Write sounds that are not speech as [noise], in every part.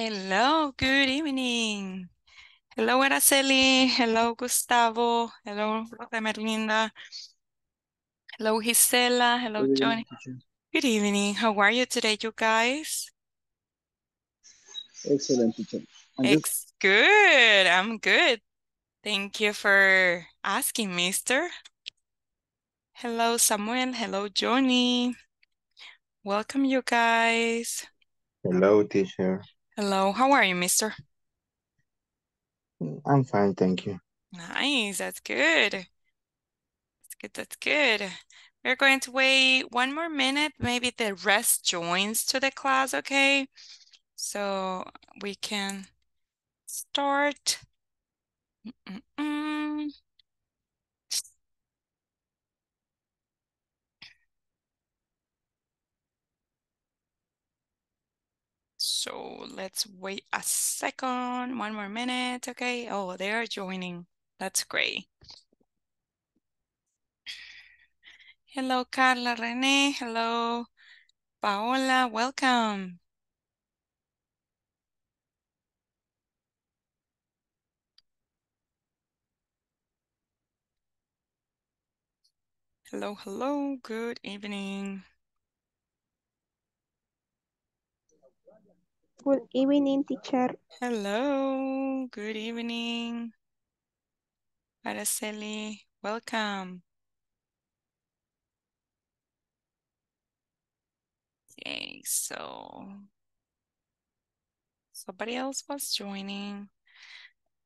Hello, good evening. Hello, Araceli. Hello, Gustavo. Hello, Rosa Merlinda. Hello, Gisela. Hello, good Johnny. Evening, good evening. How are you today, you guys? Excellent, teacher. It's good. I'm good. Thank you for asking, mister. Hello, Samuel. Hello, Johnny. Welcome, you guys. Hello, teacher. Hello, how are you, mister? I'm fine, thank you. Nice, that's good. That's good, that's good. We're going to wait one more minute. Maybe the rest joins to the class, okay? So we can start. Mm -mm -mm. So let's wait a second, one more minute. Okay. Oh, they are joining. That's great. Hello, Carla, Renee. Hello, Paola. Welcome. Hello, hello. Good evening. Good evening, teacher. Hello, good evening. Araceli, welcome. Okay, so somebody else was joining.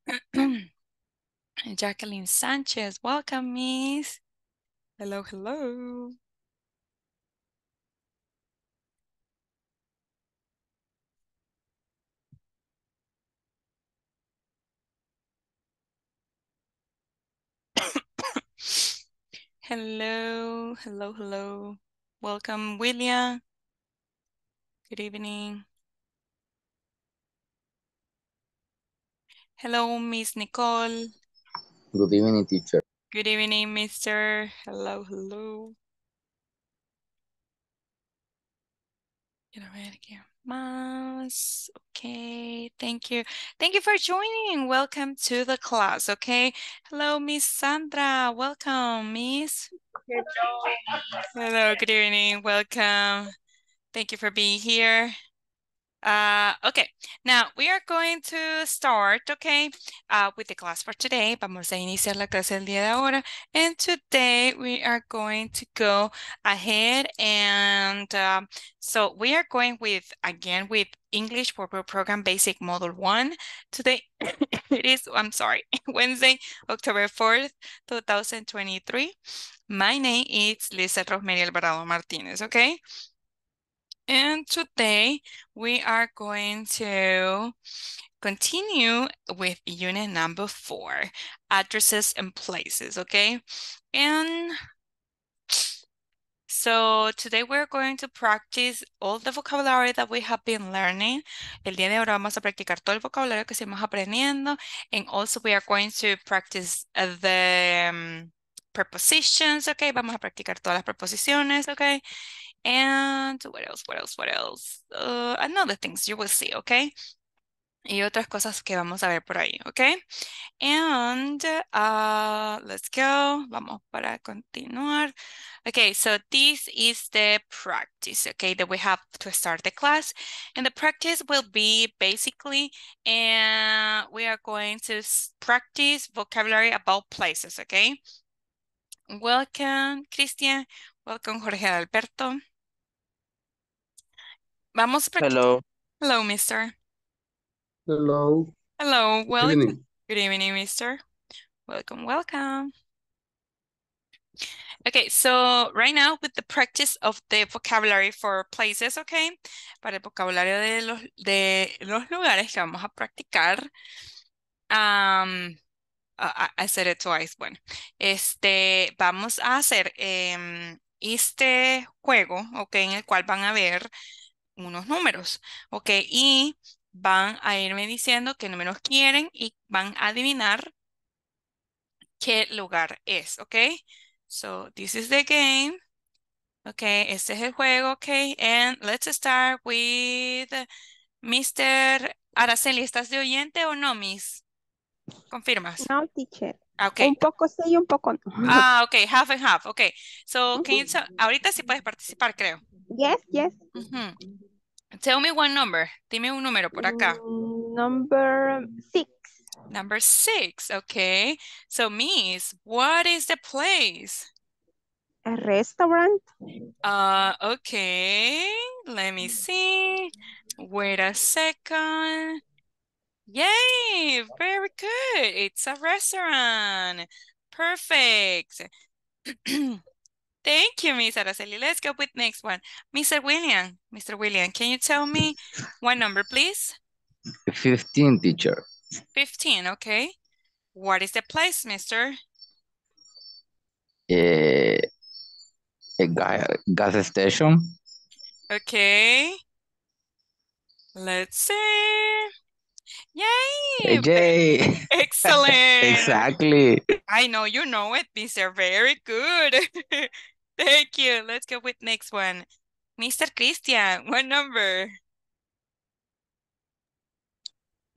[clears throat] Jacqueline Sanchez, welcome, miss. Hello, hello. [coughs] hello, hello, hello. Welcome, William. Good evening. Hello, Miss Nicole. Good evening, teacher. Good evening, mister. Hello, hello. Quiero ver aquí. Mas. Okay, thank you. Thank you for joining. Welcome to the class, okay? Hello, Miss Sandra. Welcome, Miss. Hello, good evening. Welcome. Thank you for being here. Uh, okay, now we are going to start, okay, uh, with the class for today. Vamos a iniciar la clase del día de ahora. And today we are going to go ahead and uh, so we are going with, again, with English for Program Basic Model 1. Today [coughs] it is, I'm sorry, [laughs] Wednesday, October 4th, 2023. My name is Lisa Rosmery Alvarado Martinez, okay? And today we are going to continue with unit number four, addresses and places, okay? And so today we're going to practice all the vocabulary that we have been learning. El día de ahora vamos a practicar todo el vocabulario que estamos aprendiendo. And also we are going to practice uh, the um, prepositions, okay? Vamos a practicar todas las preposiciones, okay? And what else, what else, what else? Uh, another things you will see, okay? Y otras cosas que vamos a ver por ahí, okay? And uh, let's go. Vamos para continuar. Okay, so this is the practice, okay, that we have to start the class. And the practice will be basically, and uh, we are going to practice vocabulary about places, okay? Welcome, Christian. Welcome, Jorge Alberto. Vamos Hello. Hello, mister. Hello. Hello. welcome. good evening. Good mister. Welcome, welcome. Okay, so right now with the practice of the vocabulary for places, okay, para el vocabulario de los, de los lugares que vamos a practicar, um, I, said it twice, bueno, este, vamos a hacer em, este juego, okay? en el cual van a ver unos números, ¿ok? Y van a irme diciendo qué números quieren y van a adivinar qué lugar es, ¿ok? So, this is the game. Ok, este es el juego, ok. And let's start with Mr. Araceli. ¿Estás de oyente o no, Miss? ¿Confirmas? No, teacher. Ah, okay. Un poco sí y un poco no. Ah, ok, half and half, ok. So, can you tell, ahorita sí puedes participar, creo. Yes, yes. Tell me one number. Dime un número por acá. Mm, number six. Number six, okay. So, Miss, what is the place? A restaurant. Uh, okay. Let me see. Wait a second. Yay, very good. It's a restaurant. Perfect. [clears throat] Thank you, Miss Araceli. Let's go with next one. Mr. William, Mr. William, can you tell me one number, please? 15, teacher. 15, okay. What is the place, mister? Uh, a gas, gas station. Okay. Let's see. Yay! Yay! Excellent. exactly. I know you know it. These are very good. [laughs] Thank you. Let's go with next one. Mr. Christian, what number?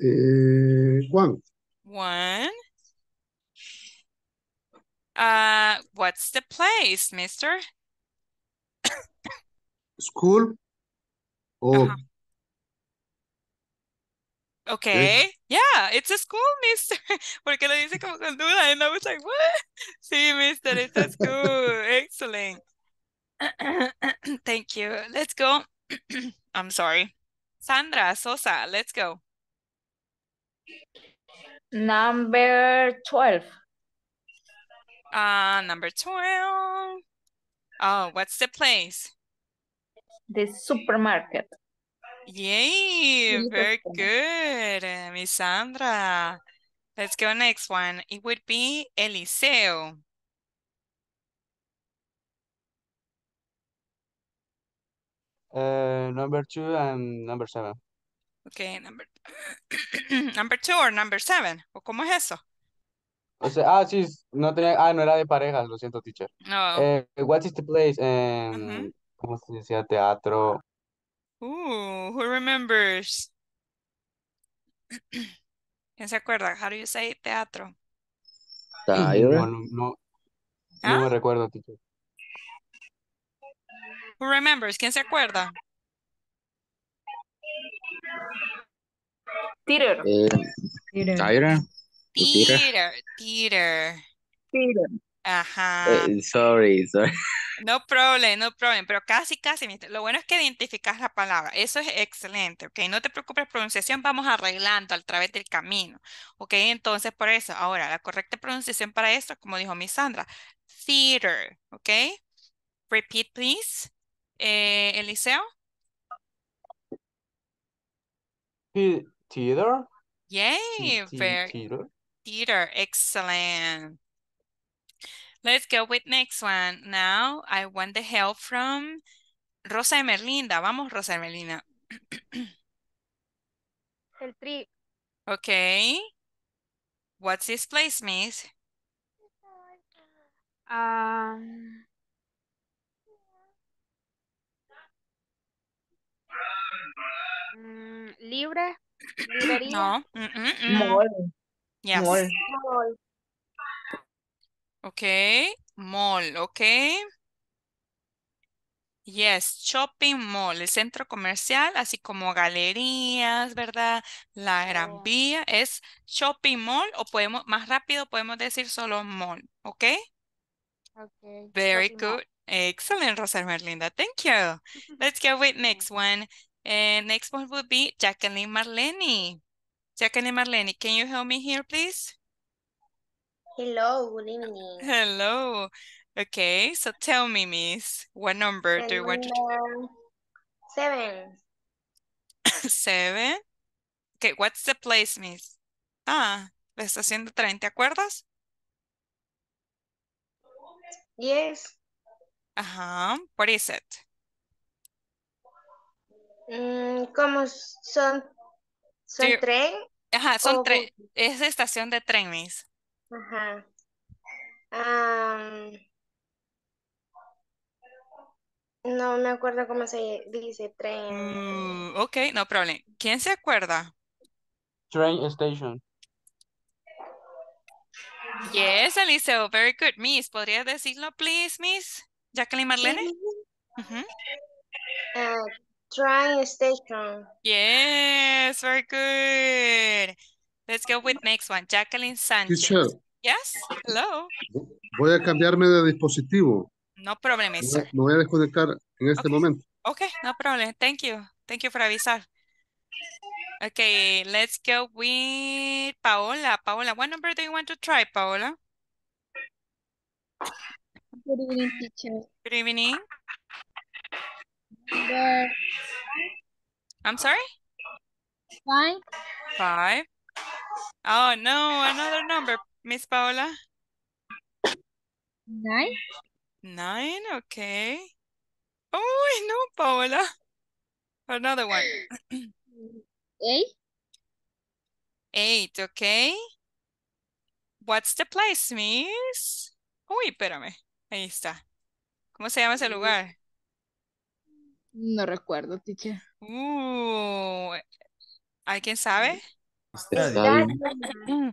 Uh, one. One. Uh, what's the place, mister? School or uh -huh. Oh. Ok, yeah, it's a school, mister. [laughs] Porque lo dice como con duda, and I was like, what? [laughs] Sí, mister, it's a school. [laughs] Excellent. [clears throat] Thank you. Let's go. [clears throat] I'm sorry. Sandra Sosa, let's go. Number 12. Uh, number 12. Oh, what's the place? The supermarket. Yay, very good, eh, Miss Sandra. Let's go next one. It would be Eliseo. Uh, number two and number seven. Okay, number, [clears throat] number two or number seven. ¿O cómo es eso? O sea, ah, sí, no tenía, ah, no era de parejas, lo siento, teacher. No. Oh. Eh, what is the place? Eh, ¿Cómo se decía? Teatro. Ooh, who remembers? [clears throat] ¿Quién se acuerda? How do you say teatro? No, no, no, ¿Ah? no me ¿Ah? recuerdo, teacher. Who remembers? ¿Quién se acuerda? Theater. Eh, theater. Theater. Theater. Theater. Ajá. Eh, sorry, sorry. [laughs] No problem, no problem, pero casi, casi. Lo bueno es que identificas la palabra. Eso es excelente, ¿ok? No te preocupes, pronunciación vamos arreglando a través del camino, ¿ok? Entonces, por eso, ahora, la correcta pronunciación para esto, como dijo mi Sandra, theater, ¿ok? Repeat, please. Eh, Eliseo. Theater. Yay, theater. Theater, excellent. Let's go with next one. Now I want the help from Rosa de Merlinda. Vamos, Rosa Merlinda. [clears throat] El tri. Okay. What's this place, miss? Um... libre, No. Ok. Mall, ok. Yes, shopping mall, el centro comercial, así como galerías, ¿verdad? La Gran oh. Vía es shopping mall o podemos, más rápido podemos decir solo mall, ¿ok? Okay. Very good. Excellent, Rosa Merlinda. Thank you. [laughs] Let's go with next one. And eh, next one would be Jacqueline Marlene. Jacqueline Marlene, can you help me here, please? Hello, good evening. Hello. Okay, so tell me, miss, what number do you want to do? Seven. [laughs] seven. Okay, what's the place, miss? Ah, la estación de tren, ¿te acuerdas? Yes. Ajá, what is it? Mm, ¿Cómo son? ¿Son tren? Ajá, son tren. Es estación de tren, miss. Ajá. Um, no me acuerdo cómo se dice tren. Mm, ok, no problem. ¿Quién se acuerda? Train station. Yes, Eliseo, very good. Miss, ¿podrías decirlo, please, Miss? Jacqueline Marlene. Ah, train station. Yes, very good. Let's go with next one. Jacqueline Sanchez. Yes, hello. Voy a cambiarme de dispositivo. No problem. Me voy a desconectar en este okay. momento. Okay, no problem. Thank you. Thank you for avisar. Okay, let's go with Paola. Paola, what number do you want to try, Paola? Good evening, teacher. Good evening. I'm sorry? Five. Five. Oh, no, another number. Miss Paola? Nine. Nine, okay. Uy, no, Paola. Another one. Eight. Eight, okay. What's the place, Miss? Uy, espérame. Ahí está. ¿Cómo se llama ese lugar? No recuerdo, teacher. Uh, ¿alguien sabe? Yay!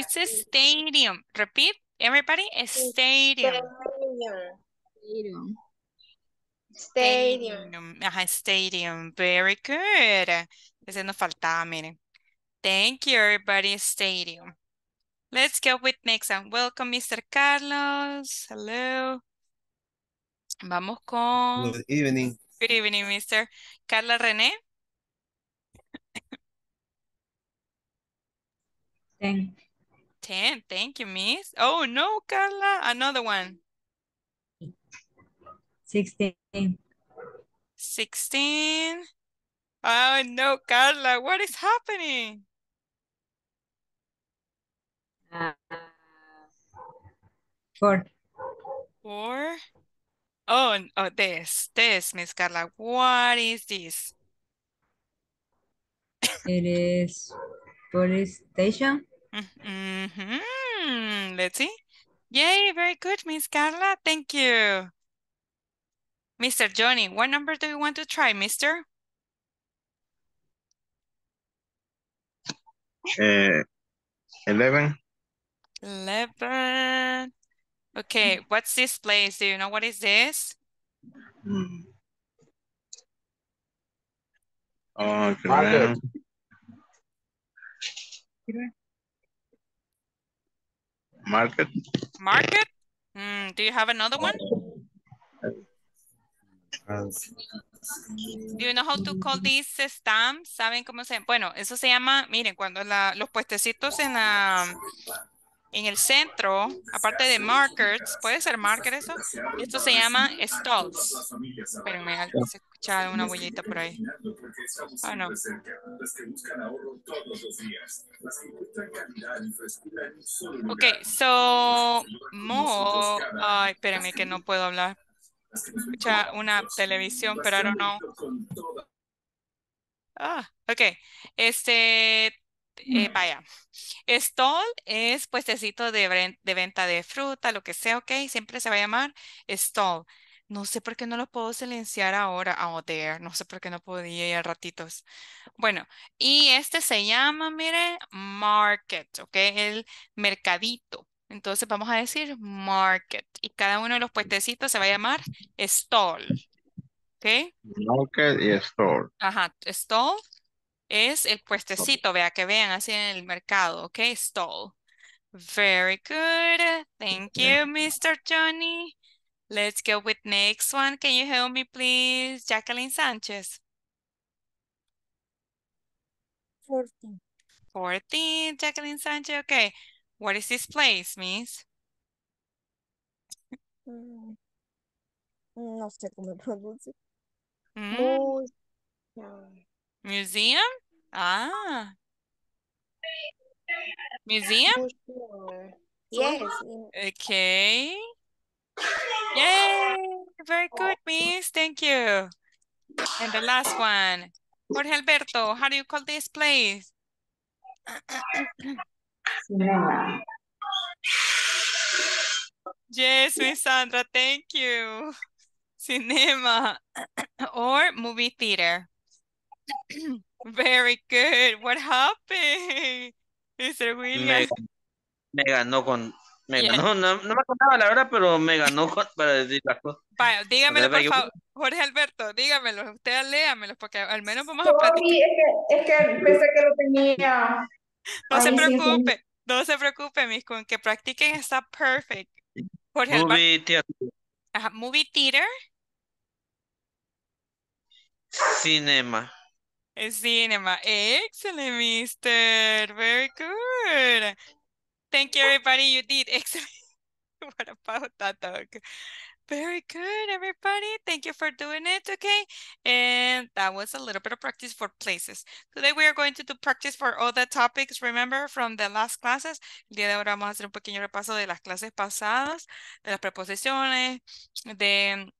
It's a stadium. Repeat, everybody. stadium. Stadium. Stadium. Very good. Ese faltaba, miren. Thank you, everybody. Stadium. Let's go with next one. Welcome, Mr. Carlos. Hello. Vamos con... Good evening. Good evening, Mr. Carla René. Ten. Ten. Thank you, miss. Oh, no, Carla. Another one. Sixteen. Sixteen. Oh, no, Carla. What is happening? Uh, four. Four. Oh, oh, this, this, Miss Carla. What is this? It is police station? Mm -hmm. Let's see. Yay, very good, Miss Carla. Thank you. Mr. Johnny, what number do you want to try, mister? Uh, 11. 11. Okay, what's this place? Do you know what is this? Mm. Oh, Market. Market? Mm, do you have another one? Do you know how to call these stamps? ¿Saben cómo se...? Bueno, eso se llama... Miren, cuando los puestecitos en la... En el centro, aparte de markets ¿puede ser market eso? Esto se llama stalls. una huellita por ahí. Ah, no. todos los días, que Ok, so, Mo, ay, espérame que no puedo hablar. Escucha una televisión, pero ahora no. Ah, ok. Este, eh, mm. vaya. Stall es puestecito de, de venta de fruta, lo que sea, ok. Siempre se va a llamar stall no sé por qué no lo puedo silenciar ahora, a there, no sé por qué no podía ir a ratitos. Bueno, y este se llama, mire, market, ¿ok? El mercadito. Entonces vamos a decir market y cada uno de los puestecitos se va a llamar stall, ¿ok? Market y stall. Ajá, stall es el puestecito, vea que vean así en el mercado, ¿ok? Stall. Very good. Thank you, Mr. Johnny. Let's go with next one. Can you help me please, Jacqueline Sanchez? 14. 14, Jacqueline Sanchez. Okay. What is this place, miss? Mm. no sé cómo pronuncia. Mm. Museum? Ah. Museum? Yes. Okay. Yay! Very good, Miss. Thank you. And the last one. Jorge Alberto, how do you call this place? Cinema. Yes, Miss Sandra, thank you. Cinema or movie theater. Very good. What happened, [laughs] Mr. William? Megan, Megan no, con Me no, no, me contaba la verdad, pero me ganó para decir las cosas. dígamelo, por favor, Jorge Alberto, dígamelo, usted léamelo, porque al menos vamos a Es que, es que pensé que lo tenía. No se preocupe, no se preocupe, mis, con que practiquen está perfect. movie Theater. Ajá, movie theater. Cinema. Cinema. excelente, mister. Very good. Thank you, everybody. You did excellent. what about that dog? Very good, everybody. Thank you for doing it, okay? And that was a little bit of practice for places. Today we are going to do practice for all the topics, remember, from the last classes. El día de ahora vamos a hacer un pequeño repaso de las clases pasadas, de las preposiciones, de,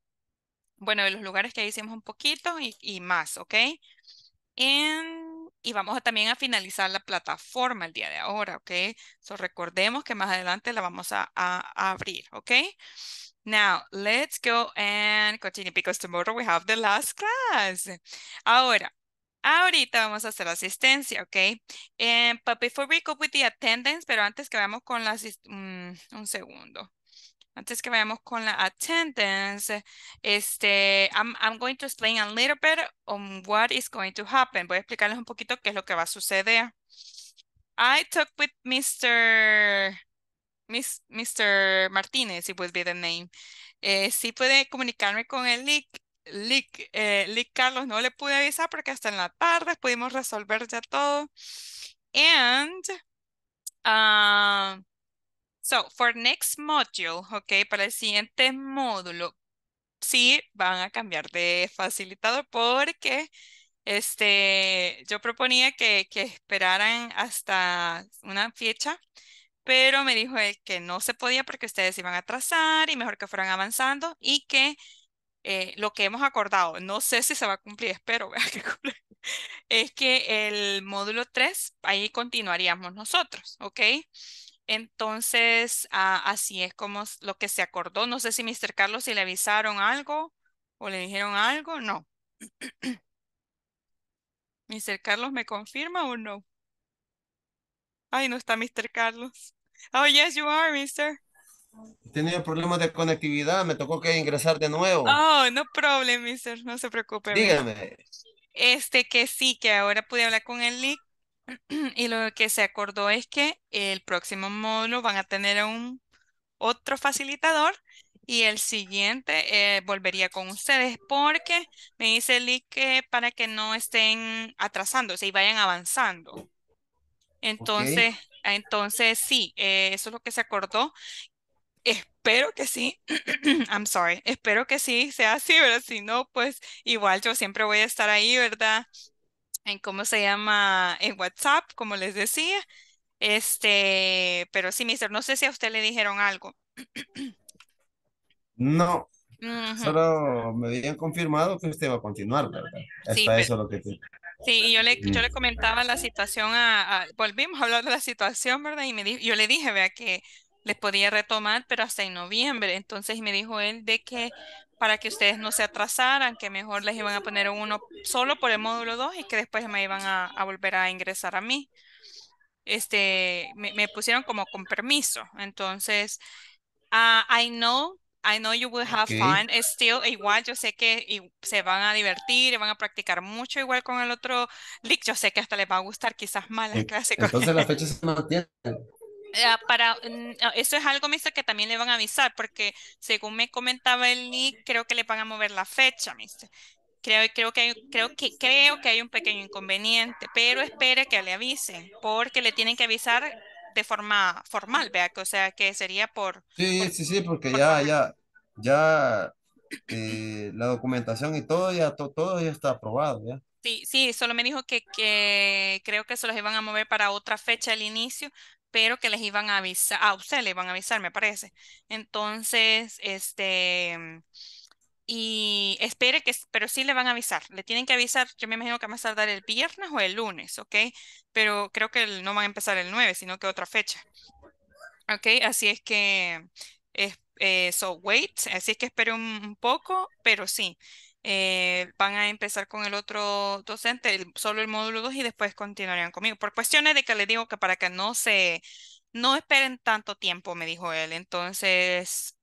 bueno, de los lugares que hicimos un poquito y, y más, okay? And y vamos también a finalizar la plataforma el día de ahora, ¿ok? So recordemos que más adelante la vamos a, abrir, ¿ok? Now, let's go and continue because tomorrow we have the last class. Ahora, Ahorita vamos a hacer asistencia, ¿ok? Eh, but before we with the attendance, pero antes que vayamos con la mm, un segundo antes que vayamos con la attendance, este, I'm, I'm, going to explain a little bit on what is going to happen. Voy a explicarles un poquito qué es lo que va a suceder. I talked with Mr. Mr. Martínez, it would be the name. Eh, sí puede comunicarme con el Lick. Eh, Lick, Carlos no le pude avisar porque hasta en la tarde pudimos resolver ya todo. And... Ah, So, for next module, ok, para el siguiente módulo, sí van a cambiar de facilitador porque este, yo proponía que, que esperaran hasta una fecha, pero me dijo que no se podía porque ustedes iban a trazar y mejor que fueran avanzando y que eh, lo que hemos acordado, no sé si se va a cumplir, [laughs] espero que es que el módulo 3, ahí continuaríamos nosotros, ¿ok? Entonces, ah, así es como lo que se acordó. No sé si Mr. Carlos, si le avisaron algo o le dijeron algo, no. [clears throat] Mr. Carlos, ¿me confirma o no? Ay, no está Mr. Carlos. Oh, yes, you are, Mr. Tenía problemas de conectividad, me tocó que ingresar de nuevo. Oh, no problem, Mr. No se preocupe. Dígame. Este que sí, que ahora pude hablar con el link [clears throat] Y lo que se acordó es que el próximo módulo van a tener un otro facilitador y el siguiente eh, volvería con ustedes porque me dice el que para que no estén atrasándose y vayan avanzando. Entonces, ah, entonces sí, eh, eso es lo que se acordó. Espero que sí. [clears throat] I'm sorry. Espero que sí sea así, ¿verdad? Si no, pues igual yo siempre voy a estar ahí, ¿verdad? en cómo se llama en WhatsApp, como les decía. Este, pero sí, mister, no sé si a usted le dijeron algo. No, solo me habían confirmado que usted va a continuar, ¿verdad? sí, eso lo que Sí, yo le, yo le comentaba la situación a, volvimos a hablar de la situación, ¿verdad? Y me di, yo le dije, vea, que les podía retomar, pero hasta en noviembre. Entonces me dijo él de que para que ustedes no se atrasaran, que mejor les iban a poner uno solo por el módulo 2 y que después me iban a, volver a ingresar a mí. Este, me, pusieron como con permiso. Entonces, ah, I know I know you will have fun. still igual, yo sé que se van a divertir y van a practicar mucho igual con el otro leak. Yo sé que hasta les va a gustar quizás más las clases. [laughs] Entonces la fecha se mantiene. Ah, para, mm, ah, eso es algo, mister, que también le van a avisar, porque según me comentaba el Nick, creo que le van a mover la fecha, mister. Creo, creo, que creo, que, creo que hay un pequeño inconveniente, pero espere que le avisen, porque le tienen que avisar de forma formal, vea, o sea, que sería por... Sí, sí, sí, porque ya, ya, ya, eh, la documentación y todo ya, todo está aprobado, ¿ya? Sí, sí, solo me dijo que, que creo que se los iban a mover para otra fecha al inicio, pero que les iban a avisar, a usted le van a avisar, me parece. Entonces, este, mm, y espere que, pero sí le van a avisar, le tienen que avisar, yo me imagino que va a tardar el viernes o el lunes, ¿ok? Pero creo que no van a empezar el 9, sino que otra fecha. ¿Ok? Así es que, es, eh, so wait, así es que espere un poco, pero sí. Eh, van a empezar con el otro docente, solo el módulo 2 y después continuarían conmigo. Por cuestiones de que le digo que para que no se, no esperen tanto tiempo, me dijo él. Entonces,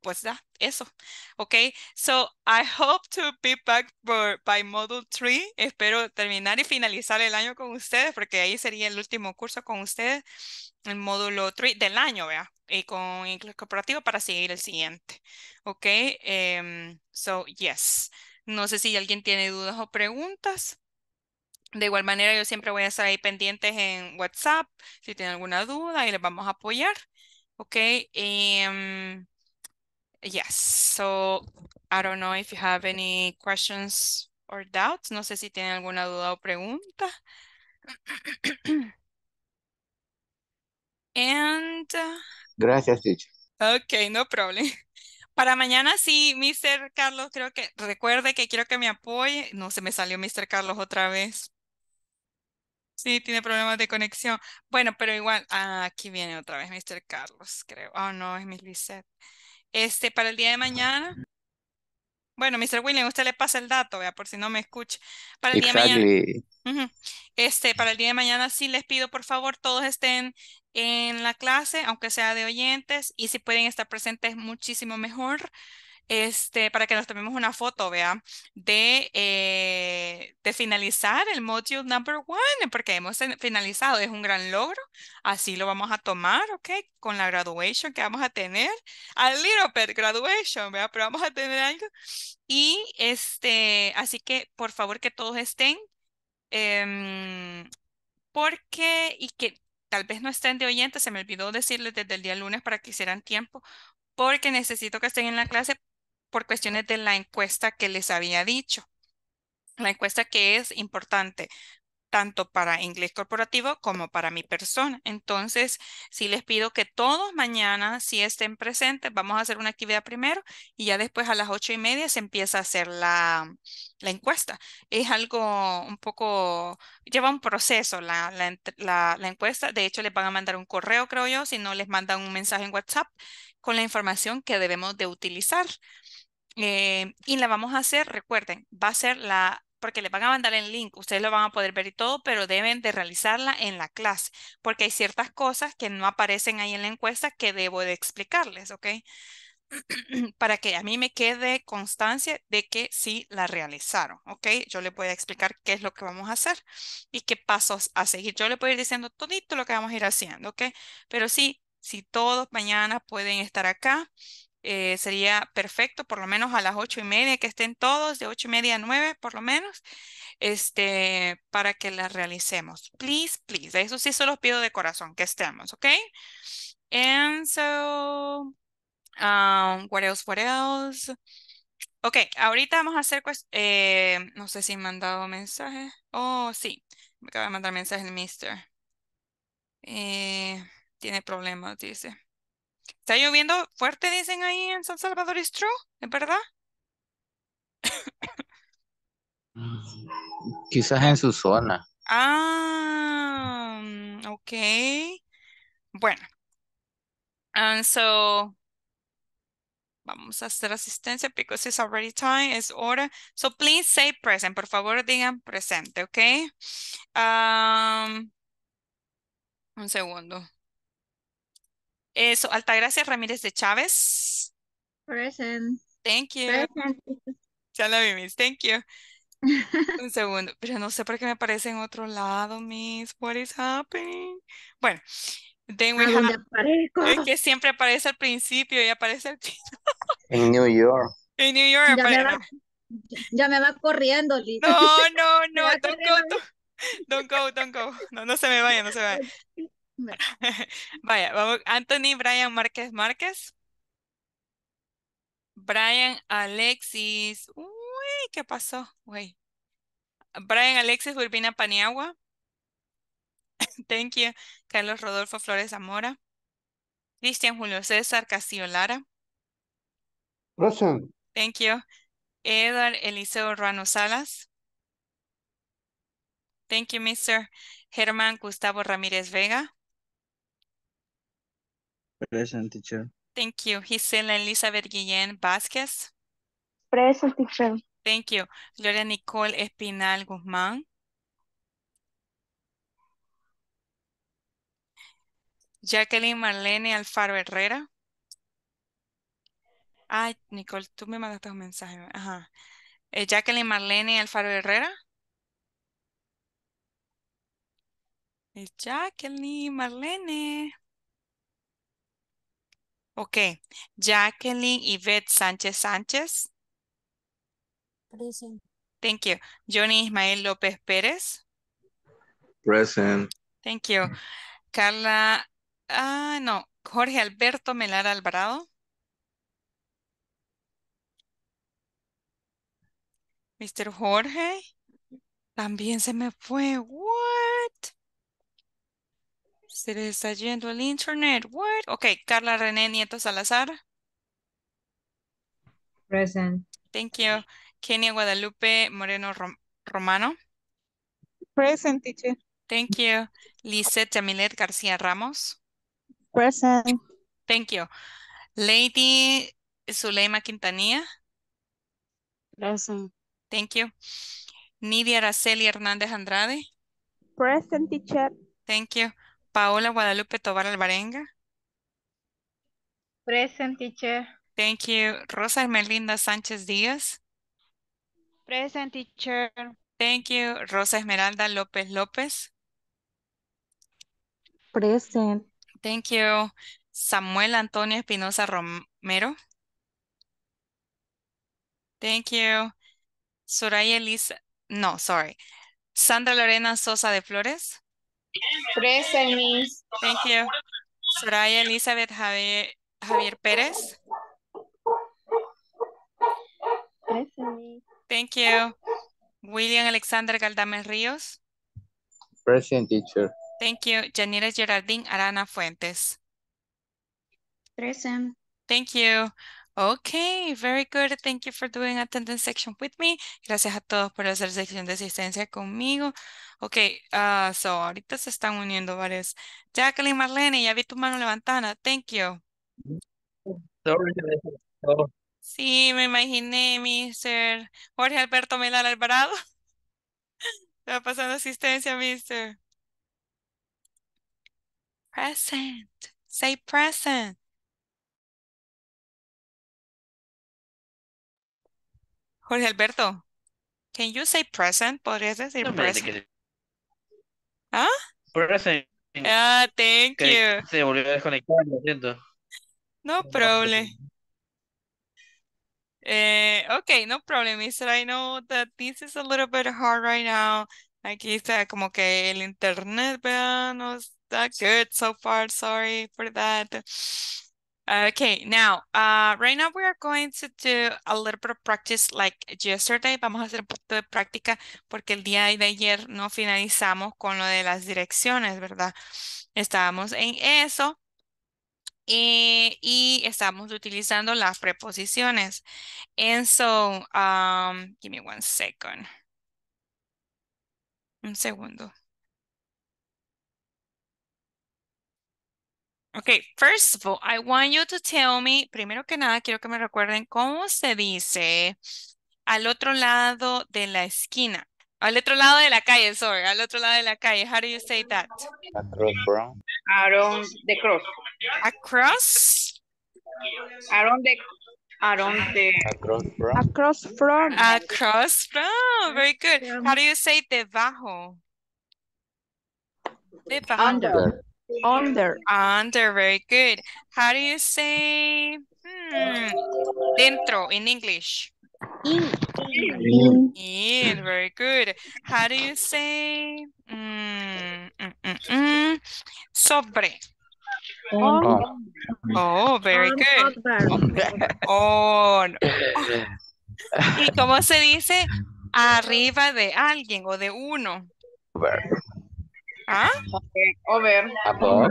pues da eso. Ok, so I hope to be back for, by Module 3. Espero terminar y finalizar el año con ustedes, porque ahí sería el último curso con ustedes, el módulo 3 del año, vea, y con inglés corporativo para seguir el siguiente. Ok, em, so yes. No sé si alguien tiene dudas o preguntas. De igual manera, yo siempre voy a estar ahí pendientes en WhatsApp si tienen alguna duda y les vamos a apoyar. Ok, em, Yes, so I don't know if you have any questions or doubts. No sé si tienen alguna duda o pregunta. [clears throat] And... Uh, Gracias, teacher. Okay, no problem. [laughs] Para mañana sí, Mr. Carlos, creo que recuerde que quiero que me apoye. No, se me salió Mr. Carlos otra vez. Sí, tiene problemas de conexión. Bueno, pero igual, ah, aquí viene otra vez Mr. Carlos, creo. Oh, no, es Miss Lisette. Este, para el día de mañana. Bueno, Mr. William, usted le pasa el dato, vea, por si no me escucha. Para el día de mañana. Este, para el día de mañana sí les pido, por favor, todos estén en la clase, aunque sea de oyentes, y si pueden estar presentes, muchísimo mejor este, para que nos tomemos una foto, vea, de, eh, de finalizar el module number one, porque hemos finalizado, es un gran logro, así lo vamos a tomar, ok, con la graduation que vamos a tener, a little bit graduation, vea, pero vamos a tener algo, y este, así que por favor que todos estén, em, porque, y que tal vez no estén de oyentes, se me olvidó decirles desde el día lunes para que hicieran tiempo, porque necesito que estén en la clase por cuestiones de la encuesta que les había dicho. La encuesta que es importante tanto para inglés corporativo como para mi persona. Entonces, si les pido que todos mañana, si estén presentes, vamos a hacer una actividad primero y ya después a las ocho y media se empieza a hacer la, encuesta. Es algo un poco, lleva un proceso la, la, encuesta. De hecho, les van a mandar un correo, creo yo, si no les mandan un mensaje en WhatsApp con la información que debemos de utilizar. Eh, y la vamos a hacer, recuerden, va a ser la, porque les van a mandar el link, ustedes lo van a poder ver y todo, pero deben de realizarla en la clase, porque hay ciertas cosas que no aparecen ahí en la encuesta que debo de explicarles, ¿ok? [clears throat] Para que a mí me quede constancia de que sí la realizaron, ¿ok? Yo les voy a explicar qué es lo que vamos a hacer y qué pasos a seguir. Yo les voy a ir diciendo todito lo que vamos a ir haciendo, ¿ok? Pero sí, si todos mañana pueden estar acá, eh, sería perfecto, por lo menos a las ocho y media, que estén todos de ocho y media a nueve, por lo menos, este, para que la realicemos. Please, please, eso sí se los pido de corazón, que estemos, ¿ok? And so, um, what else, what else? Ok, ahorita vamos a hacer, eh, no sé si mandado han mensaje. Oh, sí, me acaba de mandar mensaje el mister. Eh, tiene problemas, dice. Está lloviendo fuerte, dicen ahí en San Salvador, ¿es true? ¿Es verdad? Mm, quizás en su zona. Ah, ok. Bueno. And ah, so, vamos a hacer asistencia because it's already time, es hora. So please say present, por favor digan presente, okay? Ah, un segundo. Eso, Altagracia Ramírez de Chávez. Present. Thank you. Ya la vi, Miss. Thank you. [laughs] Un segundo, pero no sé por qué me aparece en otro lado, Miss. What is happening? Bueno, then we es que siempre aparece al principio y aparece al final. En New York. En New York ya Me va, corriendo, Lisa. No, no, [laughs] no. Don't go, don't, go, don't go. No, no se me vaya, no se vaya. [laughs] [laughs] Vaya, vamos. Anthony Brian Márquez Márquez. Brian Alexis. Uy, ¿qué pasó? Brian Alexis Urbina Paniagua. [laughs] Thank you. Carlos Rodolfo Flores Zamora. Cristian Julio César Castillo Lara. Thank you. Edward Eliseo Rano Salas. Thank you, Mr. Germán Gustavo Ramírez Vega. Present teacher. Thank you. Gisela Elizabeth Guillén Vázquez. Present teacher. Thank you. Gloria Nicole Espinal Guzmán. Jacqueline Marlene Alfaro Herrera. Ay, Nicole, tú me mandaste un mensaje. Eh, Jacqueline Marlene Alfaro Herrera. Eh, Jacqueline Marlene. Ok. Jacqueline Yvette Sánchez Sánchez. Present. Thank you. Johnny Ismael López Pérez. Present. Thank you. Carla, ah, no, Jorge Alberto Melar Alvarado. Mr. Jorge, también se me fue. What? Se les está yendo el internet. What? Ok, Carla René Nieto Salazar. Present. Thank you. Kenia Guadalupe Moreno Romano. Present, teacher. Thank you. Lisette Jamilet García Ramos. Present. Thank you. Lady Suleima Quintanilla. Present. Thank you. Nidia Araceli Hernández Andrade. Present, teacher. Thank you. Paola Guadalupe Tobar Alvarenga. Present, teacher. Thank you. Rosa Esmerlinda Sánchez Díaz. Present, teacher. Thank you. Rosa Esmeralda López López. Present. Thank you. Samuel Antonio Espinosa Romero. Thank you. Soraya Elisa, no, sorry. Sandra Lorena Sosa de Flores. Present, Thank you. Soraya Elizabeth Javier, Javier Pérez. Thank you. William Alexander Galdamez Ríos. Present, teacher. Thank you. Janira Geraldine Arana Fuentes. Present. Em. Thank you. Okay, very good. Thank you for doing attendance section with me. Gracias a todos por hacer sección de asistencia conmigo. Okay, uh, so ahorita se están uniendo varios. Jacqueline, Marlene, ya vi tu mano levantada. Thank you. Oh. Sí, me imaginé, mister. Jorge Alberto Melal Alvarado. Está [laughs] pasando asistencia, mister. Present. Say present. Jorge Alberto, can you say present? ¿Podrías decir present? ¿Ah? Present. Ah, thank you. Se volvió a desconectar, lo siento. No problem. Eh, okay, no problem, señor. I know that this is a little bit hard right now. Aquí está como que el internet, no está good so far. Sorry for that. Okay, now, uh, right now we are going to do a little bit of practice like yesterday. Vamos a hacer un poco de práctica porque el día de ayer no finalizamos con lo de las direcciones, ¿verdad? Estábamos en eso y estamos utilizando las preposiciones. And so, um, give me one second. Un segundo. Okay, first of all, I want you to tell me, primero que nada, quiero que me recuerden cómo se dice al otro lado de la esquina. Al otro lado de la calle, sorry, al otro lado de la calle. How do you say that? Across, from. Around the cross. Across? Around the across from across from across from very good how do you say debajo debajo under Under. Under, very good. How do you say hmm, dentro in English? In. in. very good. How do you say hmm, mm, mm, mm, sobre? Oh, On. Oh, very good. On. ¿Y cómo se dice arriba de alguien o de uno? ¿Ah? Over. Above.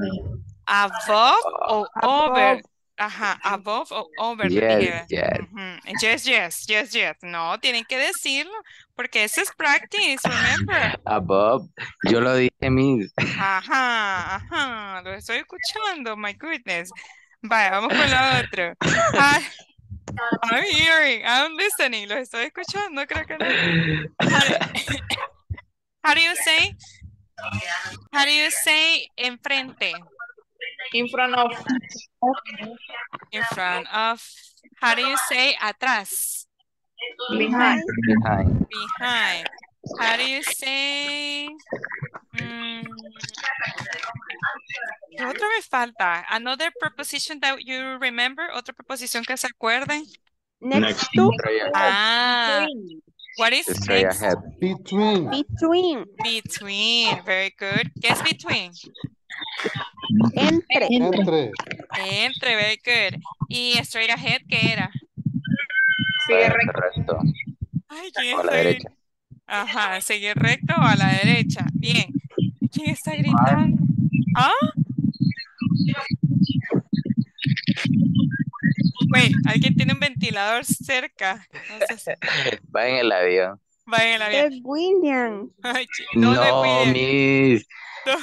Above o over. Ajá, above o over. Yes, yes. yes, yes, yes, yes. No, tienen que decirlo, porque eso es practice, remember. Above, yo lo dije, mis. Ajá, ajá, lo estoy escuchando, my goodness. Vaya, vamos con la otra. I'm hearing, I'm listening, lo estoy escuchando, creo que no. [laughs] How do you say How do you say enfrente? In front of. In front of. How do you say atrás? Behind. Behind. Behind. How do you say? Mm, otro me falta? Another preposition that you remember? ¿Otra preposición que se acuerden? Next, Next to. Ah, What is Straight ahead. Between. Between. Between. Very good. ¿Qué es between? Entre. Entre. Entre, very good. ¿Y straight ahead qué era? Seguir recto. a la derecha. Ajá, ¿seguir recto o a la derecha. Bien. ¿Quién está gritando? ¿Ah? wey alguien tiene un ventilador cerca. Entonces... Va en el avión. Va en el avión. Es William. no, no William. mis. No.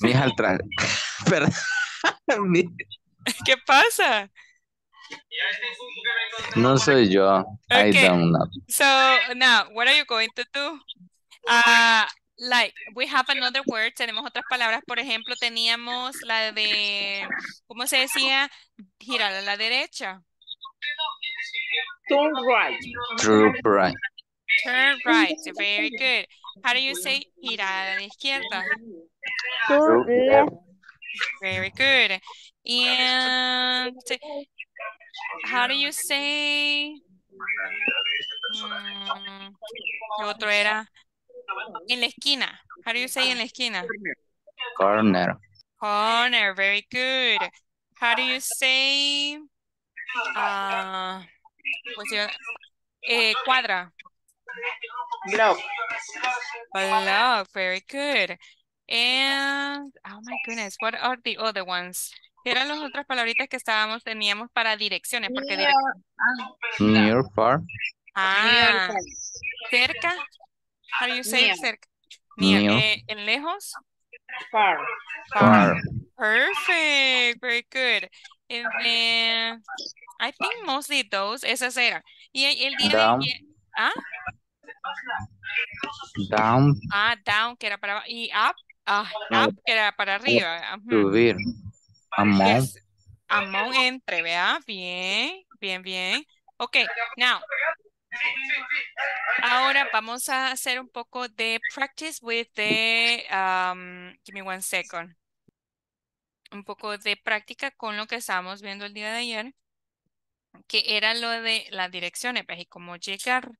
Mis al tra... [laughs] ¿Qué pasa? No soy yo. Okay. I don't So now, what are you going to do? ah like we have another word, tenemos otras palabras, por ejemplo, teníamos la de, ¿cómo se decía? Girar a la derecha. Turn right. Turn right. Turn right, very good. How do you say girar a la izquierda? Turn right. Very good. And how do you say? Mm, otro era? En la esquina. How do you say en la esquina? Corner. Corner, very good. How do you say uh, eh, cuadra? Block. Block, very good. And, oh my goodness, what are the other ones? eran las otras palabritas que estábamos, teníamos para direcciones? Porque Near, direcciones. Near far. Ah, cerca. How do you say cerca? Near. Eh, ¿En lejos? Far. Far. Perfect. Very good. And then, I think mostly those. Esas eran. Y el día down. ¿Ah? Down. Ah, down, que era para Y up. Ah, up, que era para arriba. Subir. Among. Yes. Among entre, ¿vea? Bien, bien, bien. Ok, now, Ahora vamos a hacer un poco de practice with the, um, give me one second. Un poco de práctica con lo que estábamos viendo el día de ayer, que era lo de las direcciones, pues, y cómo llegar.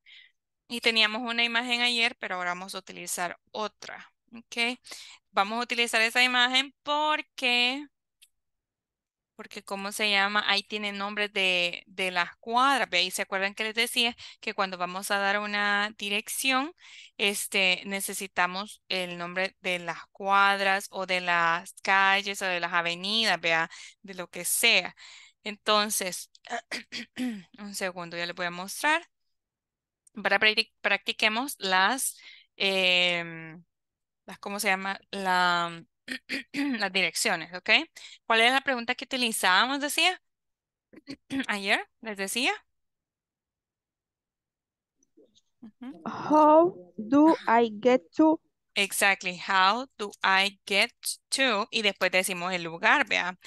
Y teníamos una imagen ayer, pero ahora vamos a utilizar otra. Okay. vamos a utilizar esa imagen porque porque cómo se llama, ahí tiene nombres de, de las cuadras, se acuerdan que les decía que cuando vamos a dar una dirección, este, necesitamos el nombre de las cuadras o de las calles o de las avenidas, vea, de lo que sea. Entonces, [clears throat] un segundo, ya les voy a mostrar. Para practiquemos las, em, las ¿cómo se llama? La, [clears throat] las direcciones, ¿ok? ¿Cuál era la pregunta que utilizábamos, decía? [clears throat] Ayer, les decía. How do I get to? Exactly, how do I get to? Y después decimos el lugar, vea.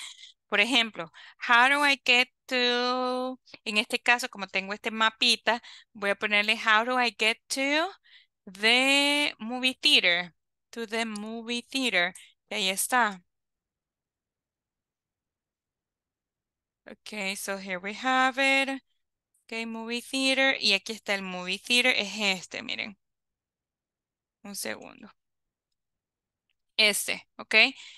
Por ejemplo, how do I get to? En este caso, como tengo este mapita, voy a ponerle how do I get to the movie theater. To the movie theater. Ahí está. ok, so here we have it. ok, movie theater. Y aquí está el movie theater. Es este, miren. Un segundo. Este, ¿ok?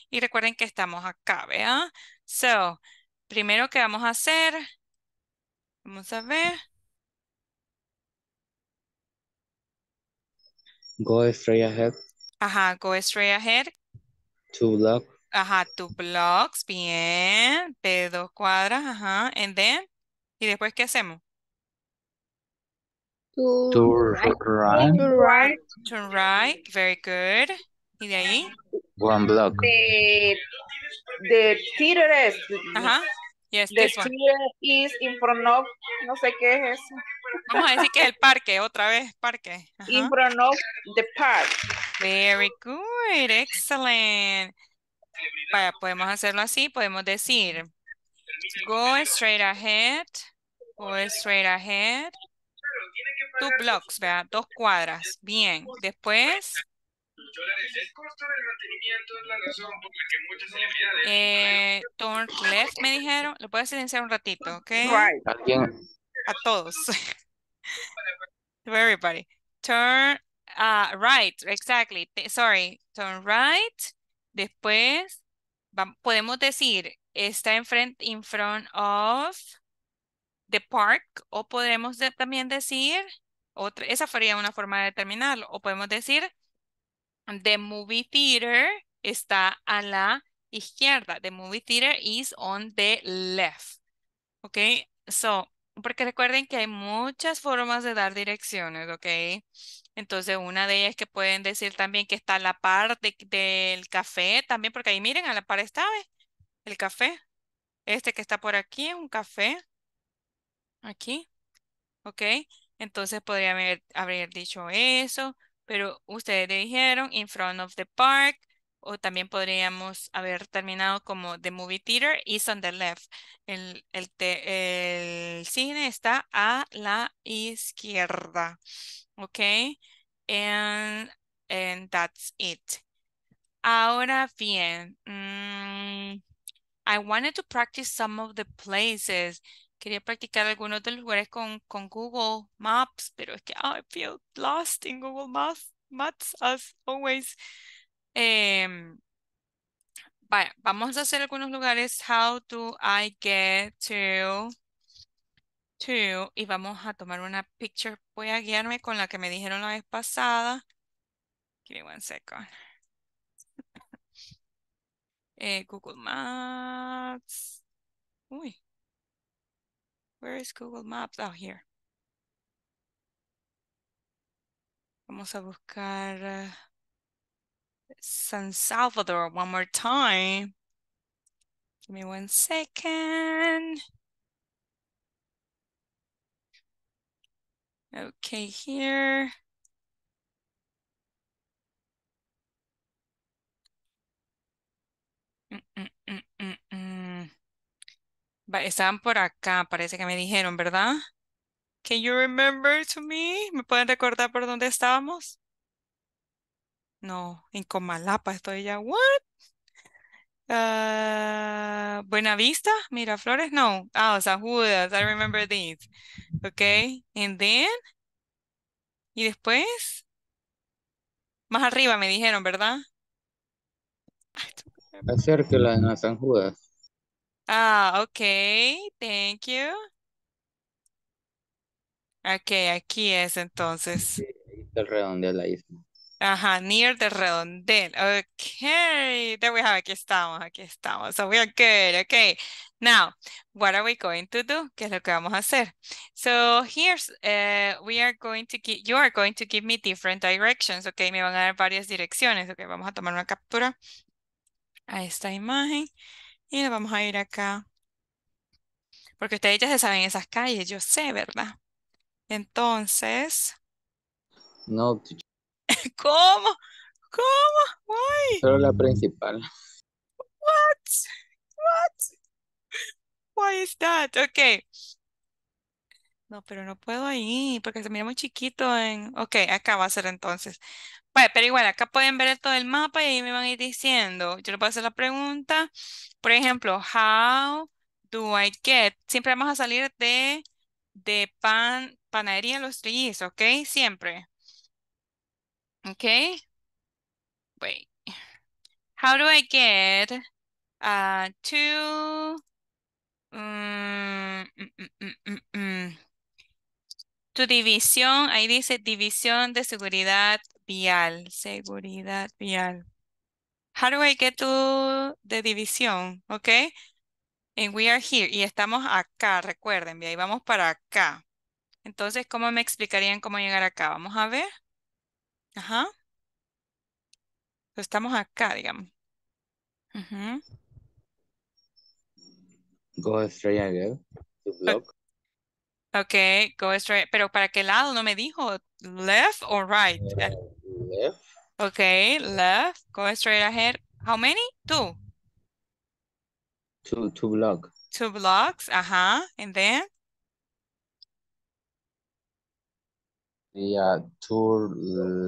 Y recuerden que estamos acá, ¿vea? So, primero que vamos a hacer, vamos a ver. Go straight ahead. Ajá, go straight ahead. Two Ajá, two blocks, bien. De dos cuadras, ajá. And then, ¿y después qué hacemos? To, to right. turn To right. very good. ¿Y de ahí? One block. The, the theater is... Ajá. Yes, the this one. is in front of... No sé qué es eso. Vamos a decir que es el parque, otra vez, parque. Ajá. In front of the park. Very good, excellent. podemos hacerlo así, podemos decir, go straight ahead, go straight ahead, two blocks, ¿verdad? dos cuadras, bien. Después, Eh, turn left, me dijeron. Lo puedo silenciar un ratito, ¿ok? Right. A todos. [laughs] To everybody. Turn Ah, right, exactly. Sorry, turn right. Después podemos decir está frente in front of the park o podemos también decir, esa sería una forma de determinarlo, o podemos decir the movie theater está a la izquierda. The movie theater is on the left. Ok, so, porque recuerden que hay muchas formas de dar direcciones, ok. Entonces, una de ellas que pueden decir también que está a la par del café también, porque ahí miren, a la par está, El café. Este que está por aquí es un café. Aquí. ¿Ok? Entonces podría haber, haber dicho eso, pero ustedes le dijeron in front of the park, o también podríamos haber terminado como The Movie Theater is on the left. El, el, el cine está a la izquierda. Ok. And, and that's it. Ahora bien, mm, I wanted to practice some of the places. Quería practicar algunos de los lugares con, con Google Maps, pero es que I feel lost in Google Maps, Maps as always. Em, vamos a hacer algunos lugares. How do I get to, to? Y vamos a tomar una picture. Voy a guiarme con la que me dijeron la vez pasada. Give me one second. Eh, Google Maps. Uy. Where is Google Maps? Oh, here. Vamos a buscar. Eh, San Salvador one more time. Give me one second. Okay, here. Mm, mm, mm, están por acá, parece que me dijeron, ¿verdad? Can you remember to me? ¿Me pueden recordar por dónde estábamos? No, en Comalapa estoy ya. ¿What? Uh, ah, Mira Miraflores, no. ah, San Judas, I remember this. Okay, and then. Y después. Más arriba me dijeron, ¿verdad? Acérquela en San Judas. Ah, okay, thank you. Okay, aquí es entonces. el redondeo de la isla. Ajá, near the redondel. Okay, there we have, aquí estamos, aquí estamos. So we are good, okay. Now, what are we going to do? ¿Qué es lo que vamos a hacer? So here's, eh, we are going to give, you are going to give me different directions, okay. Me van a dar varias direcciones, okay. Vamos a tomar una captura a esta imagen y nos vamos a ir acá. Porque ustedes ya se saben esas calles, yo sé, ¿verdad? Entonces... No, [laughs] ¿Cómo? ¿Cómo? Why? Solo la principal. What? What? Why is that? Okay. No, pero no puedo ahí, porque se mira muy chiquito en... Ok, acá va a ser entonces. Bueno, pues, pero igual, acá pueden ver todo el mapa y ahí me van a ir diciendo. Yo les puedo hacer la pregunta. Por ejemplo, how do I get? Siempre vamos a salir de, de pan, panadería los trillizos, ¿ok? Siempre. Okay. Wait. How do I get uh mm, mm, mm, tu división, ahí dice división de seguridad vial, seguridad vial. How do I get to the división? Okay. And we are here. Y estamos acá, recuerden, y ahí vamos para acá. Entonces, ¿cómo me explicarían cómo llegar acá? Vamos a ver. Ajá. Estamos acá, digamos. Go straight ahead. two blocks Ok, go straight. Pero ¿para qué lado? No me dijo. ¿Left or right? Eh, eh. Left. Ok, left. Go straight ahead. How many? Two. Two, two blocks Two blocks. Ajá. And then? Yeah, uh, to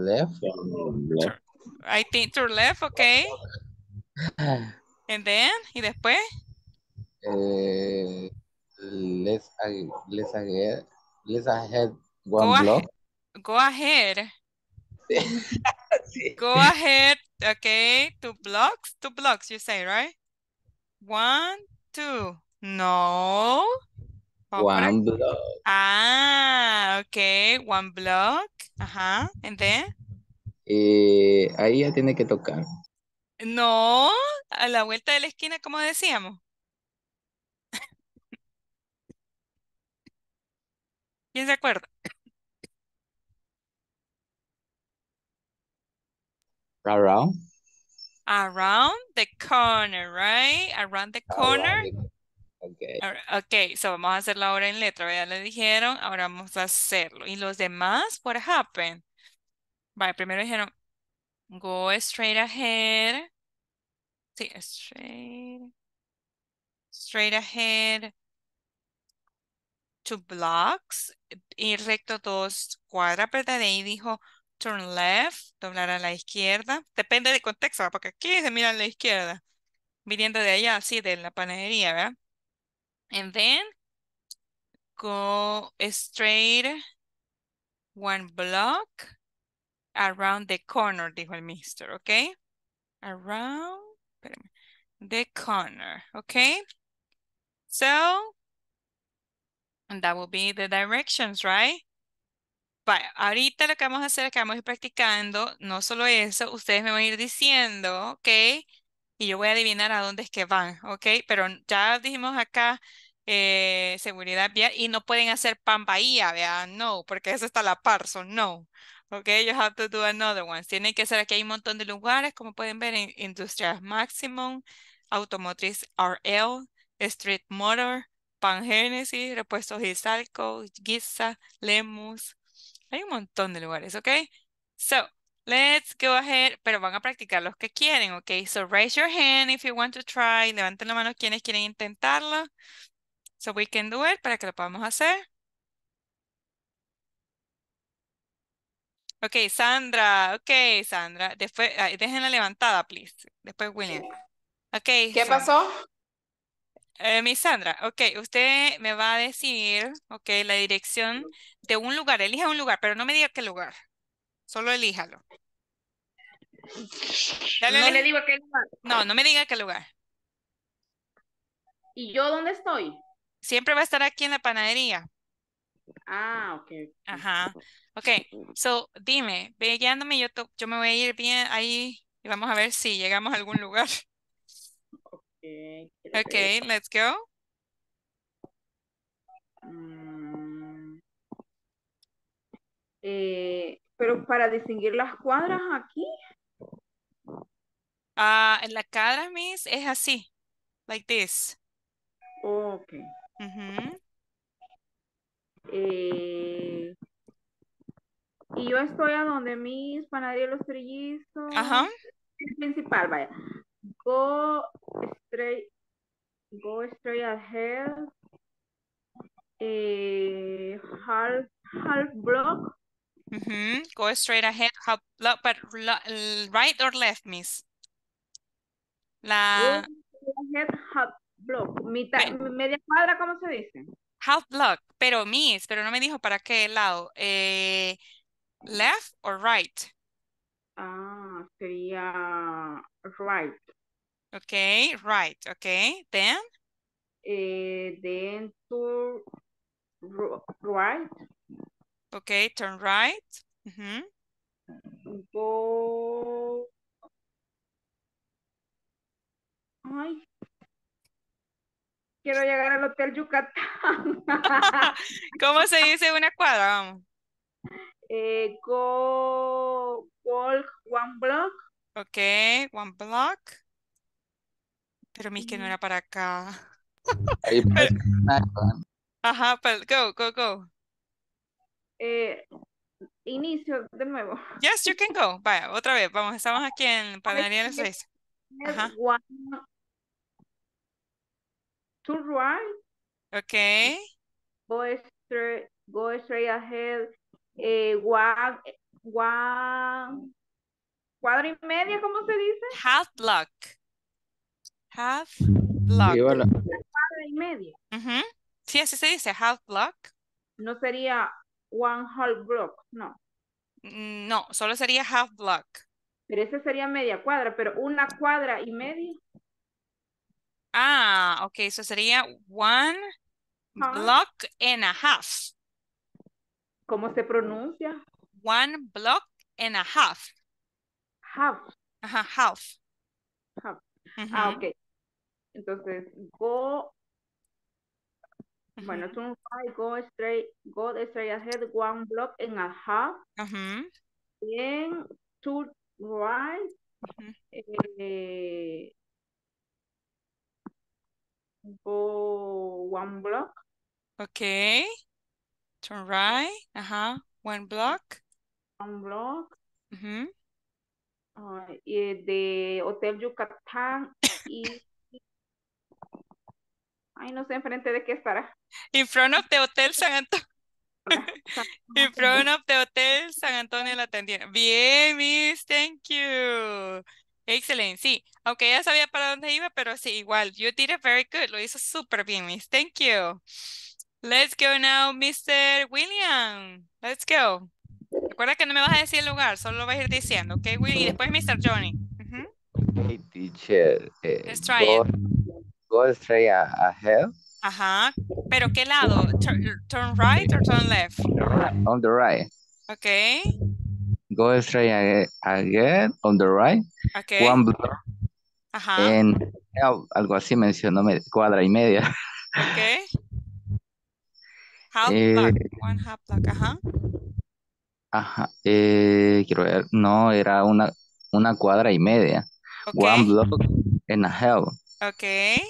left. left. I think to left, okay. [sighs] and then, y después? Uh, eh, let's, let's, ahead, let's ahead one go block. Ahead, go ahead. [laughs] go ahead, okay, two blocks, two blocks you say, right? One, two, no. One block. Ah, ok. One block. Ajá. And then? Eh, ahí ya tiene que tocar. No, a la vuelta de la esquina, como decíamos. [laughs] ¿Quién se acuerda? Around. Around the corner, right? Around the corner. Okay. ok, so vamos a hacerlo ahora en letra, ya le dijeron, ahora vamos a hacerlo. Y los demás, what happened? Vale, primero dijeron, go straight ahead. Sí, straight. Straight ahead. Two blocks. y recto dos cuadras, ¿verdad? De dijo, turn left, doblar a la izquierda. Depende del contexto, porque aquí se mira a la izquierda. Viniendo de allá, sí, de la panadería, ¿verdad? And then go straight one block around the corner, dijo el mister, okay? Around the corner, okay? So, that will be the directions, right? But ahorita lo que vamos a hacer es que vamos a ir practicando, no solo eso, ustedes me van a ir diciendo, okay y yo voy a adivinar a dónde es que van, ¿ok? Pero ya dijimos acá eh, seguridad vial y no pueden hacer pan bahía, vean, no, porque eso está la par, no. Ok, you have to do another one. Tienen que ser aquí hay un montón de lugares, como pueden ver, en Industrias Maximum, Automotriz RL, Street Motor, Pan Genesis, Repuestos Gisalco, Giza, Lemus. Hay un montón de lugares, ¿ok? So, Let's go ahead, pero van a practicar los que quieren, ok? So raise your hand if you want to try. Levanten la mano quienes quieren intentarlo. So we can do it para que lo podamos hacer. Ok, Sandra, ok, Sandra. Después, déjenla levantada, please. Después William. Ok. ¿Qué pasó? Eh, mi Sandra, ok, usted me va a decir, ok, la dirección de un lugar. Elija un lugar, pero no me diga qué lugar, Solo elíjalo. no le... digo a qué lugar. No, no me diga qué lugar. ¿Y yo dónde estoy? Siempre va a estar aquí en la panadería. Ah, ok. Ajá. Ok, so dime, ve guiándome, yo, yo me voy a ir bien ahí y vamos a ver si llegamos a algún lugar. [laughs] Ok, okay let's go. Mm. eh, pero para distinguir las cuadras aquí. Ah, en la cuadra, Miss, es así. Like this. Ok. Eh, y yo estoy a donde Miss Panadería Los Trillizos. Ajá. principal, vaya. Go straight, go straight ahead. Eh, half, half block. Go straight ahead. block, but, right or left, miss? La... half block. Media cuadra, ¿cómo se dice? Half block. Pero, miss, pero no me dijo para qué lado. Eh, ¿Left or right? Ah, sería right. Ok, right. ok, then? Eh, then to right. Okay, turn right. Go. Ay. Quiero llegar al Hotel Yucatán. [laughs] ¿Cómo se dice una cuadra? Vamos. Eh, go, walk one block. Ok, one block. Pero mis que no era para acá. [laughs] ajá, pero, pues, go, go, go. Eh, inicio de nuevo. Yes, you can go. Vaya, otra vez. Vamos, estamos aquí en Panadería de 6. Ajá. One, to right. Okay. Go straight, go straight ahead. Eh, one, eh, one, cuadro y media, ¿cómo se dice? Half block. Half block. Sí, cuadro y media. Uh Sí, así se dice, half block. No sería one half block, no. Mm, no, solo sería half block. Pero esa sería media cuadra, pero una cuadra y media. Ah, ok, eso sería one block and a half. ¿Cómo se pronuncia? One block and a half. Half. Ajá, half. Half. Ah, ok. Entonces, go bueno, turn right, go straight, go straight ahead, one block and a half. Uh Then turn right. Eh, go one block. Okay. Turn right. One block. One block. Uh de Hotel Yucatán y... Ay, no sé enfrente de qué estará. In front of the Hotel San Antonio. In [laughs] front of the Hotel San Antonio la tendía. Bien, Miss, thank you. Excelente, sí. Aunque ya sabía para dónde iba, pero sí, igual. You did it very good. Lo hizo súper bien, Miss. Thank you. Let's go now, Mr. William. Let's go. Recuerda que no me vas a decir el lugar, solo lo vas a ir diciendo, ¿ok, William? Y después Mr. Johnny. teacher. Eh, Let's try it. Go straight ahead. Ajá, pero ¿qué lado? Turn, right or turn left? On the right. Okay. Go straight again, on the right. Okay. One block. Ajá. En, oh, algo así mencionó, cuadra y media. Ok. Half eh, block, one half block, ajá. Ajá, eh, quiero ver, no, era una, una cuadra y media. One block and a half. Okay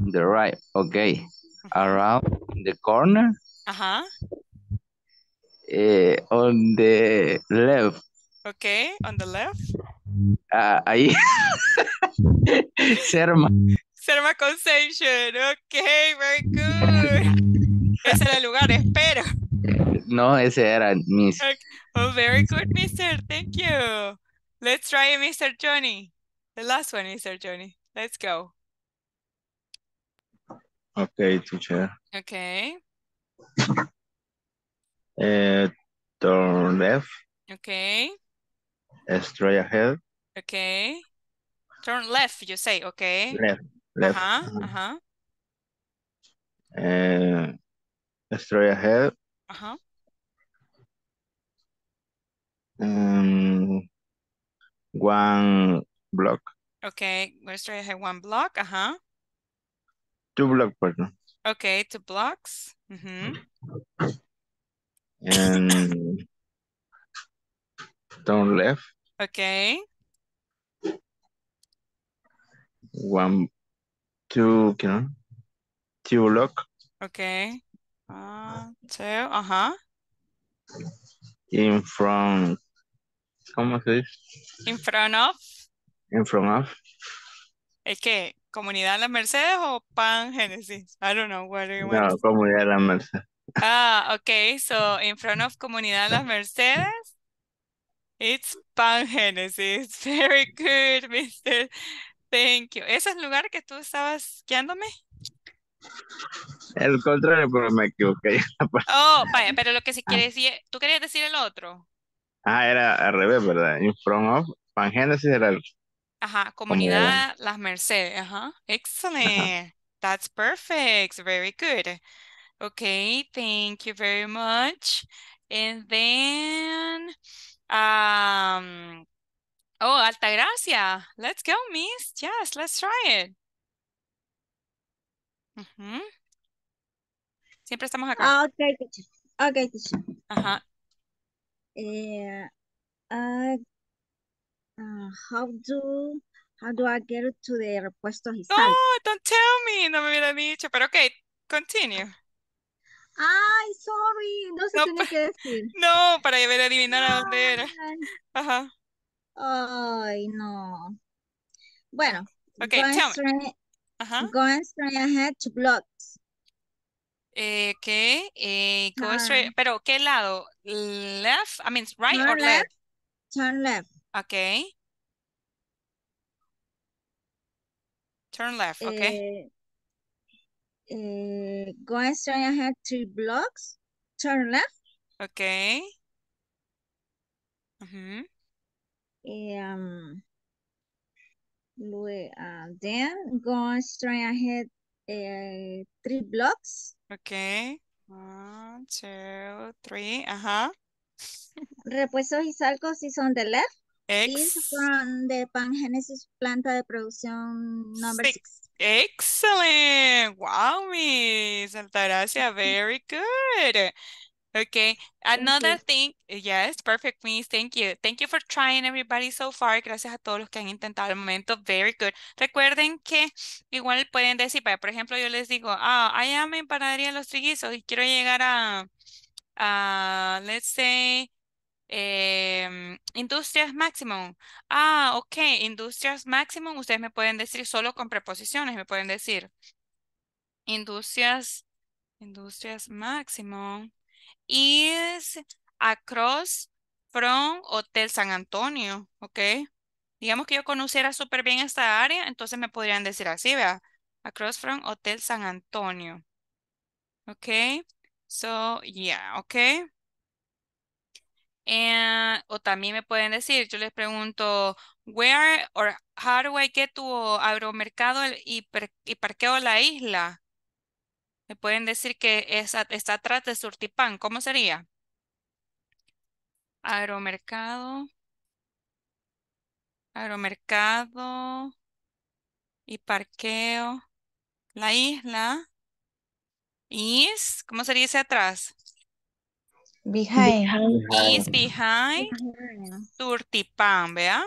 on the right. Okay. Around the corner. Ajá. Eh, on the left. Okay, on the left. Uh, ahí. Serma. [laughs] Serma Concession. Okay, very good. Ese era el lugar, espero. No, ese era Miss. Oh, very good, Mister. Thank you. Let's try Mr. Johnny. The last one, Mr. Johnny. Let's go. Okay, teacher. Okay. Uh, turn left. Okay. Eh, straight ahead. Okay. Turn left, you say, okay. Left, left. Uh-huh, uh-huh. Uh, straight ahead. Uh-huh. Um, one block. Okay, go straight ahead one block, uh-huh two block partner. Okay, two blocks. Mm -hmm. And down left. Okay. One, two, you know, two block. Okay. Uh, two, uh-huh. In front, How much is? In front of. In front of. Okay. comunidad Las Mercedes o Pan Genesis? I don't know. no, Comunidad de Las Mercedes. Ah, okay. So in front of comunidad Las Mercedes, it's Pan Genesis. [laughs] Very good, mister. Thank you. ¿Ese es el lugar que tú estabas guiándome? El contrario, pero me equivoqué. [laughs] oh, vaya, pero lo que se ah. quiere decir, tú querías decir el otro. Ah, era al revés, ¿verdad? In front of, Pan Genesis era el Ajá, comunidad La Las Mercedes. Ajá, excellent. Ajá. That's perfect. Very good. Okay, thank you very much. And then, um, oh, gracia. Let's go, miss. Yes, let's try it. Uh mm-hmm. -huh. Siempre estamos acá. Ah, okay, teacher. Okay, teacher. Ajá. Yeah. Eh, uh, Ah, how do how do I get to the Repuesto y Oh, don't tell me, no me hubiera dicho, pero okay continue. Ay, sorry, no se no, tiene que decir. [laughs] No, para ver adivinar a dónde era. Ajá. Ay, no. Bueno. Okay, tell straight, Ajá. Going straight ahead to blocks. Eh, ¿Qué? Eh, go straight, pero ¿qué lado? ¿Left? I mean, right or left? Turn left. Okay. Turn left, okay. Eh, eh, going straight ahead three blocks. Turn left. Okay. Uh Um, ah, then going straight ahead uh, three blocks. Okay. One, two, three. Uh -huh. Repuestos y salcos si son de left. Ex from Pan Genesis planta de producción number six. Excellent. Wow, Miss Gracia. Very good. Okay. Another thing. Yes, perfect, Miss. Thank you. Thank you for trying, everybody, so far. Gracias a todos los que han intentado el momento. Very good. Recuerden que igual pueden decir, por ejemplo, yo les digo, ah, oh, I am en Panadería Los Triguizos y quiero llegar a, a let's say, Em, industrias maximum. Ah, ok, industrias maximum. Ustedes me pueden decir solo con preposiciones, me pueden decir. Industrias, industrias maximum is across from Hotel San Antonio, ok. Digamos que yo conociera súper bien esta área, entonces me podrían decir así, vea. Across from Hotel San Antonio. Ok, so yeah, ok. Eh, o también me pueden decir, yo les pregunto, where or how do I get to agromercado y, parqueo la isla? Me pueden decir que es, está atrás de Surtipan, ¿Cómo sería? Agromercado. Agromercado. Y parqueo. La isla. Is. ¿Cómo sería ese atrás? Behind. Is behind. Turtipan, ¿vea?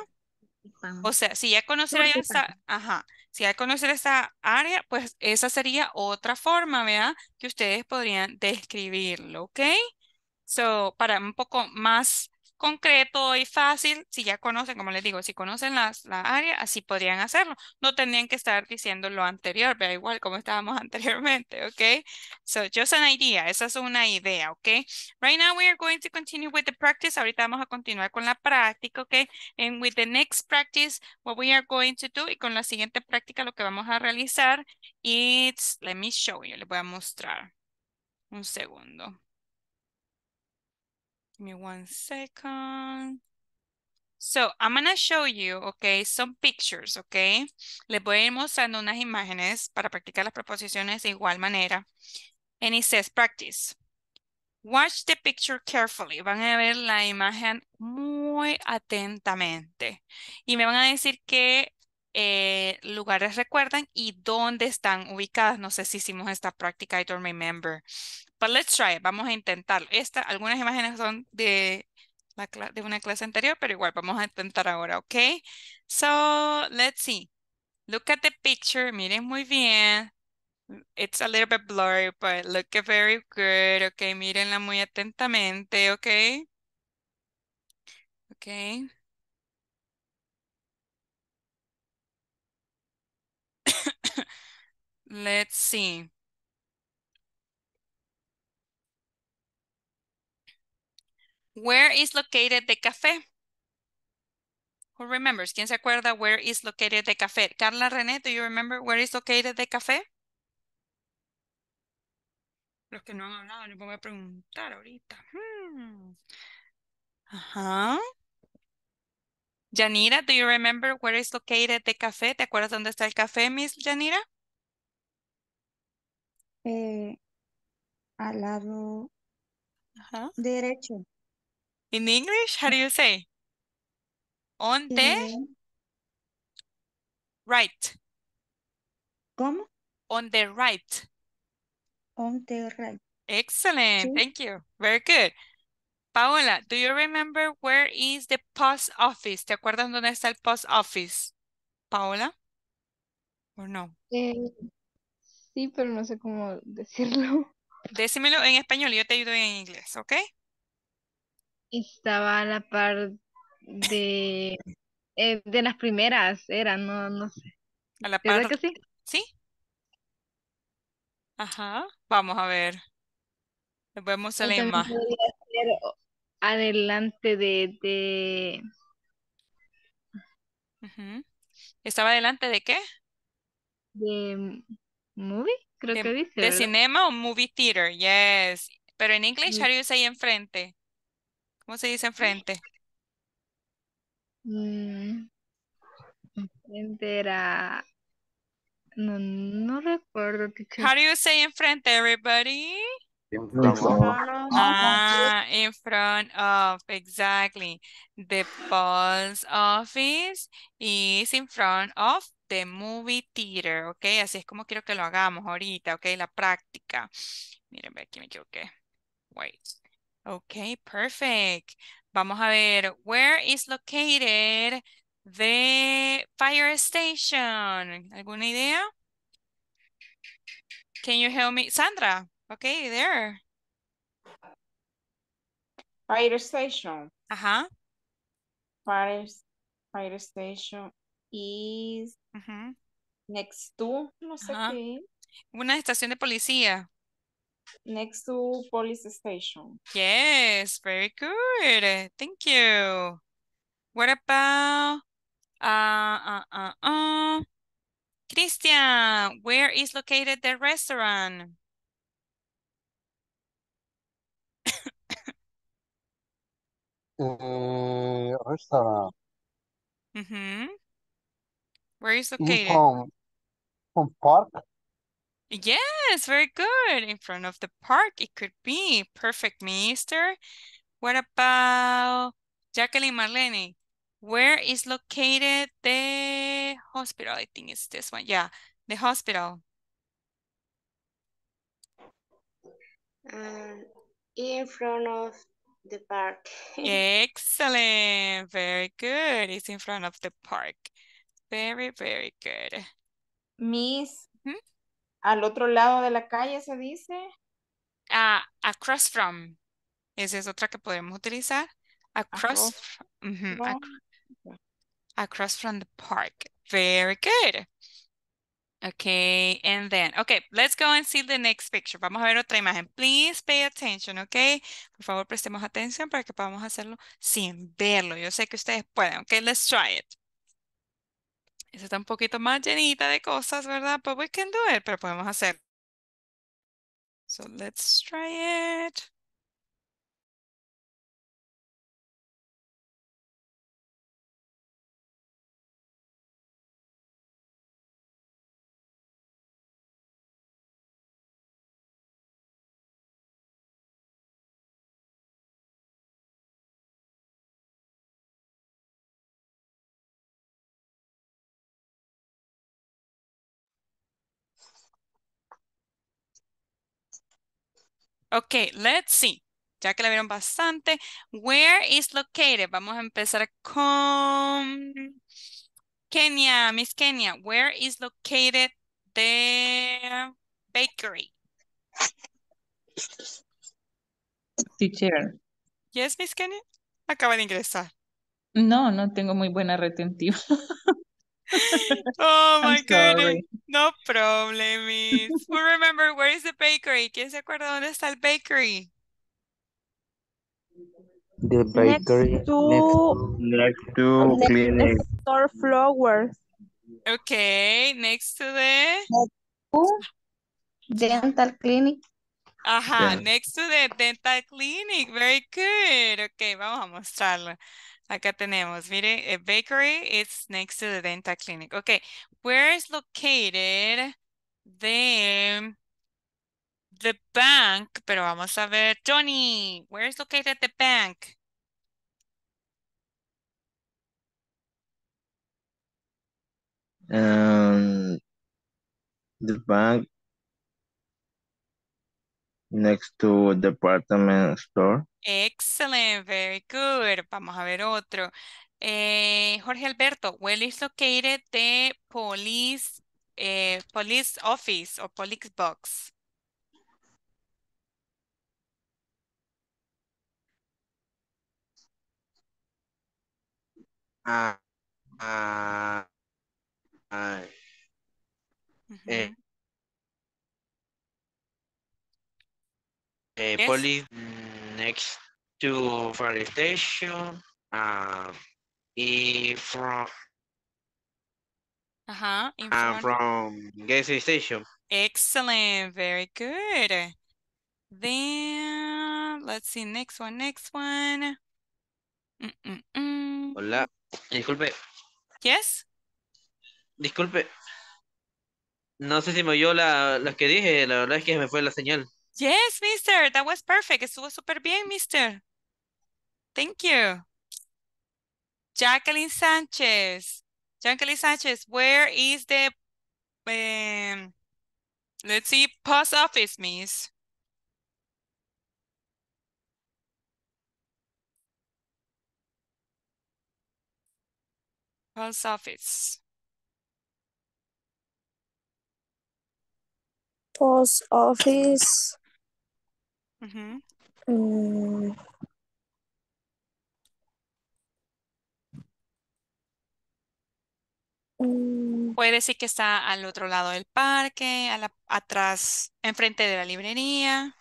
O sea, si ya conocer esta, ajá, si ya conocer esta área, pues esa sería otra forma, ¿verdad? Que ustedes podrían describirlo, ¿ok? So, para un poco más concreto y fácil, si ya conocen, como les digo, si conocen las, la área, así podrían hacerlo. No tendrían que estar diciendo lo anterior, pero igual como estábamos [laughs] anteriormente, ¿ok? So, just an idea, esa es una idea, ¿ok? Right now we are going to continue with the practice. Ahorita vamos a continuar con la práctica, ¿ok? And with the next practice, what we are going to do, y con la siguiente práctica lo que vamos a realizar, it's, let me show you, les voy a mostrar. Un segundo me one second. So, I'm going to show you, okay, some pictures, okay. Les voy a ir mostrando unas imágenes para practicar las proposiciones de igual manera. And it says practice. Watch the picture carefully. Van a ver la imagen muy atentamente. Y me van a decir qué eh, lugares recuerdan y dónde están ubicadas. No sé si hicimos esta práctica, I don't remember. But let's try Vamos a intentarlo. Esta, algunas imágenes son de, la de una clase anterior, pero igual vamos a intentar ahora, ¿ok? So, let's see. Look at the picture. Miren muy bien. It's a little bit blurry, but look very good. Ok, mírenla muy atentamente, ok. Ok. [coughs] Let's see. Where is located the café? Who remembers? ¿Quién se acuerda where is located the café? Carla René, do you remember where is located the café? Los que no han hablado, les voy a preguntar ahorita. Hmm. Ajá. Yanira, do you remember where is located the café? ¿Te acuerdas dónde está el café, Miss Yanira? Eh, al lado Ajá. derecho. In English, how do you say? On the right. ¿Cómo? On the right. On the right. Excellent. Thank you. Very good. Paola, do you remember where is the post office? ¿Te acuerdas dónde está el post office? Paola? ¿O no? Eh, sí, pero no sé cómo [laughs] decirlo. Decímelo en español, yo te ayudo en inglés, ¿ok? estaba a la par de, eh, de las primeras, era, no, no sé. A la par. Que sí? ¿Sí? Ajá, vamos a ver. vemos a la imagen. Adelante de, de... ¿Estaba adelante de qué? De movie, creo que dice. ¿De cinema o movie theater? Yes. Pero en inglés, mm. how do enfrente? ¿Cómo se dice enfrente? Mm, enfrente era... No, recuerdo. qué. How do you say enfrente, everybody? In front of. Ah, in ah, front of, exactly. The post office is in front of the movie theater, ¿ok? Así es como quiero que lo hagamos ahorita, ¿ok? La práctica. Miren, aquí me equivoqué. Wait. Okay, perfect. Vamos a ver, where is located the fire station? ¿Alguna idea? Can you help me? Sandra, okay, there. Fire station. Ajá. Fire, fire station is next to, no sé qué. Una estación de policía. next to police station. Yes, very good. Thank you. What about uh uh uh, uh. Christian, where is located the restaurant? uh, restaurant. Mm -hmm. Where is located? From home park. Yes, very good. In front of the park, it could be. Perfect, Mister. What about Jacqueline Marlene? Where is located the hospital? I think it's this one. Yeah, the hospital. Um, in front of the park. [laughs] Excellent. Very good. It's in front of the park. Very, very good. Miss, -hmm. Al otro lado de la calle se dice. Ah, across from. Esa es otra que podemos utilizar. Across, across, from, across from the park. Very good. Okay, and then, okay, let's go and see the next picture. Vamos a ver otra imagen. Please pay attention, okay? Por favor, prestemos atención para que podamos hacerlo sin verlo. Yo sé que ustedes pueden, okay? Let's try it. Esa está un poquito más llenita de cosas, ¿verdad? But we can do it, pero podemos hacer. So let's try it. Ok, let's see. Ya que la vieron bastante. Where is located? Vamos a empezar con Kenia, Miss Kenia. Where is located the bakery? Teacher. Yes, Miss Kenia. Acaba de ingresar. No, no tengo muy buena retentiva. [laughs] [laughs] Oh my goodness, No problem. remember where is the bakery? ¿Quién se acuerda dónde está el bakery? The bakery next to next, clinic. Store flowers. Okay, next to the dental clinic. Ajá, next to the dental clinic. Very good. Okay, vamos a mostrarlo. Acá tenemos, mire, a eh, bakery is next to the dental clinic. Okay, where is located the, the bank? Pero vamos a ver, Johnny, where is located the bank? Um, the bank next to department store. Excellent, very good. Vamos a ver otro. Eh, Jorge Alberto, where is located the police, eh, police office o police box? Ah, ah, Eh next to fire station. Uh, um, y from uh from gas station. Excellent, very good. Then let's see next one, next one. Mm, mm, mm. Hola, disculpe. Yes. Disculpe. No sé si me oyó la, las que dije, la verdad es que me fue la señal. Yes, mister, that was perfect. Estuvo súper bien, mister. Thank you. Jacqueline Sanchez. Jacqueline Sanchez, where is the, um, let's see, post office, miss? Post office. Post office. Eh, eh, Puede decir que está al otro lado del parque, a la, atrás, enfrente de la librería.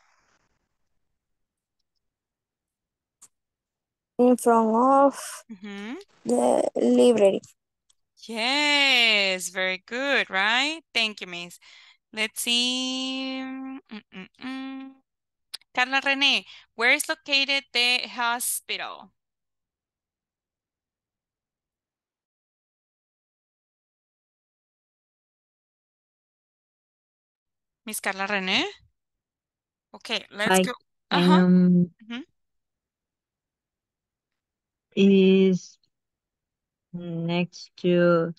In front of the library. Yes, very good, right? Thank you, Miss. Let's see. Mm, mm, mm. Carla René, where is located the hospital? Miss Carla René? Okay, let's I, go. Uh -huh. um, mm -hmm. Is next to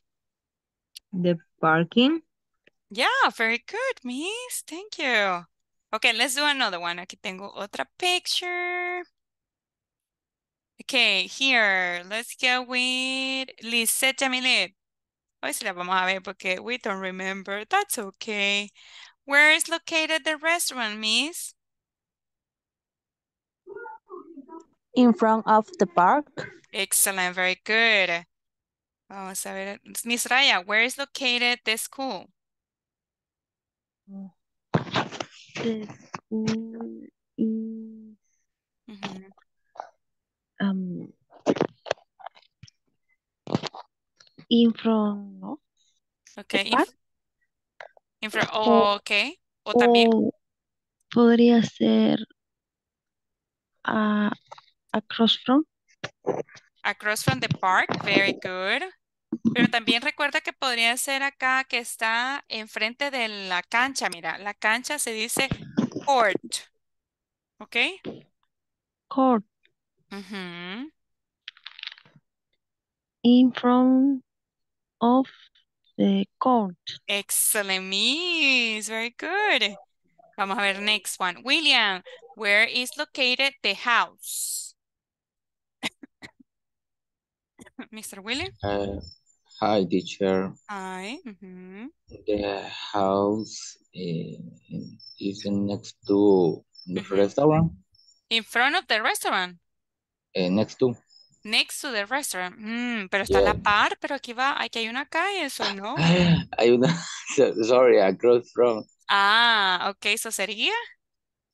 the parking? Yeah, very good, Miss. Thank you. Okay, let's do another one. Aquí tengo otra picture. Okay, here, let's go with Lisette Jamilet. Hoy se la vamos a ver porque we don't remember. That's okay. Where is located the restaurant, miss? In front of the park. Excellent, very good. Vamos a ver. Miss Raya, where is located the school? Mm. school is um, in front okay in, in front, okay o, también podría ser uh, across from across from the park very good pero también recuerda que podría ser acá que está enfrente de la cancha. Mira, la cancha se dice court. ¿Ok? Court. In front of the court. Excellent, Very good. Vamos a ver, next one. William, where is located the house? [laughs] Mr. William? Ah. Hi, teacher. Hi. Mm -hmm. The house uh, is next to the mm -hmm. restaurant. In front of the restaurant. Eh, next to. Next to the restaurant. Mm, pero está yeah. la par, pero aquí va, aquí hay una calle, so no. [laughs] hay una, [laughs] sorry, across from. Ah, okay, so sería.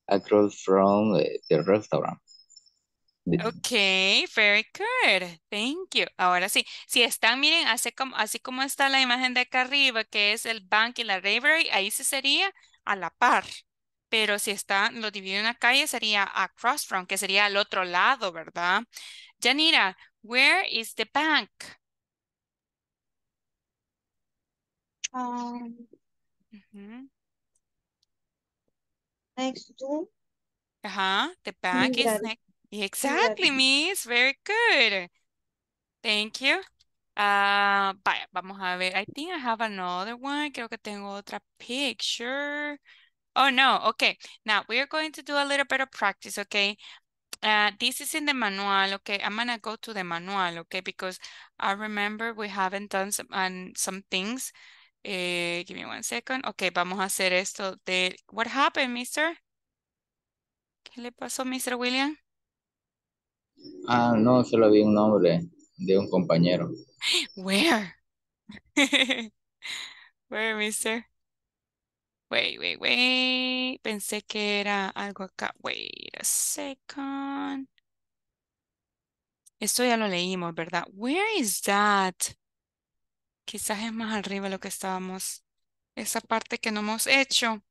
Across from eh, the restaurant. Ok, very good. Thank you. Ahora sí, si están, miren, así como, así como está la imagen de acá arriba, que es el bank y la library, ahí sí sería a la par. Pero si están lo divide en una calle, sería across from, que sería al otro lado, ¿verdad? Janira, where is the bank? uh Next to. Ajá, the bank is next. Exactly, Miss. Very good. Thank you. Uh, vaya, vamos a ver. I think I have another one. Creo que tengo otra picture. Oh, no. Okay. Now, we are going to do a little bit of practice, okay? Uh, this is in the manual, okay? I'm going to go to the manual, okay? Because I remember we haven't done some, um, some things. Eh, give me one second. Okay, vamos a hacer esto de... What happened, mister? ¿Qué le pasó, Mr. William? Ah, no, solo vi un nombre de un compañero. Where? [laughs] Where, mister? Wait, wait, wait. Pensé que era algo acá. Wait a second. Esto ya lo leímos, ¿verdad? Where is that? Quizás es más arriba lo que estábamos. Esa parte que no hemos hecho.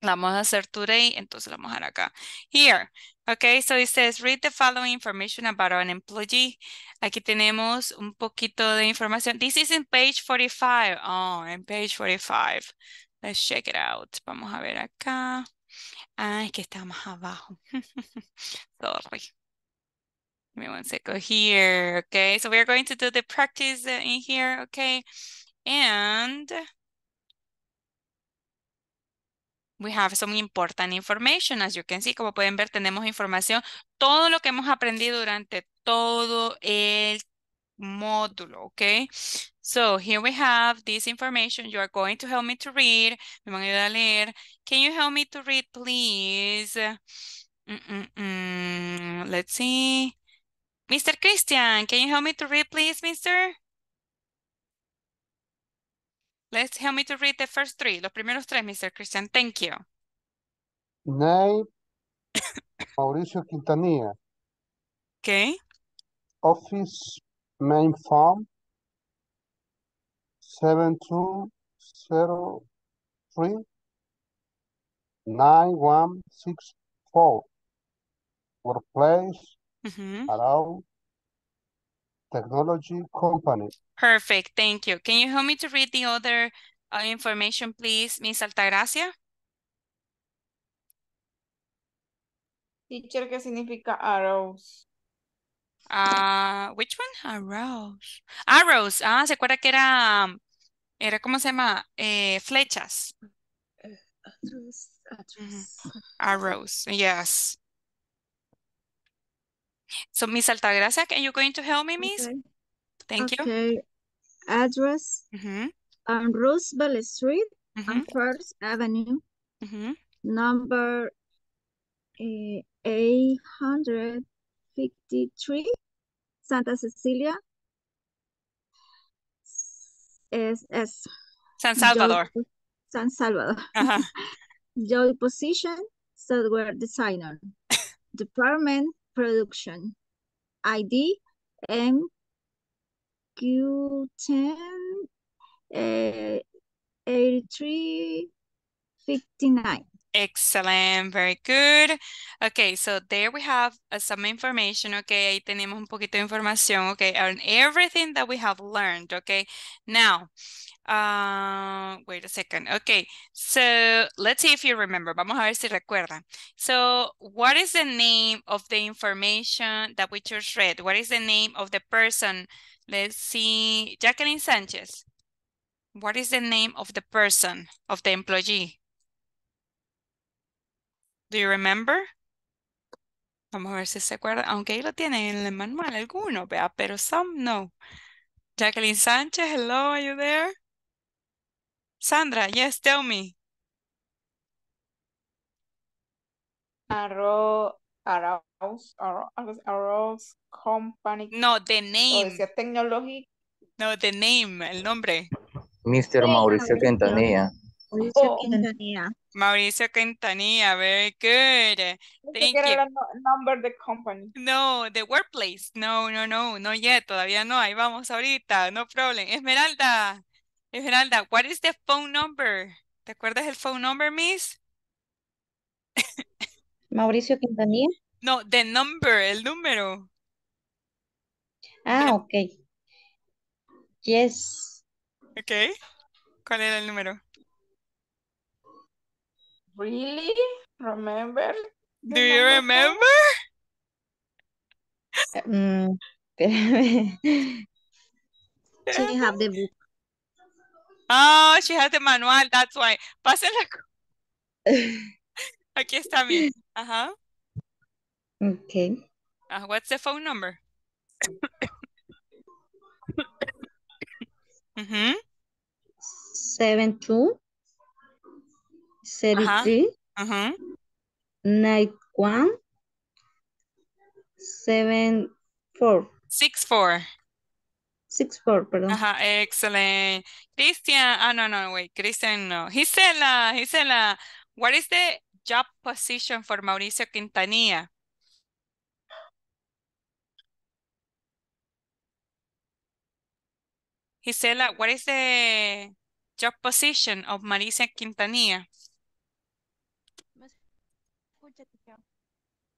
La vamos a hacer today, entonces la vamos a dejar acá. Here, Okay, so it says, read the following information about an employee. Aquí tenemos un poquito de información. This is in page 45. Oh, in page 45. Let's check it out. Vamos a ver acá. Ah, es que está más abajo. [laughs] Sorry. Give me one second here. Okay, so we are going to do the practice in here. Okay, and we have some important information, as you can see. Como pueden ver, tenemos información, todo lo que hemos aprendido durante todo el módulo, okay? So here we have this information. You are going to help me to read. Me van a ayudar a leer. Can you help me to read, please? Mm -mm -mm. Let's see. Mr. Christian, can you help me to read, please, mister? Let's help me to read the first three, los primeros tres, Mr. Christian. Thank you. Name: [coughs] Mauricio Quintanilla. Okay. Office main form 7203 9164. Workplace mm -hmm. around technology company. Perfect, thank you. Can you help me to read the other uh, information, please, Miss Altagracia? Teacher, ¿qué significa arrows? Uh, which one? Arrows. Arrows. Ah, ¿se acuerda que era, era cómo se llama? Eh, flechas. Uh, eh, arrows. Arrows, yes. So Miss Altagracia, are you going to help me, Miss? Okay. Thank okay. you. Okay. Address mm -hmm. on um, Roosevelt Street mm -hmm. on mm-hmm. First Avenue, mm -hmm. number uh, eh, 853, Santa Cecilia, es, es San Salvador. San Salvador. Uh -huh. [laughs] Joy Position, Software Designer. [laughs] Department production. ID MQ10 uh, eh, 8359. Excellent, very good. Okay, so there we have uh, some information, okay, ahí tenemos un poquito de información, okay, on everything that we have learned, okay. Now, uh, wait a second. Okay, so let's see if you remember. Vamos a ver si recuerda. So what is the name of the information that we just read? What is the name of the person? Let's see, Jacqueline Sanchez. What is the name of the person, of the employee? Do you remember? Vamos a ver si se acuerda, aunque ahí lo tiene en el manual alguno, vea, pero some no. Jacqueline Sanchez, hello, are you there? Sandra, yes, tell me. Arrows, Arrows, Arrows Company. No, the name. Tecnología. No, the name, el nombre. Mr. Mauricio Quintanilla. Mauricio oh. Quintanilla. Mauricio Quintanilla, very good. Thank you. The number the company. No, the workplace. No, no, no, no yet, todavía no. Ahí vamos ahorita, no problem. Esmeralda. Esmeralda, what is the phone number? ¿Te acuerdas el phone number, Miss? Mauricio Quintanilla. No, the number, el número. Ah, [laughs] ok. Yes. Ok. ¿Cuál era el número? Really? Remember? Do you remember? Eh, mm, I [laughs] [laughs] have the Ah, oh, she has the manual, that's why. Pásenla. [laughs] Aquí está bien. Ajá. Okay. Uh, what's the phone number? mm -hmm. Seven two thirty three uh -huh. nine one seven four six four Six excelente. Cristian, ah, no, no, wait, Cristian, no. Gisela, Gisela, what is the job position for Mauricio Quintanilla? Gisela, what is the job position of Mauricio Quintanilla?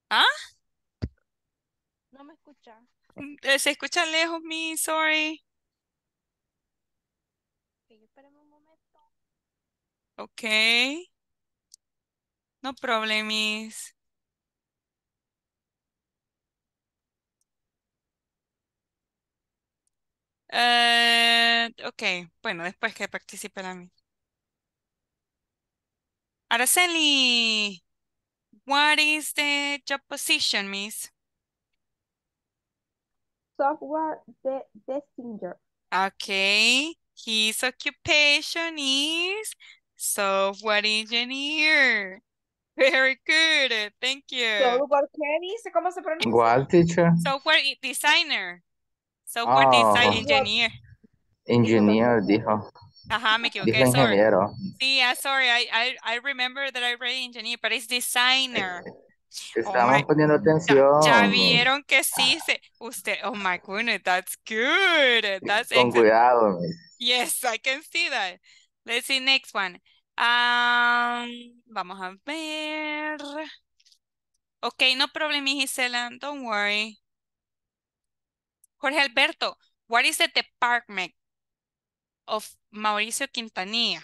¿Ah? Eh, se escucha lejos mi, sorry. Ok. No problemis. Uh, eh, ok, bueno, después que participe la mí. Araceli, what is the job position, miss? software de designer. Okay. His occupation is software engineer. [laughs] Very good. Thank you. Software, ¿qué dice? ¿Cómo se pronuncia? Igual, teacher. Software designer. Software oh. design engineer. Engineer, dijo. Ajá, me equivoqué, sorry. ingeniero. Sí, ah, sorry, I, I, I remember that I read engineer, but it's designer. Estamos poniendo atención. Ya, vieron que sí, se, usted, oh my goodness, that's good. That's Con cuidado. Yes, I can see that. Let's see next one. Um, vamos a ver. Ok, no problem, Gisela. Don't worry. Jorge Alberto, what is the department of Mauricio Quintanilla?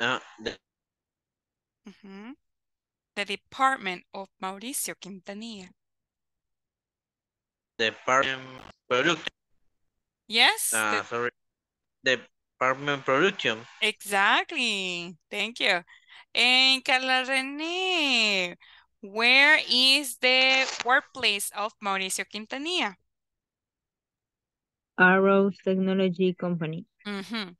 Ah, the, uh -huh. the Department of Mauricio Quintanilla. Department Production. Yes. Uh, ah, the, sorry. Department Production. Exactly. Thank you. And Carla René, where is the workplace of Mauricio Quintanilla? Arrow Technology Company. Mm -hmm.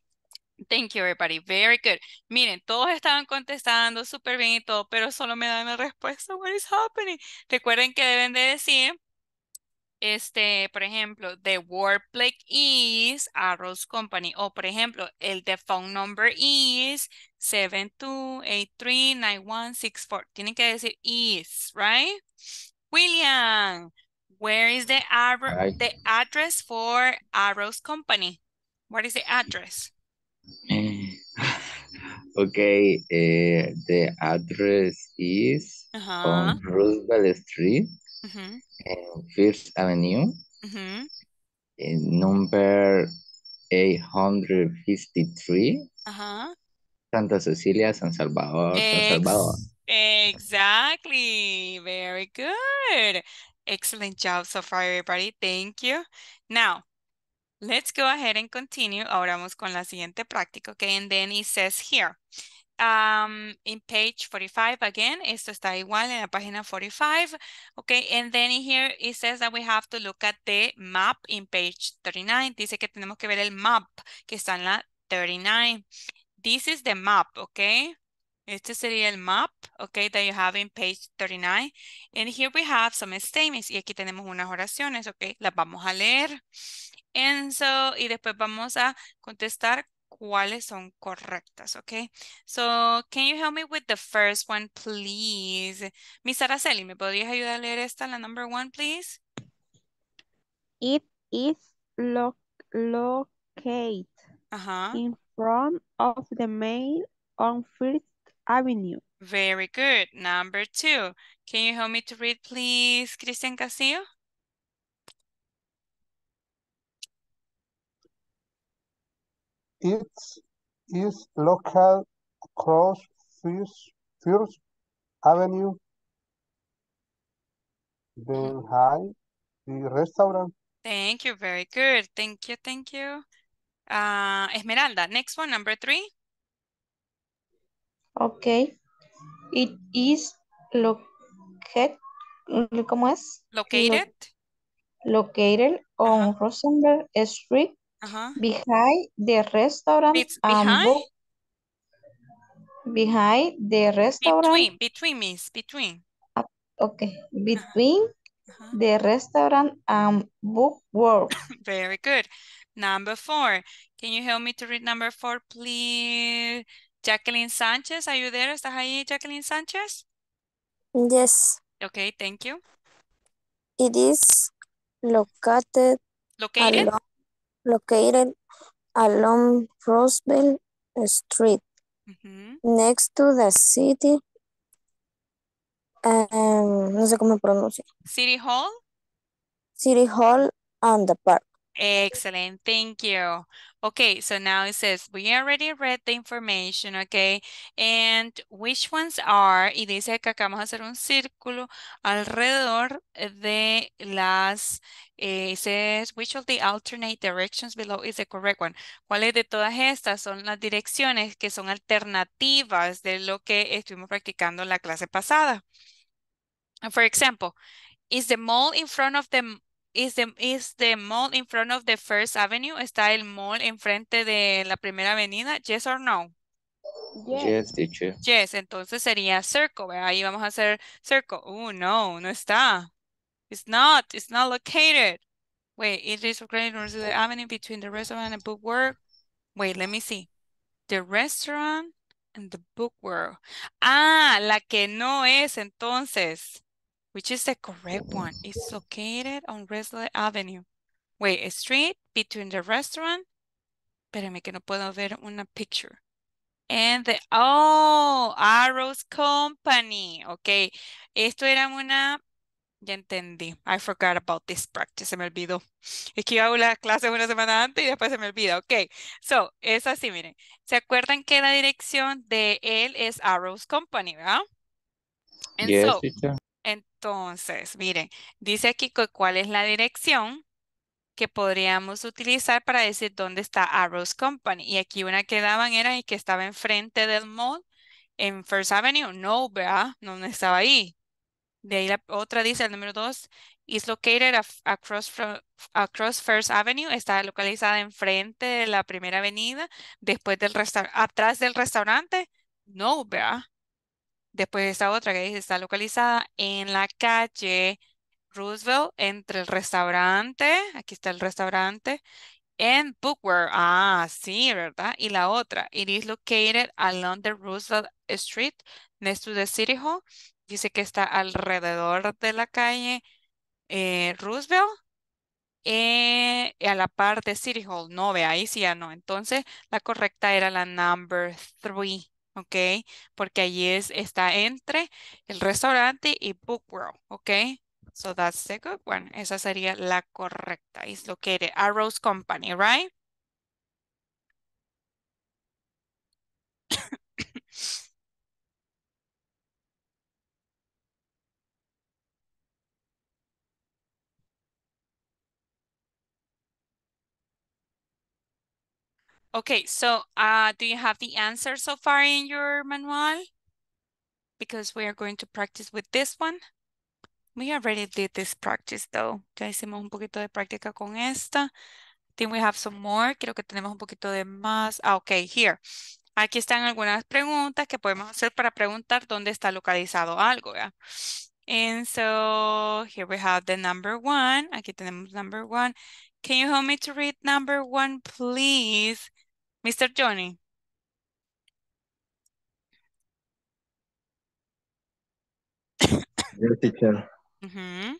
Thank you, everybody. Very good. Miren, todos estaban contestando súper bien y todo, pero solo me dan la respuesta, what is happening? Recuerden que deben de decir, este, por ejemplo, the wordplay is Arrows Company. O, por ejemplo, el the phone number is 72839164. Tienen que decir is, right? William, where is the, the address for Arrows Company? What is the address? Mm. [laughs] Okay, uh, the address is uh -huh. on Roosevelt Street, uh mm-hmm. eh, -huh. Fifth Avenue, -huh. Mm-hmm. Eh, number 853, uh-huh. Santa Cecilia, San Salvador, Ex San Salvador. Exactly, very good. Excellent job so far, everybody. Thank you. Now, Let's go ahead and continue. Ahora vamos con la siguiente práctica, okay? And then it says here, um, in page 45 again, esto está igual en la página 45, okay? And then here it says that we have to look at the map in page 39. Dice que tenemos que ver el map que está en la 39. This is the map, okay? Este sería el map, okay, that you have in page 39. And here we have some statements. Y aquí tenemos unas oraciones, okay? Las vamos a leer y después vamos a contestar cuáles son correctas, ¿ok? So, can you help me with the first one, please? Miss Araceli, ¿me podrías ayudar a leer esta, la number one, please? It is located in front of the main on First Avenue. Very good. Number two. Can you help me to read, please, Cristian Castillo? It is local across First, First Avenue. Then high the restaurant. Thank you, very good. Thank you, thank you. Uh, Esmeralda, next one, number three. Okay. It is located, ¿cómo es? Located. Located on Rosenberg Street uh -huh. Behind the restaurant. Be behind? behind the restaurant. Between, between means between. Uh, okay, between uh -huh. the restaurant and book world. [laughs] Very good. Number four. Can you help me to read number four, please? Jacqueline Sanchez, are you there? ¿Estás ahí, Jacqueline Sanchez? Yes. Okay, thank you. It is located. Located? Along located along Roosevelt Street, next to the city. Um, no sé cómo pronuncia. City Hall. City Hall and the park. Excellent, thank you. Okay, so now it says, we already read the information, okay? And which ones are, y dice que acá vamos a hacer un círculo alrededor eh, de las, it eh, says, which of the alternate directions below is the correct one? ¿Cuáles de todas estas son las direcciones que son alternativas de lo que estuvimos practicando en la clase pasada? For example, is the mall in front of the is the, is the mall in front of the First Avenue? ¿Está el mall enfrente de la primera avenida? Yes or no? Yes. yes, teacher. Yes, entonces sería circle, Ahí vamos a hacer circle. Oh, no, no está. It's not, it's not located. Wait, it is located on the avenue between the restaurant and bookwork. Wait, let me see. The restaurant and the bookwork. Ah, la que no es entonces which is the correct one. Oh. It's located on Resley Avenue. Wait, a street between the restaurant. Espérame que no puedo ver una picture. And the, oh, Arrows Company. Ok, esto era una, ya entendí. I forgot about this practice, se me olvidó. Es que iba a la clase una semana antes y después se me olvida. Okay. so, es así, miren. ¿Se acuerdan que la dirección de él es Arrows Company, verdad? And so, entonces, miren, dice aquí cuál es la dirección que podríamos utilizar para decir dónde está Arrows Company. Y aquí una que daban era y que estaba enfrente del mall en First Avenue. No, vea, No estaba ahí. De ahí la otra dice, el número dos, is located across, across First Avenue. Está localizada enfrente de la primera avenida, después del restaurante, atrás del restaurante. No, vea. Después esta otra que dice, está localizada en la calle Roosevelt, entre el restaurante, aquí está el restaurante, en Bookware. Ah, sí, ¿verdad? Y la otra, it is located along the Roosevelt Street, next to the City Hall. Dice que está alrededor de la calle eh, Roosevelt. Eh, a la parte de City Hall. No, ve ahí sí ya no. Entonces, la correcta era la number three. ¿ok? Porque allí es, está entre el restaurante y Book World, ¿ok? So that's the good one. Esa sería la correcta. It's located Arrows Company, right? [coughs] [coughs] Okay, so uh, do you have the answer so far in your manual? Because we are going to practice with this one. We already did this practice though. Ya hicimos un poquito de práctica con esta. Then we have some more. Creo que tenemos un poquito de más. Ah, ok, here. Aquí están algunas preguntas que podemos hacer para preguntar dónde está localizado algo. ¿verdad? And so here we have the number one. Aquí tenemos number one. Can you help me to read number one, please? Mr. Johnny. Yes, teacher. Mm -hmm.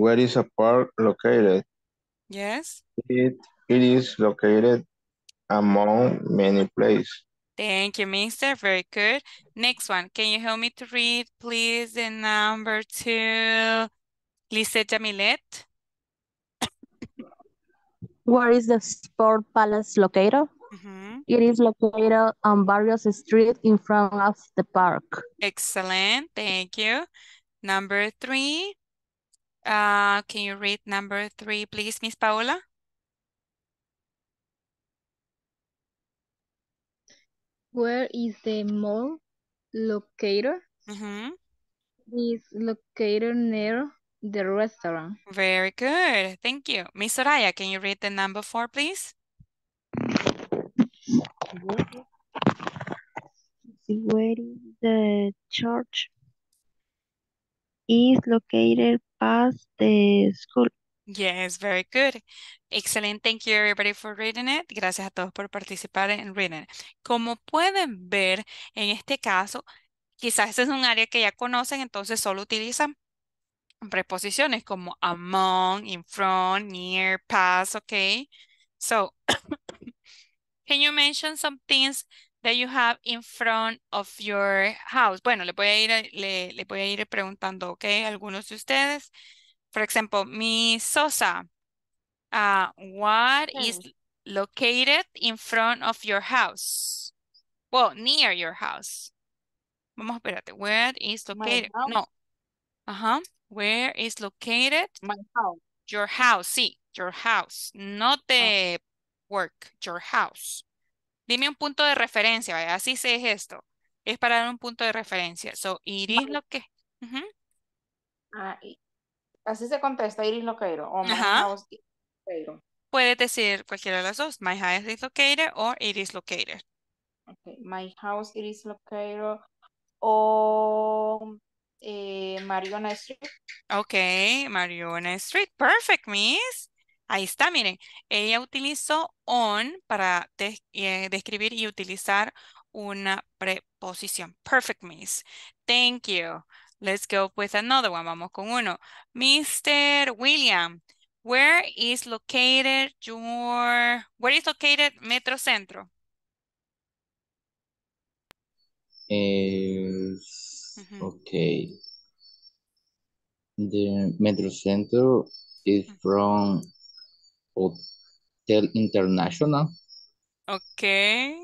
Where is a park located? Yes. It, it is located among many places. Thank you, mister. Very good. Next one. Can you help me to read, please, the number two? Lisa Jamilet. Where is the Sport Palace located? Mm -hmm. It is located on Barrios Street in front of the park. Excellent, thank you. Number three. Uh, can you read number three, please, Miss Paola? Where is the mall located? Mm -hmm. It is located near the restaurant. Very good. Thank you. Miss Soraya, can you read the number four, please? Where the church? Is located past the school. Yes, very good. Excellent. Thank you everybody for reading it. Gracias a todos por participar en reading. Como pueden ver, en este caso, quizás este es un área que ya conocen, entonces solo utilizan preposiciones como among, in front, near, past, okay? So, [coughs] can you mention some things that you have in front of your house? Bueno, le voy a ir, le, voy a ir preguntando, okay, algunos de ustedes. Por ejemplo, mi Sosa, uh, what is located in front of your house? Well, near your house. Vamos, espérate, where is located? No. Ajá. Where is located? My house. Your house, sí, your house. No ah. the work, your house. Dime un punto de referencia, así se es esto. Es para dar un punto de referencia. So, it is lo que... Ah, así se contesta, it is located. O my house Puedes decir cualquiera de las dos. My house is located or it is located. My house is located. O eh, Mariona Street. Ok, Mariona Street. Perfect, Miss. Ahí está, miren. Ella utilizó on para eh, describir y utilizar una preposición. Perfect, Miss. Thank you. Let's go with another one. Vamos con uno. Mr. William, where is located your... Where is located Metro Centro? Eh, Okay. The Metro Center is from Hotel International. Okay.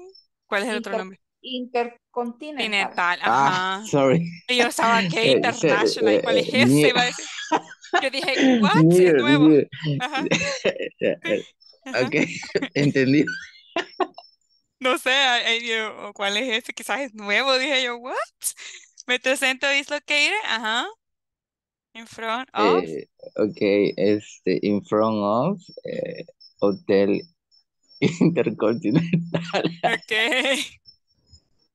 ¿Cuál es el otro nombre? Intercontinental. Ah, ajá. Ah, sorry. Y yo estaba que eh, eh, International. Eh, ¿Cuál es ese? Yo dije, [laughs] what? ¿es nuevo? [laughs] Ok, entendí. No sé, ¿cuál es ese? Quizás es nuevo. Dije yo, what? presento is located, ajá. Uh In front of. Eh, ok, este, in front of eh, Hotel [laughs] Intercontinental. Ok.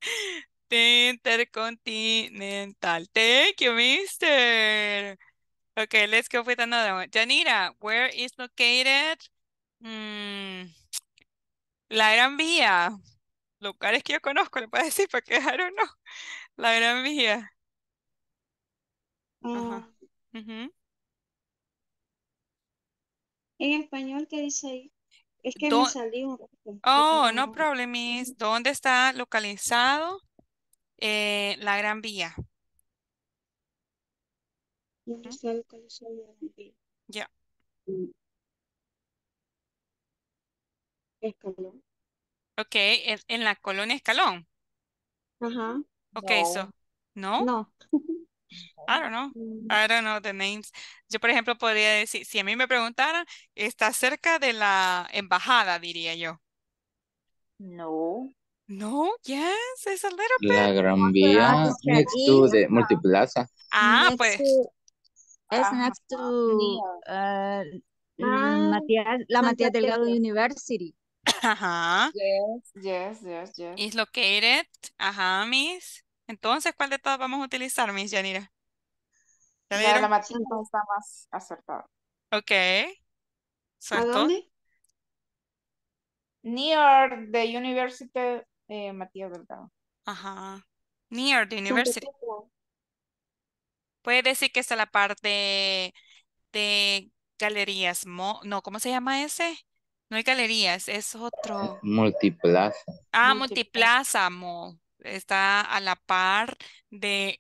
[laughs] Intercontinental. Thank you, mister. Okay, let's go with another one. Janira, where is located mm, la Gran Vía? Lugares que yo conozco, le puedo decir para I o no la Gran Vía. Ajá. Mm. en español, ¿qué dice ahí? Es que me salió. un rato. Oh, no problemis. ¿Dónde eh, está localizado la Gran Vía? No está localizado Gran Ya. Mm. Escalón. Ok, en la colonia Escalón. Ajá. Okay, so no. No. I don't know. [laughs] I don't know the names. Yo, por ejemplo, podría decir, si a mí me preguntaran, está cerca de la embajada, diría yo. No. No, yes, it's a little bit. La Gran Vía next to the Multiplaza. Ah, pues. it's next to uh, ah. Matías, la Matías Delgado University. Ajá. Yes, yes, yes, yes. Is located. Ajá, Miss. Entonces, ¿cuál de todas vamos a utilizar, Miss Yanira? la machita está más acertada. Ok. ¿A Near the University eh, Matías Delgado. Ajá. Near the University. Puede decir que está la parte de galerías, Mo no, ¿cómo se llama ese? No hay galerías, es otro. Multiplaza. Ah, Multiplaza, mo. Está a la par del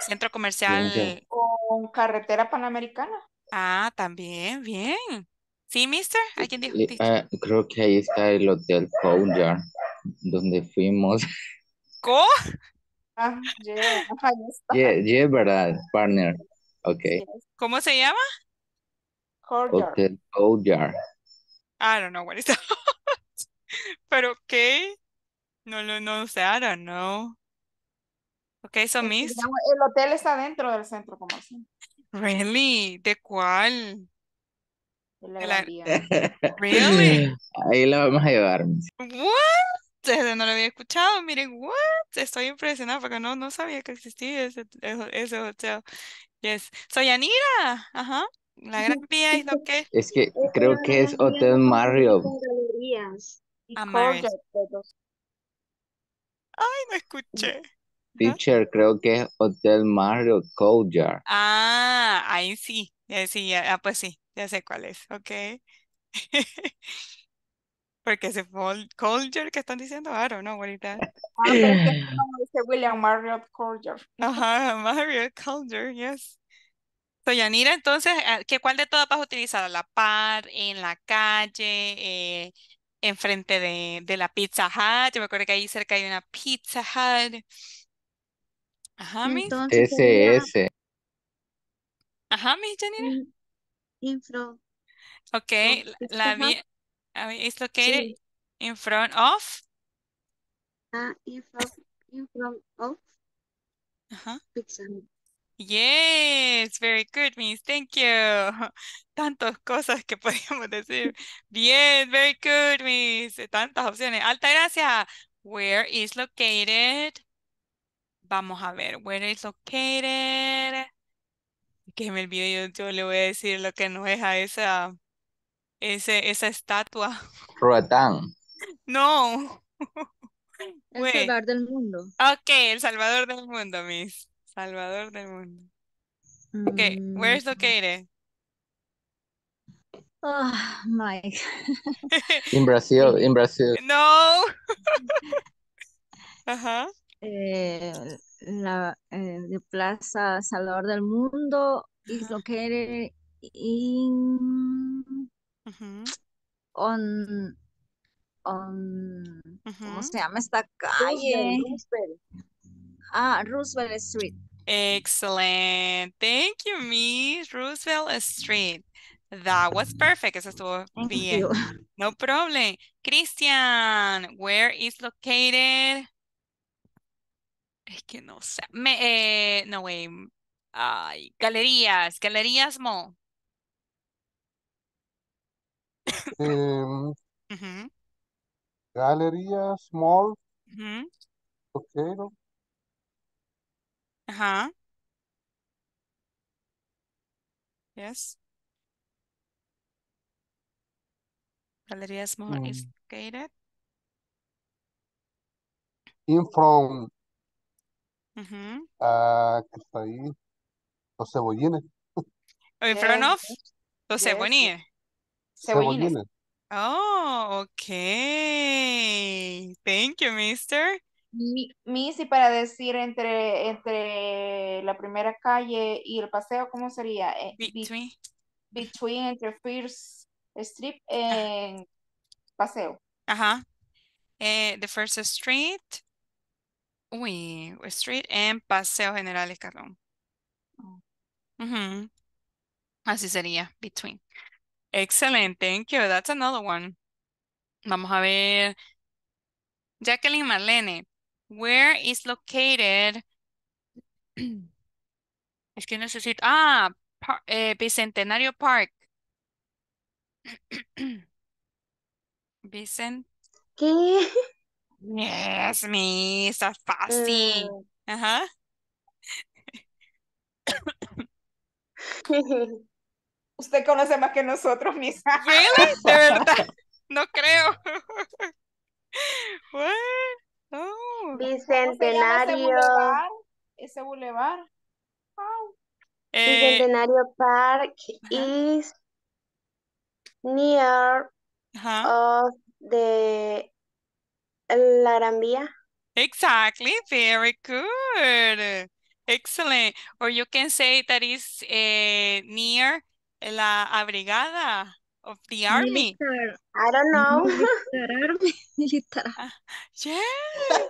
centro comercial. Con carretera panamericana. Ah, también, bien. ¿Sí, mister? ¿Alguien dijo? Ah, creo que ahí está el Hotel Fowler, donde fuimos. [laughs] ¿Cómo? Ah, yeah, yeah, yeah, verdad, partner. okay. ¿Cómo se llama? Hotel Courtyard. I don't know what it's [laughs] Pero qué? No, no, no sé, I don't know. Okay, so Miss. El hotel está dentro del centro así? Really? ¿De cuál? De la... [laughs] Really? Ahí la vamos a llevar. What? Desde no lo había escuchado, miren, what? Estoy impresionada porque no, no sabía que existía ese, ese, ese hotel. Yes. Soy Anira, ajá. La Gran Vía es lo que... Es que creo que es Hotel Mario. Ay, no escuché. Teacher, creo que es Hotel Mario Courtyard. Ah, ahí sí. Ya, sí, ah, pues sí, ya sé cuál es. Ok. [laughs] Porque se fue Colger que están diciendo, I don't know what Ah, es [laughs] William Marriott Ajá, Marriott Colger, yes. Yanira, entonces, ah, ¿qué, ¿cuál de todas vas a utilizar? la par, en la calle, eh, enfrente de, de la Pizza Hut? Yo me acuerdo que ahí cerca hay una Pizza Hut. Ajá, mi. Entonces ese. Ajá, mi Yanira. in- front. Okay, la, mía located in front of. Ah, in front, in front of Ajá. Pizza Hut. Yes, very good, Miss. Thank you. [laughs] Tantas cosas que [laughs] podíamos decir. Bien, very good, Miss. Tantas opciones. Alta gracia. Where is located? Vamos a ver. Where is located? Que me olvido yo, yo le voy a decir lo que no es a esa, ese, esa estatua. [laughs] Roatán. No. El Salvador del Mundo. Ok, El Salvador del Mundo, Miss. Salvador del mundo. Okay, mm, where is located? Ah, Mike [laughs] [laughs] En Brasil, en Brasil No. [laughs] Ajá. Eh, la eh, Plaza Salvador del Mundo is located in on on ¿cómo se llama esta calle? Ah, Roosevelt Street. Excellent. Thank you, Miss Roosevelt Street. That was perfect. Eso estuvo Thank bien. You. No problem. Christian, where is located? Es que no sé. Me, eh, no, way. Ay, galerías, galerías mo. Um, uh -huh. Galerías mall. Uh -huh. Uh-huh. Yes. Galerías Mall is Mm. educated. In from Mm-hmm. ah, ¿qué está ahí? Los cebollines. In front of Los yes, Ebony. Cebollines. Cebollines. Oh, okay. Thank you, mister. Miss y para decir entre, entre la primera calle y el paseo, ¿cómo sería? Eh, between. Between, entre First Street en paseo. Ajá. Eh, the First Street. Uy, Street and Paseo General Escalón. Oh. Así sería, between. Excelente, thank you. That's another one. Vamos a ver. Jacqueline Marlene, Where is located? [clears throat] Es que necesito. Ah, eh, Bicentenario Park. [clears throat] Vicent. ¿Qué? Yes, me. Está fácil. Ah. Ajá. [laughs] Usted conoce más que nosotros, Misa. ¿Really? De verdad. [laughs] No creo. [laughs] What? Oh, Bicentenario. Ese bulevar. Eh, Bicentenario Park is near of the La Gran Vía. Exactly, very good. Excellent. Or you can say that is eh, near La Abrigada of the army? I don't know. Militar. [laughs] [laughs] Ah, yeah.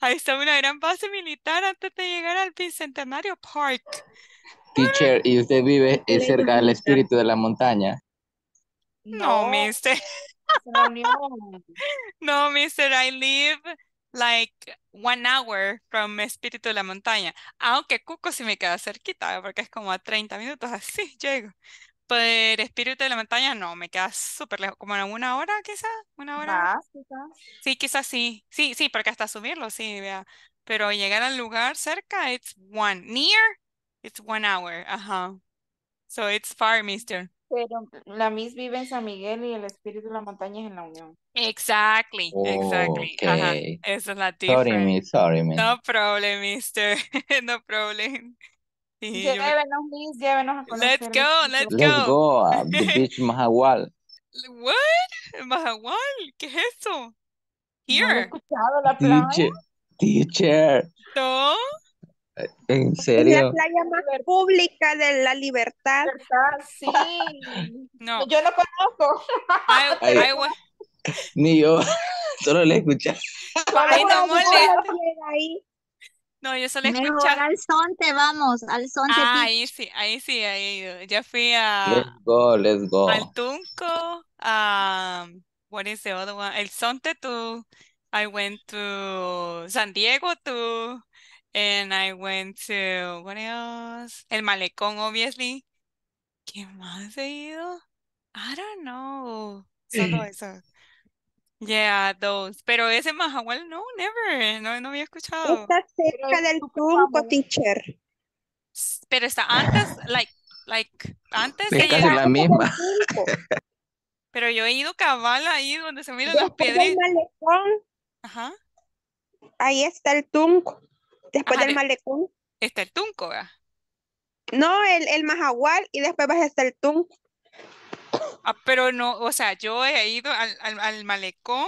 Ahí está una gran base militar antes de llegar al Bicentenario Park. Teacher, ¿y usted vive eh, cerca del espíritu de la montaña? No, mister. [laughs] no, mister, I live like one hour from Espíritu de la Montaña. Aunque Cuco sí me queda cerquita, porque es como a 30 minutos, así llego. Pero Espíritu de la Montaña no, me queda súper lejos, como en una hora quizá, una hora. Más, quizás. Sí, quizás sí, sí, sí, porque hasta subirlo, sí, vea. Pero llegar al lugar cerca, it's one, near, it's one hour, ajá. So it's far, mister. Pero la Miss vive en San Miguel y el espíritu de la montaña es en la Unión. Exactly, oh, exactly. es la Sorry, miss, sorry, miss. No problem, mister. [laughs] no problem. Y llévenos, Liz, llévenos a conocer. Este let's go, let's go. Let's go a the beach [laughs] Mahahual. What? Mahahual? ¿Qué es eso? Here. No escuchado la playa? Teacher. Teacher. No. En serio. Es la playa más pública de la libertad. Sí. [laughs] No. Yo no conozco. I, [laughs] I, Ni yo. Solo le escuché. Ay, no molesta. No, yo solo escuchar. Al Sonte, vamos, al Sonte ah, ahí sí, ahí sí, ahí ya fui a. Let's go, let's go. Al Tunco, a. what is the other one? El Sonte tú. I went to San Diego tú And I went to. What else? El Malecón, obviously. ¿Qué más he ido? I don't know. Solo [clears throat] eso. Yeah, those. Pero ese majahual no, never. No, no había escuchado. Está cerca del Tunco, teacher. Pero está antes, like, like, antes es casi la misma. [laughs] Pero yo he ido cabal ahí donde se miran las Malecón. Ajá. Ahí está el tunco. Después del malecón. Está el tunco, ¿verdad? No, el, el y después vas a estar el tunco. Ah, pero no, o sea, yo he ido al, al, al, malecón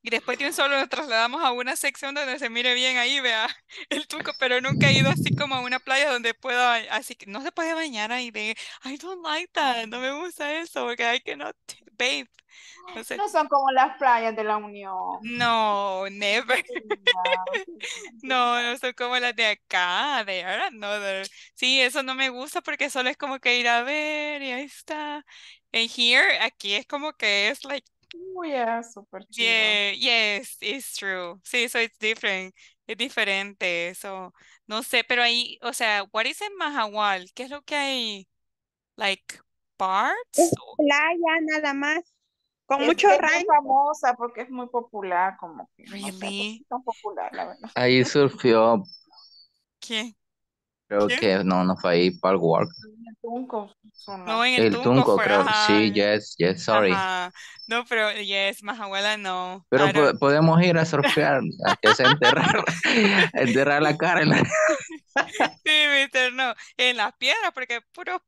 y después de un solo nos trasladamos a una sección donde se mire bien ahí, vea, [laughs] el truco, pero nunca he ido así como a una playa donde pueda, así que no se puede bañar ahí de, I don't like that, no me gusta eso, porque hay que no, [laughs] babe. No, no son como las playas de la Unión. No, never. [laughs] no, no son como las de acá, de ahora no. Sí, eso no me gusta porque solo es como que ir a ver y ahí está. And here, aquí es como que es like. Muy, super chido. Yeah, yes, it's true. Sí, so it's different. Es diferente. So, no sé, pero ahí, o sea, what is en Mahahual? ¿Qué es lo que hay? Like, parts? playa nada más. Con mucho rango. famosa porque es muy popular, como que. tan popular, la verdad. Ahí surgió. ¿Qué? Creo que no, no fue ahí, Park Walker. No, en el, el Tunco, creo. Sí, yes, yes, sorry. No, pero yes, más abuela no. Pero podemos ir a [laughs] surfear, a enterrar, [laughs] enterrar la cara en sí, mister, no, en las piedras, porque puro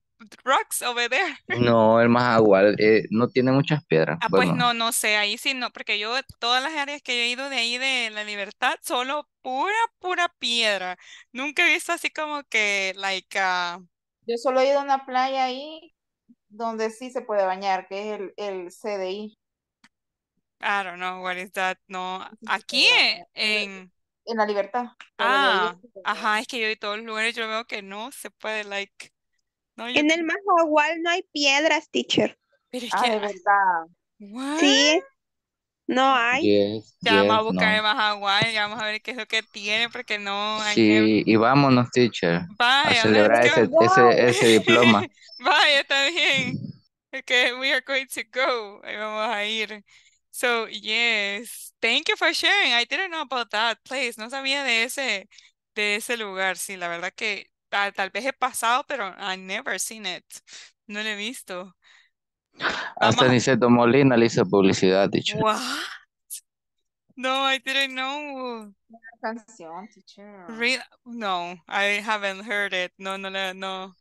rocks over there. No, el Mahahual eh, no tiene muchas piedras. Ah, pues no, no sé, ahí sí no, porque yo todas las áreas que he ido de ahí de La Libertad, solo pura, pura piedra. Nunca he visto así como que, like... Ah, yo solo he ido a una playa ahí donde sí se puede bañar, que es el, el CDI. I don't know what is that. No, aquí e, en... En la libertad. Ah, ajá, es que yo y todos los lugares yo veo que no se puede, like... No, En el Mahahual no hay piedras, teacher. Pero es ah, que... Ah, verdad. Sí, no hay. ya vamos a buscar en eh, Hawaii, vamos a ver qué es lo que tiene, porque no hay. Sí, y vámonos, teacher. a celebrar ese, ese, ese, [laughs] diploma. Vaya, está bien. Ok, we are going to go. vamos a ir. So, yes. Thank you for sharing. I didn't know about that place. No sabía de ese, de ese lugar. Sí, la verdad que tal, tal vez he pasado, pero I never seen it. No lo he visto. Hasta Niceto Molina le hizo publicidad, teacher. No, I didn't know. canción, No, I haven't heard it. No, no, no.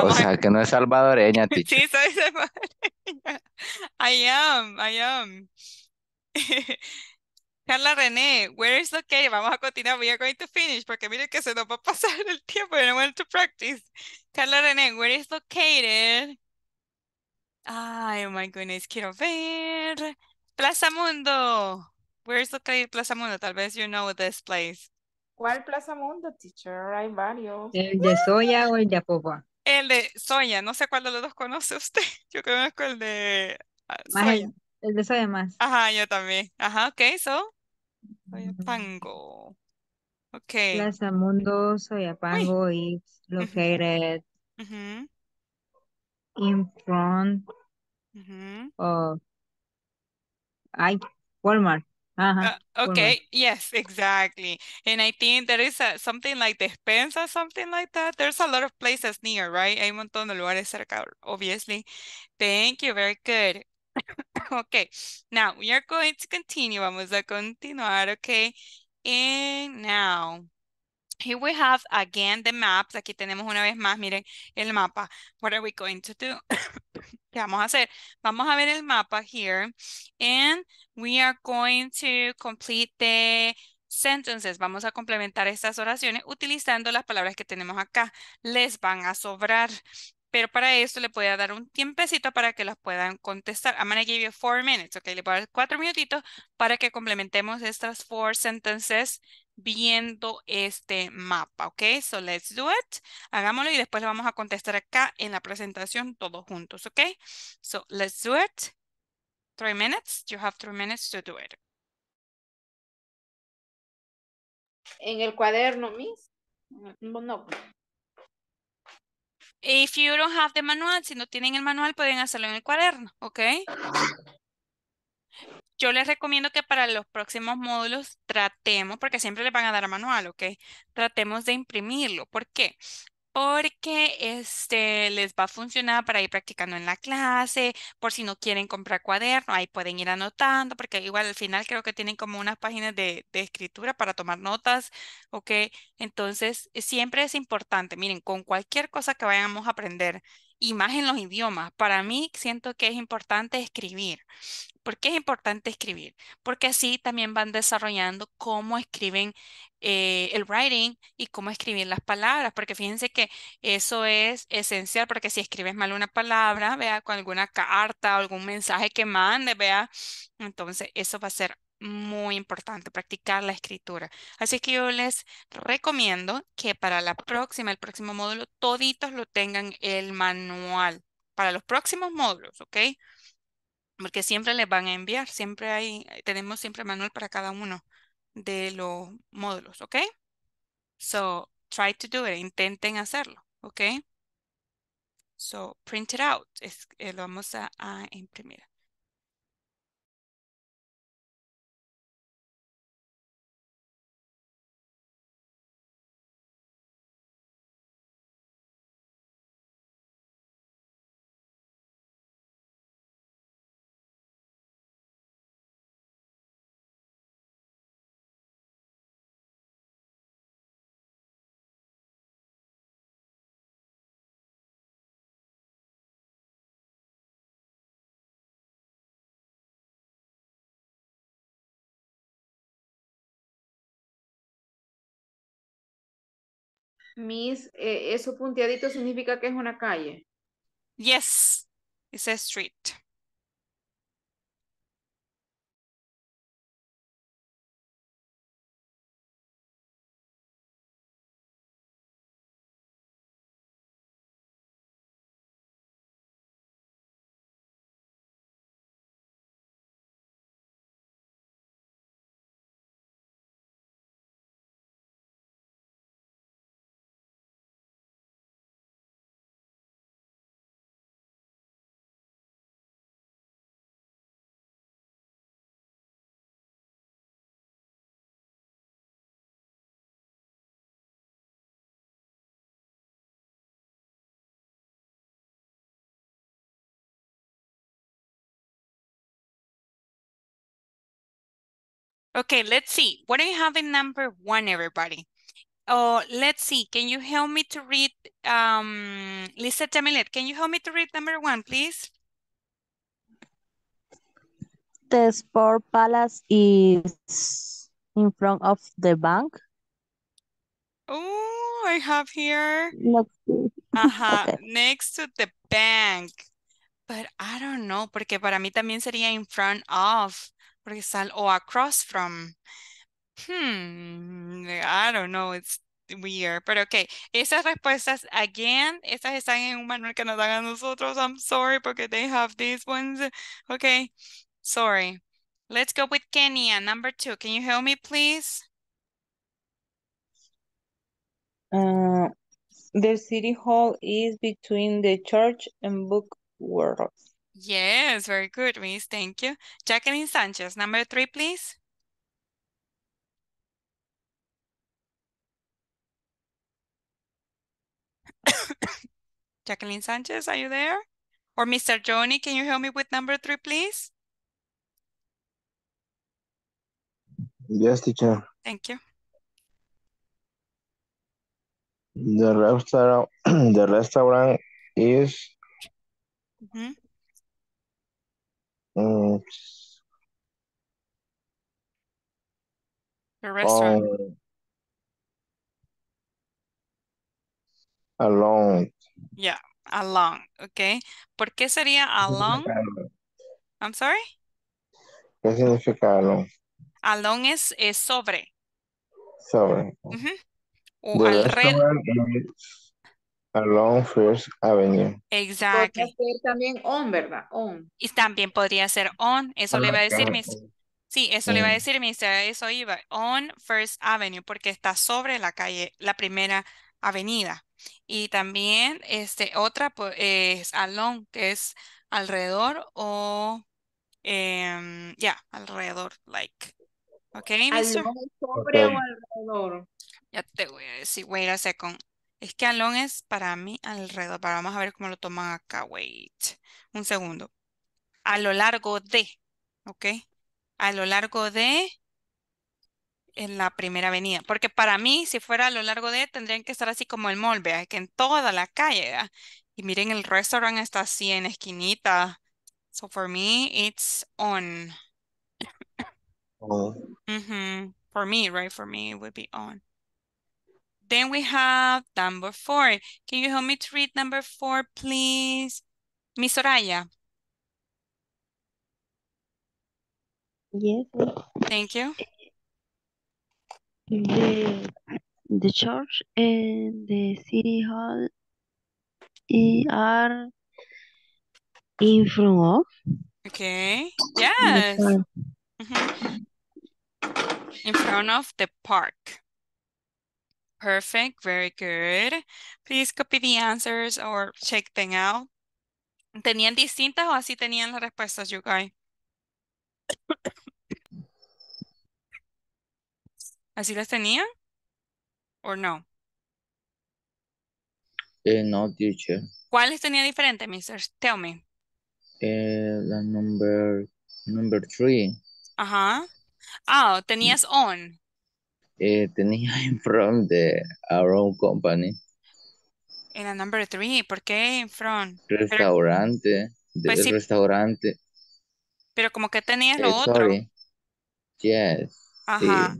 o sea, que no es salvadoreña, [laughs] teacher. sí, soy salvadoreña. I am, I am. [laughs] Carla René, where is okay? Vamos a continuar, we are going to finish, porque miren que se nos va a pasar el tiempo, and I want to practice. Carla René, where is located Ay, oh my goodness, quiero ver. Plaza Mundo. Where's the Plaza Mundo? Tal vez you know this place. ¿Cuál Plaza Mundo, teacher? Hay varios. ¿El de Soya o el de Apopa? El de Soya, no sé cuál de los dos conoce usted. [laughs] Yo conozco el de ah, Soya. el, de Soya más. Ajá, yo también. Ajá, ok, so. Mm. pango. Okay. Plaza Mundo, pango is located. in front mm -hmm. of I Walmart. Uh -huh. uh, okay, Walmart. yes, exactly. And I think there is a, something like Despensa, something like that. There's a lot of places near, right? Hay un montón de lugares cerca, obviously. Thank you, very good. [coughs] okay, now we are going to continue. Vamos a continuar, okay? And now, Here we have again the maps. Aquí tenemos una vez más, miren, el mapa. What are we going to do? [coughs] ¿Qué vamos a hacer? Vamos a ver el mapa here. And we are going to complete the sentences. Vamos a complementar estas oraciones utilizando las palabras que tenemos acá. Les van a sobrar. Pero para esto le voy a dar un tiempecito para que las puedan contestar. I'm going to give you four minutes, okay? Le voy a dar cuatro minutitos para que complementemos estas four sentences viendo este mapa, ¿ok? So let's do it. Hagámoslo y después lo vamos a contestar acá en la presentación todos juntos, ¿ok? So let's do it. Three minutes. You have three minutes to do it. En el cuaderno, Miss. No. If you don't have the manual, si no tienen el manual, pueden hacerlo en el cuaderno, ¿ok? Yo les recomiendo que para los próximos módulos tratemos, porque siempre les van a dar a manual, ¿ok? Tratemos de imprimirlo. ¿Por qué? porque este, les va a funcionar para ir practicando en la clase, por si no quieren comprar cuaderno, ahí pueden ir anotando, porque igual al final creo que tienen como unas páginas de, de escritura para tomar notas, ¿ok? Entonces, siempre es importante, miren, con cualquier cosa que vayamos a aprender, y más en los idiomas. Para mí siento que es importante escribir. ¿Por qué es importante escribir? Porque así también van desarrollando cómo escriben eh, el writing y cómo escribir las palabras, porque fíjense que eso es esencial, porque si escribes mal una palabra, vea, con alguna carta o algún mensaje que mande, vea, entonces eso va a ser muy importante practicar la escritura. Así que yo les recomiendo que para la próxima, el próximo módulo, toditos lo tengan el manual para los próximos módulos, ¿ok? Porque siempre les van a enviar, siempre hay, tenemos siempre manual para cada uno de los módulos, ¿ok? So, try to do it, intenten hacerlo, ¿ok? So, print it out, eh, lo vamos a imprimir. Miss, eh, eso punteadito significa que es una calle. Yes, it's a street. Okay, let's see. What do you have in number one, everybody? Oh, let's see. Can you help me to read, um, Lisa Tamilet, can you help me to read number one, please? The sport palace is in front of the bank. Oh, I have here. Ajá, [laughs] okay. next to the bank. But I don't know, porque para mí también sería in front of. Rizal or across from. Hmm, I don't know, it's weird, but ok. Esas respuestas, again, estas están en un manual que nos dan a nosotros. I'm sorry porque they have these ones. Ok, sorry. Let's go with Kenya, number two. Can you help me, please? Uh, the city hall is between the church and book world. Yes, very good, Miss. Thank you. Jacqueline Sanchez, number three, please. [coughs] Jacqueline Sanchez, are you there? Or Mr. Johnny, can you help me with number three, please? Yes, teacher. Thank you. The restaurant, [coughs] the restaurant is mm -hmm. Mm. A restaurant. um, Yeah, along. Okay. ¿Por qué sería along? I'm sorry. ¿Qué significa along? Along es, es sobre. Sobre. Mhm. O alrededor. Along First Avenue. Exacto. ser también on, ¿verdad? On. Y también podría ser on. Eso le iba a decir, mis... Sí, eso le iba a decir, mis... Eso iba. On First Avenue, porque está sobre la calle, la primera avenida. Y también este, otra pues, es along, que es alrededor o. Em, ya, alrededor, like. Ok, ¿Alrededor sobre o alrededor. Ya te voy a decir, wait a second. Es que Alon es para mí alrededor. vamos a ver cómo lo toman acá. Wait. Un segundo. A lo largo de. ¿Ok? A lo largo de en la primera avenida. Porque para mí, si fuera a lo largo de, tendrían que estar así como el mall, ¿vea? que en toda la calle. Y miren, el restaurante está así en esquinita. So for me, it's on. For me, right? For me, it would be on. Then we have number four. Can you help me to read number four, please? Miss Soraya. Yes. Thank you. The, the church and the city hall are in front of. Okay. Yes. Mm-hmm. In front of the park. Perfect, very good. Please copy the answers or check them out. ¿Tenían distintas o así tenían las respuestas, you guys? ¿Así las tenían? ¿O no? Eh, no, teacher. ¿Cuáles tenía diferente, mister? Tell me. Eh, la number, number three. Ajá. Ah, oh, tenías on. Eh, tenía [laughs] en front de Our Own Company. En la number three, ¿por qué front? Restaurante, pues restaurante. Pero como que tenías lo eh, otro. Yes. Ajá.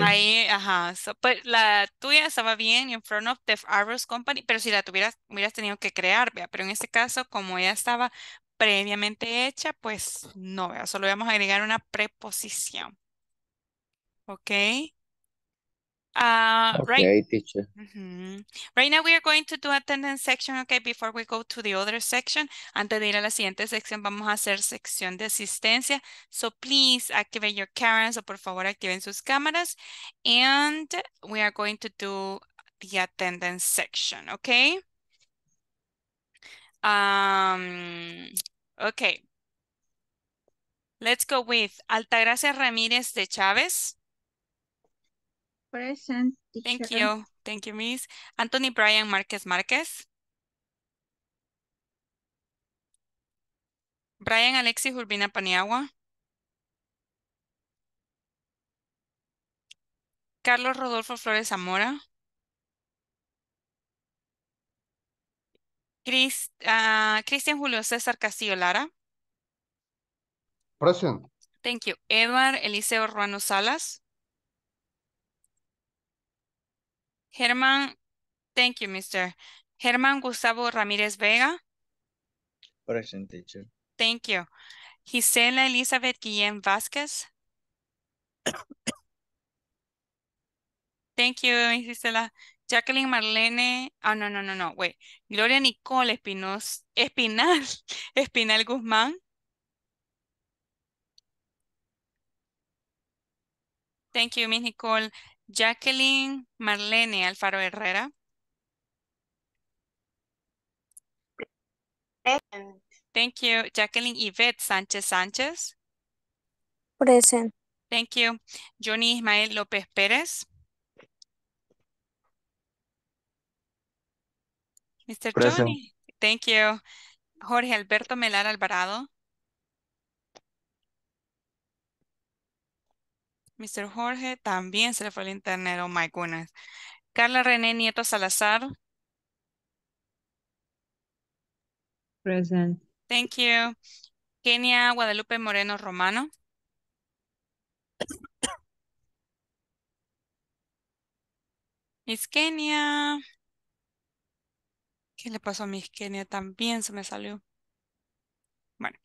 Ahí, ajá. Pues, la tuya estaba bien, in front of the Arrows Company, pero si la tuvieras, hubieras tenido que crear, ¿vea? Pero en este caso, como ella estaba previamente hecha, pues no, ¿vea? Solo vamos a agregar una preposición. ¿Ok? Uh, okay, right, teacher. Mm -hmm. Right now we are going to do attendance section, okay, before we go to the other section. Antes de ir a la siguiente sección, vamos a hacer sección de asistencia. So please activate your cameras, o so por favor activen sus cámaras. And we are going to do the attendance section, okay? Um, okay. Let's go with Altagracia Ramírez de Chávez. Present. Thank you. Thank you, Miss. Anthony Brian Marquez Marquez. Brian Alexis Urbina Paniagua. Carlos Rodolfo Flores Zamora. Ah, Cristian Julio César Castillo Lara. Present. Thank you. Edward Eliseo Ruano Salas. Germán, thank you, Mr. Germán Gustavo Ramírez Vega. Present teacher. Thank you. Gisela Elizabeth Guillén Vázquez. Thank you, Gisela. Jacqueline Marlene, oh no, no, no, no, wait. Gloria Nicole Espinos, Espinal, [laughs] Espinal Guzmán. Thank you, Miss Nicole. Jacqueline Marlene Alfaro Herrera. Present. Thank you. Jacqueline Yvette Sánchez Sánchez. Present. Thank you. Johnny Ismael López Pérez. Mr. Johnny. Thank you. Jorge Alberto Melar Alvarado. Mr. Jorge, también se le fue el internet, oh my goodness. Carla René Nieto Salazar. Present. Thank you. Kenia Guadalupe Moreno Romano. Miss Kenia. ¿Qué le pasó a Miss Kenia? También se me salió. Bueno.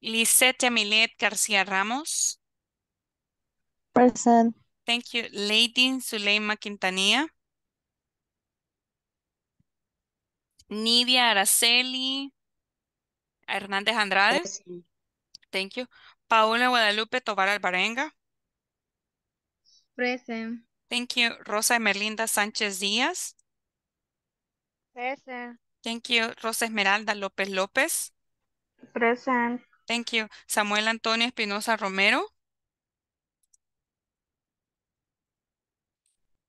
Lisette Amilet García Ramos present. Thank you. Lady Suleyma Quintanilla. Nidia Araceli Hernández Andrade. Thank you. Paola Guadalupe Tobar Alvarenga. Present. Thank you. Rosa Merlinda Sánchez Díaz. Present. Thank you. Rosa Esmeralda López López. Present. Thank you. Samuel Antonio Espinosa Romero.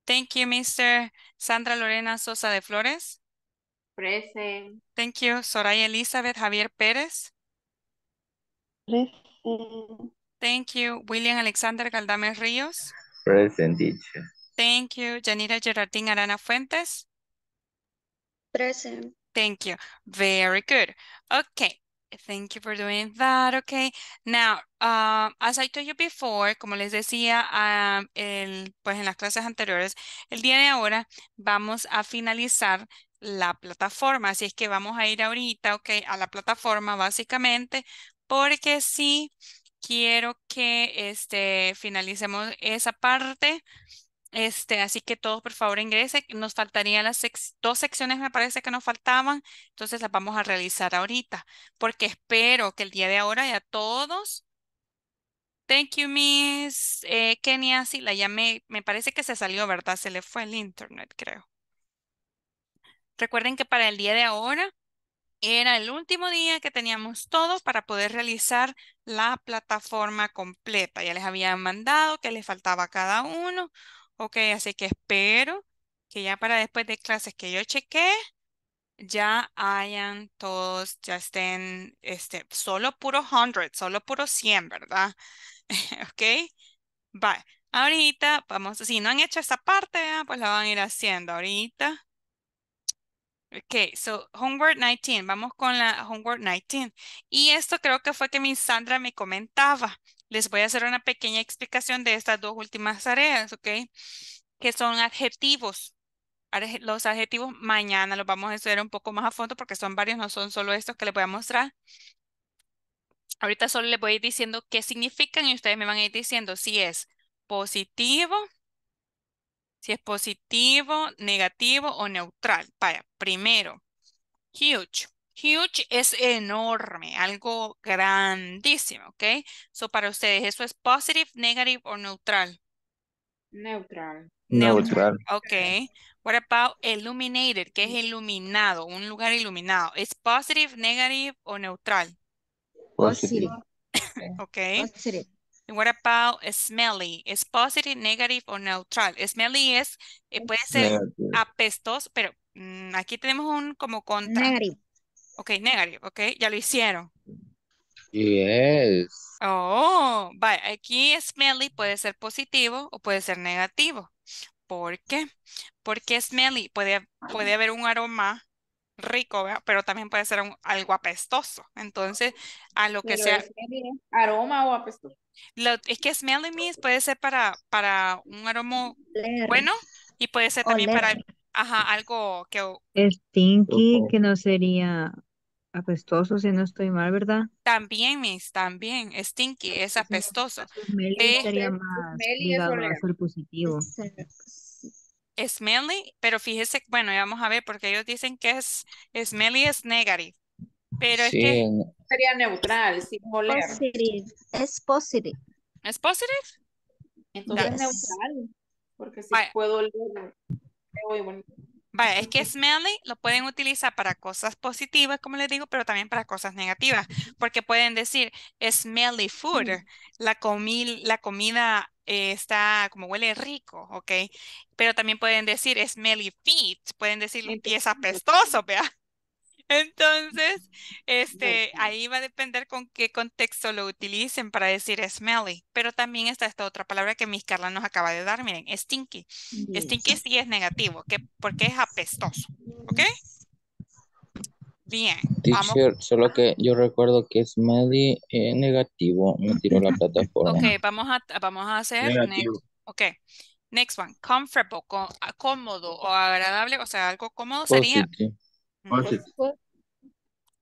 Thank you, Mr. Sandra Lorena Sosa de Flores. Present. Thank you, Soraya Elizabeth Javier Pérez. Present. Thank you, William Alexander Galdames Ríos. Present, Thank you, Janira Gerardín Arana Fuentes. Present. Thank you. Very good. Okay. Thank you for doing that. Okay. Now, um, as I told you before, como les decía, ah, el, pues en las clases anteriores, el día de ahora vamos a finalizar la plataforma. Así es que vamos a ir ahorita, ok, a la plataforma básicamente, porque sí quiero que este, finalicemos esa parte. Este, así que todos por favor ingresen. Nos faltarían las dos secciones, me parece que nos faltaban. Entonces las vamos a realizar ahorita, porque espero que el día de ahora ya todos. Thank you, Miss eh, Kenia. Sí, la llamé. Me parece que se salió, ¿verdad? Se le fue el internet, creo. Recuerden que para el día de ahora era el último día que teníamos todos para poder realizar la plataforma completa. Ya les había mandado que les faltaba a cada uno. Ok, así que espero que ya para después de clases que yo cheque, ya hayan todos, ya estén, este, solo puro 100, solo puro 100, ¿verdad? [laughs] ok, bye. Ahorita, vamos, si no han hecho esta parte, ah, pues la van a ir haciendo ahorita. Ok, so homework 19, vamos con la homework 19. Y esto creo que fue que mi Sandra me comentaba les voy a hacer una pequeña explicación de estas dos últimas tareas, ¿ok? Que son adjetivos. Los adjetivos mañana los vamos a estudiar un poco más a fondo porque son varios, no son solo estos que les voy a mostrar. Ahorita solo les voy a ir diciendo qué significan y ustedes me van a ir diciendo si es positivo, si es positivo, negativo o neutral. Para primero, huge. Huge es enorme, algo grandísimo, ¿ok? So para ustedes, ¿eso es positive, negative o neutral? Neutral. Neutral. Ok. What about illuminated? ¿Qué es iluminado? Un lugar iluminado. ¿Es positive, negative o neutral? Positive. [laughs] ok. Positive. what about smelly? ¿Es positive, negative o neutral? Smelly es, eh, puede ser apestoso, pero mm, aquí tenemos un como contra. Ok, negative, ok, ya lo hicieron. Yes. Oh, vaya, aquí smelly puede ser positivo o puede ser negativo. ¿Por qué? Porque smelly puede, puede haber un aroma rico, pero también puede ser algo apestoso. Entonces, a lo que sea... ¿Aroma o apestoso? es que smelly means puede ser para, para un aroma bueno y puede ser también para ajá, algo que... Stinky, que no sería apestoso, si no estoy mal, ¿verdad? También, Miss, también. Stinky es apestoso. Smelly sería más ligado a ser positivo. Smelly, pero fíjese, bueno, vamos a ver, porque ellos dicen que es smelly es negative. Pero es que sería neutral, sin Es positive. ¿Es positive? Entonces es neutral, porque si puedo leer, Vaya, es que smelly lo pueden utilizar para cosas positivas, como les digo, pero también para cosas negativas, porque pueden decir smelly food, la, la comida eh, está como huele rico, ¿ok? Pero también pueden decir smelly feet, pueden decir pies apestoso, ¿vea? Entonces, este, ahí va a depender con qué contexto lo utilicen para decir smelly. Pero también está esta otra palabra que Miss Carla nos acaba de dar, miren, stinky. Stinky sí es negativo, que, porque es apestoso, ¿ok? Bien. solo que yo recuerdo que smelly es negativo, me tiró la plataforma. Ok, vamos a, vamos a hacer... ok. Next one, comfortable, cómodo o agradable, o sea, algo cómodo sería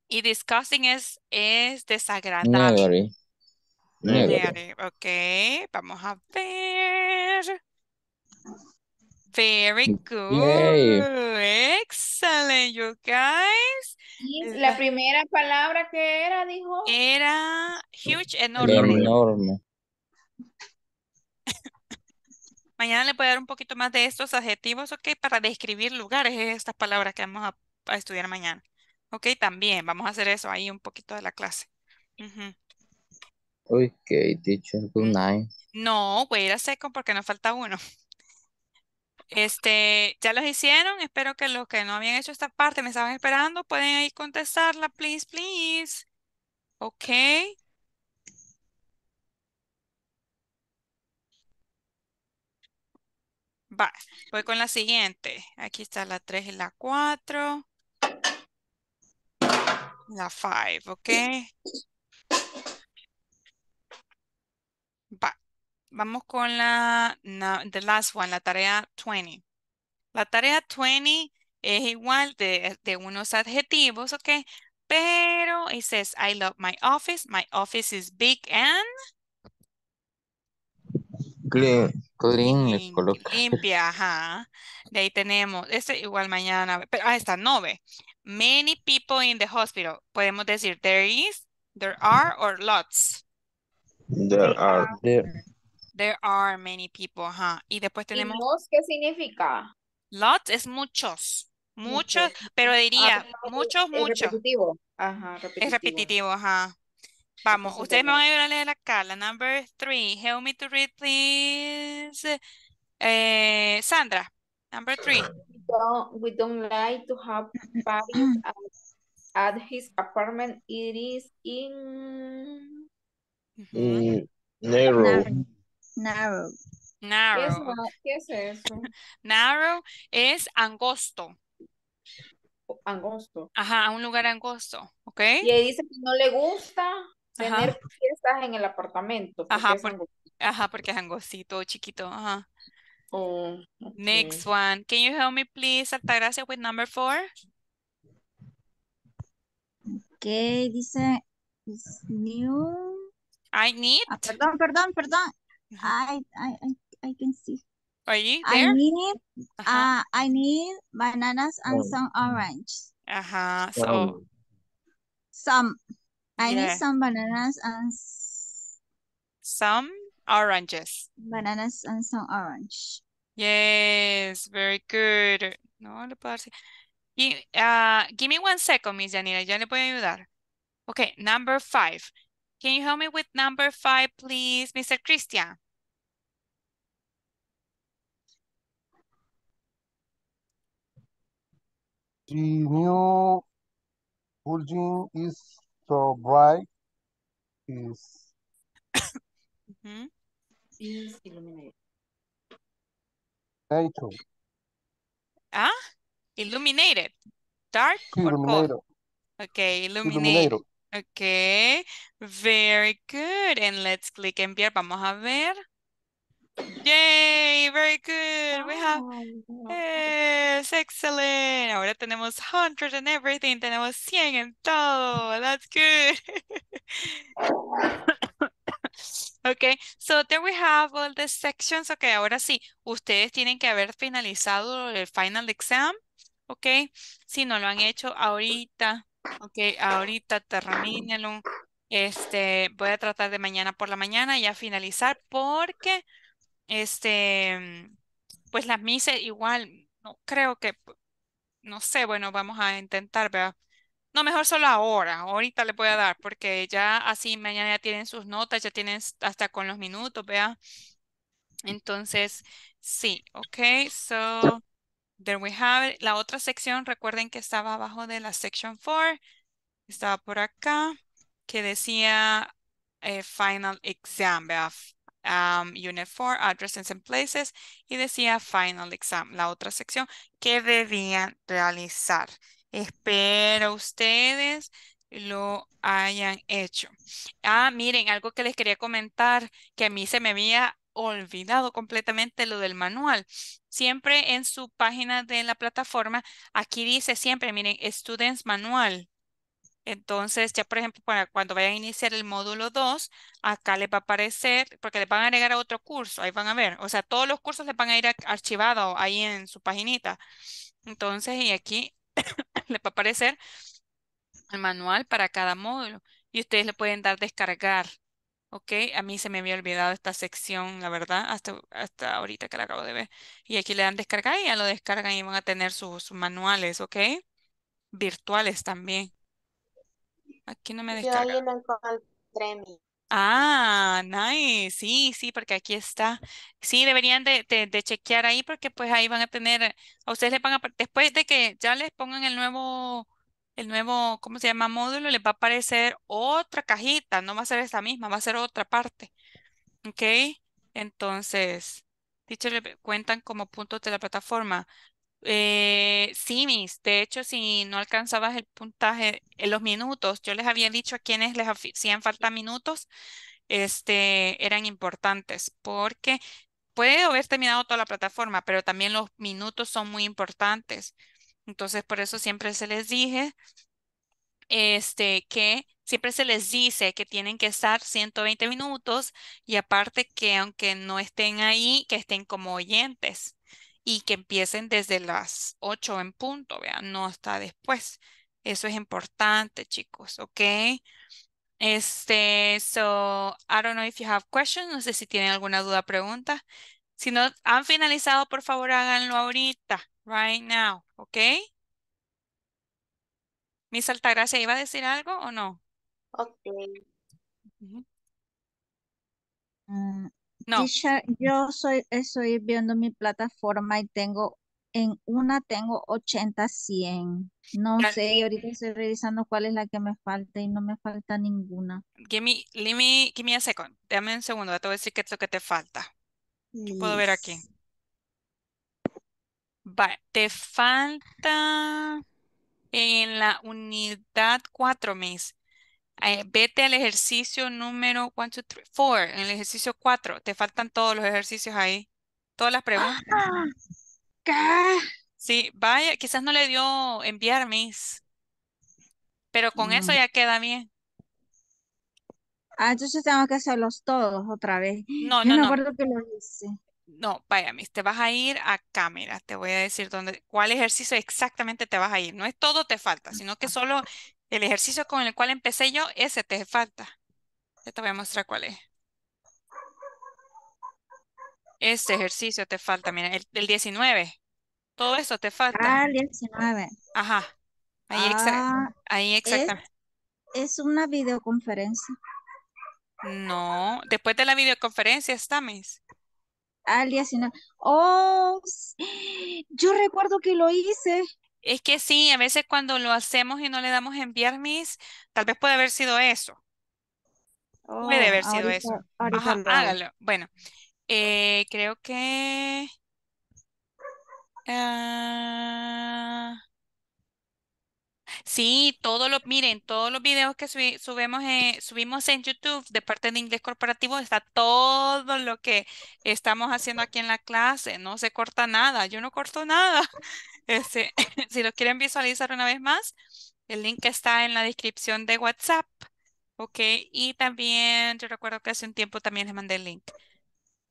y disgusting es, es desagradable. Ok, vamos a ver. Very good. Excellent, you guys. La, primera palabra que era, dijo. Era huge, enorme. Enorme. Mañana le voy a dar un poquito más de estos adjetivos, ok, para describir lugares, estas palabras que vamos a a estudiar mañana. Ok, también vamos a hacer eso ahí un poquito de la clase. Ok, teacher, good night. No, voy a ir a second porque nos falta uno. Este, ya los hicieron. Espero que los que no habían hecho esta parte me estaban esperando. Pueden ahí contestarla, please, please. Ok. Va, voy con la siguiente. Aquí está la 3 y la 4. La five, ¿ok? Va. Vamos con la the last one, la tarea 20. La tarea 20 es igual de, unos adjetivos, ¿ok? Pero it says, I love my office. My office is big and... Clean, Limpia, ajá. De ahí tenemos, este igual mañana, pero ah, está 9. Many people in the hospital. Podemos decir there is, there are, or lots. There are. There, there are many people, ajá. Y después tenemos... ¿Qué significa? Lots es muchos. Muchos, pero diría muchos, ah, muchos. Es repetitivo. Ajá, Es repetitivo, ajá. Vamos, ustedes me van a ayudar a leer acá. La number three. Help me to read, please. Eh, Sandra, number three don't, we don't like to have parties [clears throat] at, his apartment. It is in... Mm, narrow. Narrow. Narrow. ¿Qué es, eso? Narrow es angosto. Angosto. Ajá, un lugar angosto, ¿ok? Y dice que no le gusta tener fiestas en el apartamento. ajá, ajá, porque es angostito, chiquito, ajá. Oh, okay. Next one. Can you help me please, Altagracia, with number four? Okay, this is new. I need. Ah, perdón, perdón, perdón. I, I, I, I can see. Are you there? I need, uh, -huh. uh I need bananas and oh. some orange. Uh-huh, so. Some. I yeah. need some bananas and... Some? oranges. Bananas and some orange. Yes, very good. No le puedo dar. Give, uh, ah, give me one second, Miss Yanira. Ya le voy ayudar. Okay, number five. Can you help me with number five, please, Mr. Christian? The new building is so bright. Is [coughs] mm -hmm. Please illuminate. ¿Ah? Illuminated. Dark or cold? Okay, illuminated. Okay, very good. And let's click enviar. Vamos a ver. Yay, very good. We have, yes, excellent. Ahora tenemos 100 and everything. Tenemos 100 en todo. That's good. [laughs] Okay, so there we have all the sections. Okay, ahora sí, ustedes tienen que haber finalizado el final exam. Okay, si no lo han hecho ahorita, okay, ahorita termínenlo. Este, voy a tratar de mañana por la mañana ya finalizar porque, este, pues las mises igual, no creo que, no sé, bueno, vamos a intentar, ¿verdad? no, mejor solo ahora, ahorita le voy a dar, porque ya así mañana ya tienen sus notas, ya tienen hasta con los minutos, vea. Entonces, sí, ok, so there we have it. La otra sección, recuerden que estaba abajo de la section 4, estaba por acá, que decía eh, final exam, vea, um, unit 4, addresses and places, y decía final exam, la otra sección que debían realizar. Espero ustedes lo hayan hecho. Ah, miren, algo que les quería comentar, que a mí se me había olvidado completamente lo del manual. Siempre en su página de la plataforma, aquí dice siempre, miren, Students Manual. Entonces, ya por ejemplo, para cuando vayan a iniciar el módulo 2, acá les va a aparecer, porque les van a agregar a otro curso, ahí van a ver. O sea, todos los cursos les van a ir archivados ahí en su paginita. Entonces, y aquí le va a aparecer el manual para cada módulo y ustedes le pueden dar descargar. Ok, a mí se me había olvidado esta sección, la verdad, hasta, hasta ahorita que la acabo de ver. Y aquí le dan descargar y ya lo descargan y van a tener sus, manuales, ok. Virtuales también. Aquí no me descarga. Yo ahí encontré. Ah, nice. Sí, sí, porque aquí está. Sí, deberían de, de, chequear ahí porque pues ahí van a tener, a ustedes les van a, después de que ya les pongan el nuevo, el nuevo, ¿cómo se llama? Módulo, les va a aparecer otra cajita, no va a ser esta misma, va a ser otra parte. ¿Ok? Entonces, le cuentan como puntos de la plataforma. Eh, sí, mis. de hecho, si no alcanzabas el puntaje en los minutos, yo les había dicho a quienes les hacían falta minutos, este, eran importantes porque puede haber terminado toda la plataforma, pero también los minutos son muy importantes. Entonces, por eso siempre se les dije este, que siempre se les dice que tienen que estar 120 minutos y aparte que aunque no estén ahí, que estén como oyentes y que empiecen desde las 8 en punto, vean, no hasta después. Eso es importante, chicos, ¿ok? Este, so, I don't know if you have questions, no sé si tienen alguna duda, pregunta. Si no han finalizado, por favor, háganlo ahorita, right now, ¿ok? Miss Altagracia, ¿iba a decir algo o no? Ok yo soy, estoy viendo mi plataforma y tengo, en una tengo 80, 100. No sé, ahorita estoy revisando cuál es la que me falta y no me falta ninguna. Give me, me, a second. Dame un segundo, te voy a decir qué es lo que te falta. ¿Qué puedo ver aquí? te falta en la unidad 4, meses. Eh, vete al ejercicio número 1, 2, 3, 4, en el ejercicio 4. Te faltan todos los ejercicios ahí. Todas las preguntas. Ah, ¿qué? Sí, vaya, quizás no le dio enviar mis, pero con eso mm. ya queda bien. Ah, entonces tengo que hacerlos todos otra vez. No, no, no. acuerdo que lo hice. No, vaya, mis, te vas a ir a cámara. Te voy a decir dónde, cuál ejercicio exactamente te vas a ir. No es todo te falta, sino que solo el ejercicio con el cual empecé yo, ese te falta. Ya te voy a mostrar cuál es. Este ejercicio te falta, mira, el, 19. Todo eso te falta. Ah, el 19. Ajá. Ahí, ah, ahí exactamente. Es, una videoconferencia. No, después de la videoconferencia está, Miss. Ah, el 19. Oh, yo recuerdo que lo hice. Es que sí, a veces cuando lo hacemos y no le damos enviar mis, tal vez puede haber sido eso. puede oh, haber sido eso. hágalo. Bueno, eh, creo que... Ah, Sí, todos los, miren, todos los videos que subimos, eh, subimos en YouTube de parte de Inglés Corporativo está todo lo que estamos haciendo aquí en la clase, no se corta nada, yo no corto nada. [laughs] Este, [laughs] si lo quieren visualizar una vez más, el link está en la descripción de WhatsApp, ¿ok? Y también, yo recuerdo que hace un tiempo también les mandé el link.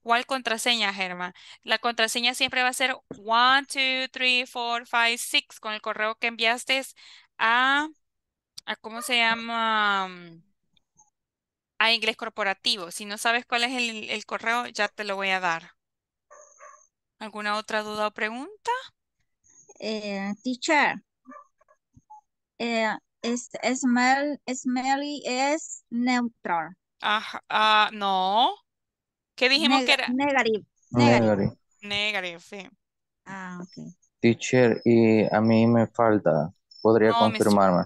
¿Cuál contraseña, Germa? La contraseña siempre va a ser 1, 2, 3, 4, 5, 6 con el correo que enviaste a, a ¿cómo se llama? Mm, a inglés corporativo. Si no sabes cuál es el, correo, ya te lo voy a dar. ¿Alguna otra duda o pregunta? Eh, teacher, eh, es, smell, smelly es neutral. Ah, no. ¿Qué dijimos que era? Negative. Negative. Negative, sí. Ah, Teacher, y a mí me falta podría confirmarme.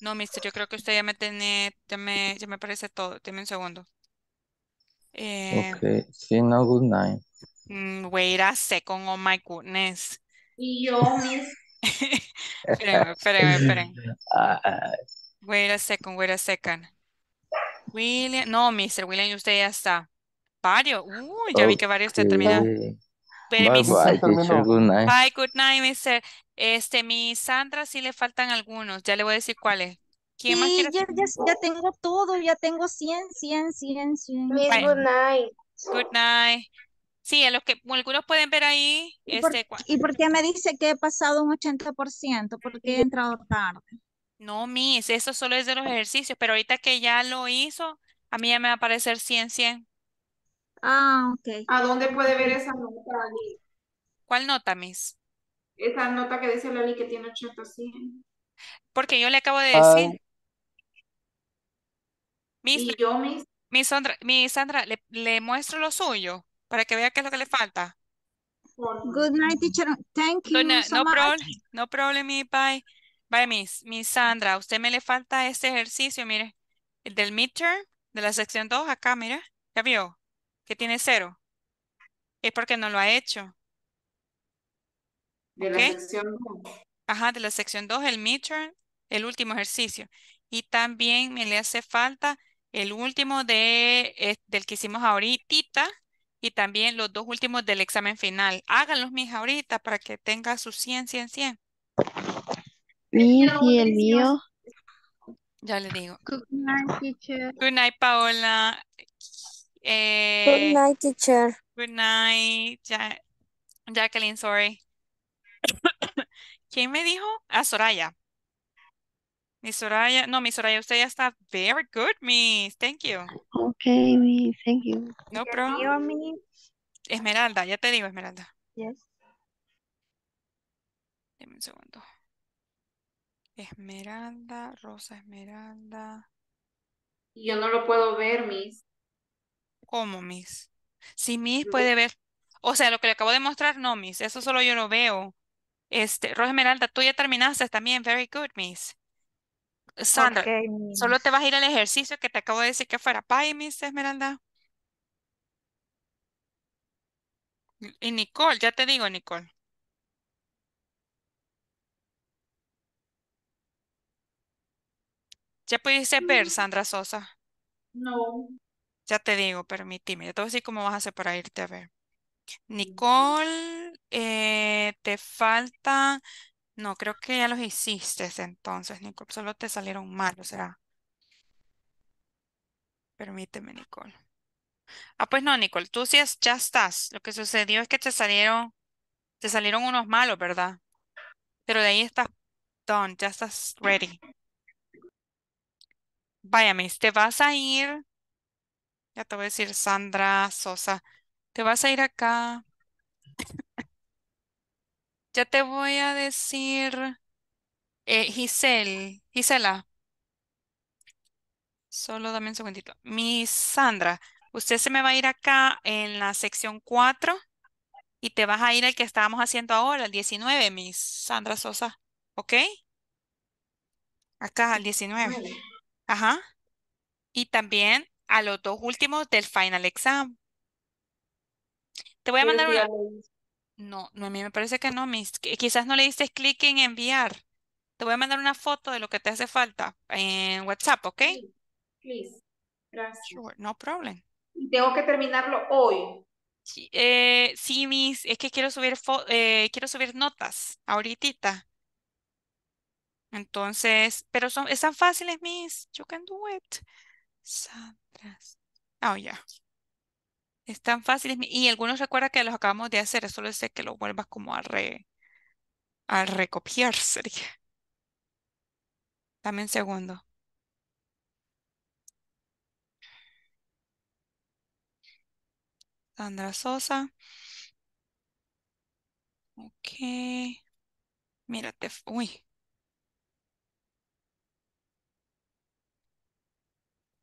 No, mister, yo creo que usted ya me tiene, ya me, ya me parece todo. Deme un segundo. Eh, okay, sí, no, good night. Wait mm, a second, oh my goodness. Y yo, mister. [laughs] espérenme, espérenme, espérenme. Wait [laughs] a second, wait a second. William, no, mister, William, usted ya está. Varios, uh, ya vi que varios se terminó. Bye, bye, good night. Bye, good night, mister. Este, mi Sandra, sí le faltan algunos, ya le voy a decir cuáles. ¿Quién más quiere? Ya, ya, ya, tengo todo, ya tengo 100, 100, 100, 100. Good night. Good night. Sí, a los que algunos pueden ver ahí. ¿Y por, este, ¿Y por qué me dice que he pasado un 80%? qué he entrado tarde. No, Miss, eso solo es de los ejercicios, pero ahorita que ya lo hizo, a mí ya me va a aparecer 100, 100. Ah, ok. ¿A dónde puede ver esa nota, ¿Cuál nota, Miss? Esa nota que dice Loli que tiene 80, 100. Porque yo le acabo de decir. Miss y yo, mis... Mi Sandra, Sandra le, le muestro lo suyo para que vea qué es lo que le falta. Good night, teacher. Thank you no, so no much. Problem, no problem, bye. Bye, Miss, miss Sandra. A usted me le falta este ejercicio, mire. El del midterm, de la sección 2, acá, mire. ¿Ya vio? Que tiene cero. Es porque no lo ha hecho. De la sección 2. Ajá, de la sección 2, el midterm, el último ejercicio. Y también me le hace falta el último de, eh, del que hicimos ahorita y también los dos últimos del examen final. Háganlos, mis ahorita para que tenga su 100, 100, 100. Y, y el mío. Ya le digo. Good night, teacher. Good night, Paola. good eh, night, teacher. Good night, Jacqueline, sorry. ¿Quién me dijo? Ah, Soraya. Mi Soraya, no, mi Soraya, usted ya está very good, Miss. Thank you. Okay, Miss, thank you. No Esmeralda, ya te digo, Esmeralda. Yes. Deme un segundo. Esmeralda, Rosa Esmeralda. Yo no lo puedo ver, Miss. ¿Cómo, Miss? Sí, Miss puede ver. O sea, lo que le acabo de mostrar, no, Miss. Eso solo yo lo veo. Este, Rosa Esmeralda, tú ya terminaste también. Very good, Miss. Sandra, solo te vas a ir al ejercicio que te acabo de decir que fuera. Bye, Miss Esmeralda. Y Nicole, ya te digo, Nicole. ¿Ya pudiste ver, mm. Sandra Sosa? No. Ya te digo, permíteme. Yo te voy decir cómo vas a hacer para irte a ver. Nicole. Eh, te falta no, creo que ya los hiciste entonces, Nicole, solo te salieron mal, será permíteme, Nicole. Ah, pues no, Nicole, tú sí ya estás. Lo que sucedió es que te salieron, te salieron unos malos, ¿verdad? Pero de ahí estás done, ya estás ready. Vaya, te vas a ir, ya te voy a decir Sandra Sosa, te vas a ir acá. Ya te voy a decir eh, Gisela, solo dame un segundito. Mi Sandra, usted se me va a ir acá en la sección 4 y te vas a ir al que estábamos haciendo ahora, el 19, mi Sandra Sosa, ¿ok? Acá al 19. Ajá. Y también a los dos últimos del final exam. Te voy a mandar una... No, a mí me parece que no, Miss. quizás no le diste clic en enviar. Te voy a mandar una foto de lo que te hace falta en WhatsApp, ¿ok? Please, gracias. Sure, no problem. Tengo que terminarlo hoy. Sí, eh, Miss. es que quiero subir, eh, quiero subir notas ahorita. Entonces, pero son, están fáciles, Miss. You can do it. Sandras. Oh, yeah. Es tan fácil. Y algunos recuerda que los acabamos de hacer, solo sé que lo vuelvas como a re a recopiar [laughs] sería. Dame un segundo. Sandra Sosa. Ok. Mírate. Uy.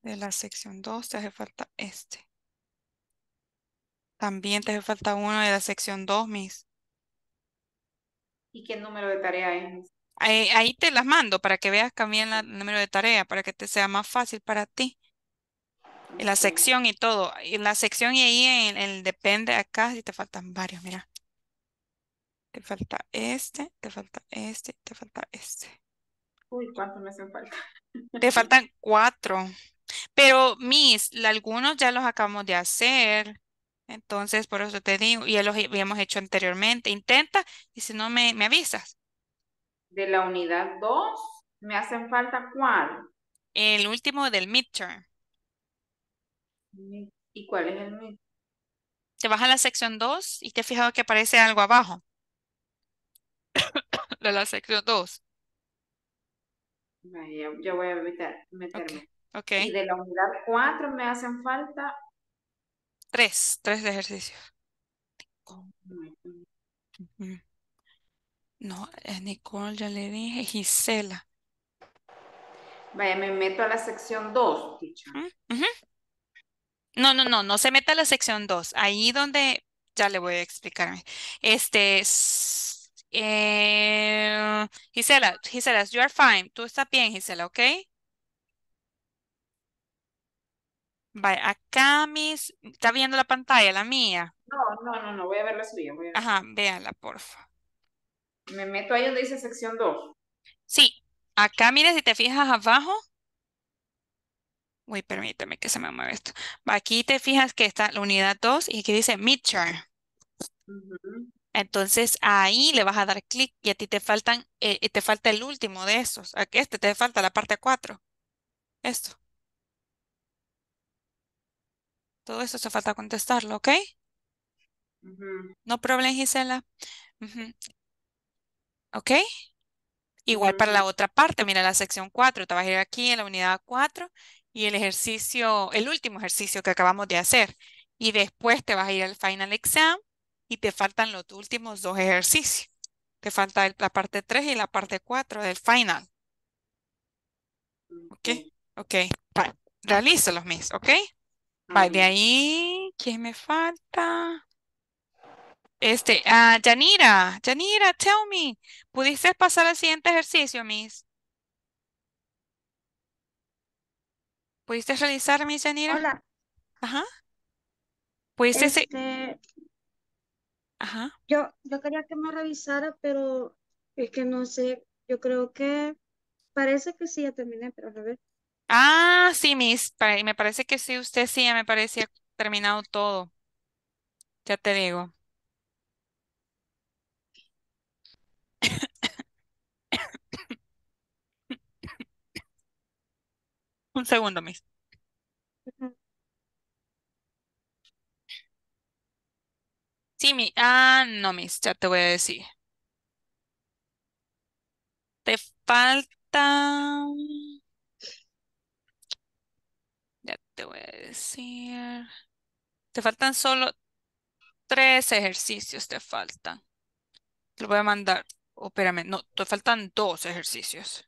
De la sección 2 te hace falta este. También te hace falta uno de la sección 2, Miss. ¿Y qué número de tarea es, Ahí, te las mando para que veas también el número de tarea, para que te sea más fácil para ti. La sección y todo. Y la sección y ahí en el depende acá si te faltan varios, mira. Te falta este, te falta este, te falta este. Uy, ¿cuántos me hacen falta? Te faltan [laughs] cuatro. Pero, Miss, algunos ya los acabamos de hacer. Entonces, por eso te digo, ya lo habíamos hecho anteriormente. Intenta y si no, me, me avisas. De la unidad 2, ¿me hacen falta cuál? El último del midterm. ¿Y cuál es el midterm? Te vas a la sección 2 y te has fijado que aparece algo abajo. [coughs] de la sección 2. yo voy a evitar meterme. Y de la unidad 4 me hacen falta Tres, tres ejercicios. No, es Nicole ya le dije, Gisela. Vaya, me meto a la sección dos. No, no, no, no se meta a la sección dos. Ahí donde ya le voy a explicar. Este, eh, Gisela, Gisela, you are fine. Tú estás bien, Gisela, ¿ok? acá mis... ¿Está viendo la pantalla, la mía? No, no, no, no, voy a ver la suya. Ajá, véala, porfa. Me meto ahí donde dice sección 2. Sí, acá, mire, si te fijas abajo. Uy, permíteme que se me mueva esto. Aquí te fijas que está la unidad 2 y que dice Midterm. Entonces ahí le vas a dar clic y a ti te faltan, eh, te falta el último de esos. Aquí este te falta la parte 4. Esto. Todo eso hace falta contestarlo, ¿ok? No problem, Gisela. ¿Ok? Igual para la otra parte, mira la sección 4, te vas a ir aquí en la unidad 4 y el ejercicio, el último ejercicio que acabamos de hacer. Y después te vas a ir al final exam y te faltan los últimos dos ejercicios. Te falta la parte 3 y la parte 4 del final. ¿Ok? Ok. realiza los mismos, ¿ok? Vale, de ahí, ¿quién me falta? Este, ah, Yanira, Yanira, tell me, ¿pudiste pasar al siguiente ejercicio, Miss? ¿Pudiste realizar, Miss Yanira? Hola. Ajá. ¿Pudiste? Este Ajá. Yo, yo quería que me revisara, pero es que no sé, yo creo que parece que sí, ya terminé, pero a ver. Ah, sí, Miss. Me parece que sí, usted sí, ya me parece terminado todo. Ya te digo. [coughs] Un segundo, Miss. Sí, mi, Ah, no, Miss. Ya te voy a decir. Te falta. te voy a decir. Te faltan solo tres ejercicios, te faltan. Te voy a mandar. o oh, espérame, no, te faltan dos ejercicios.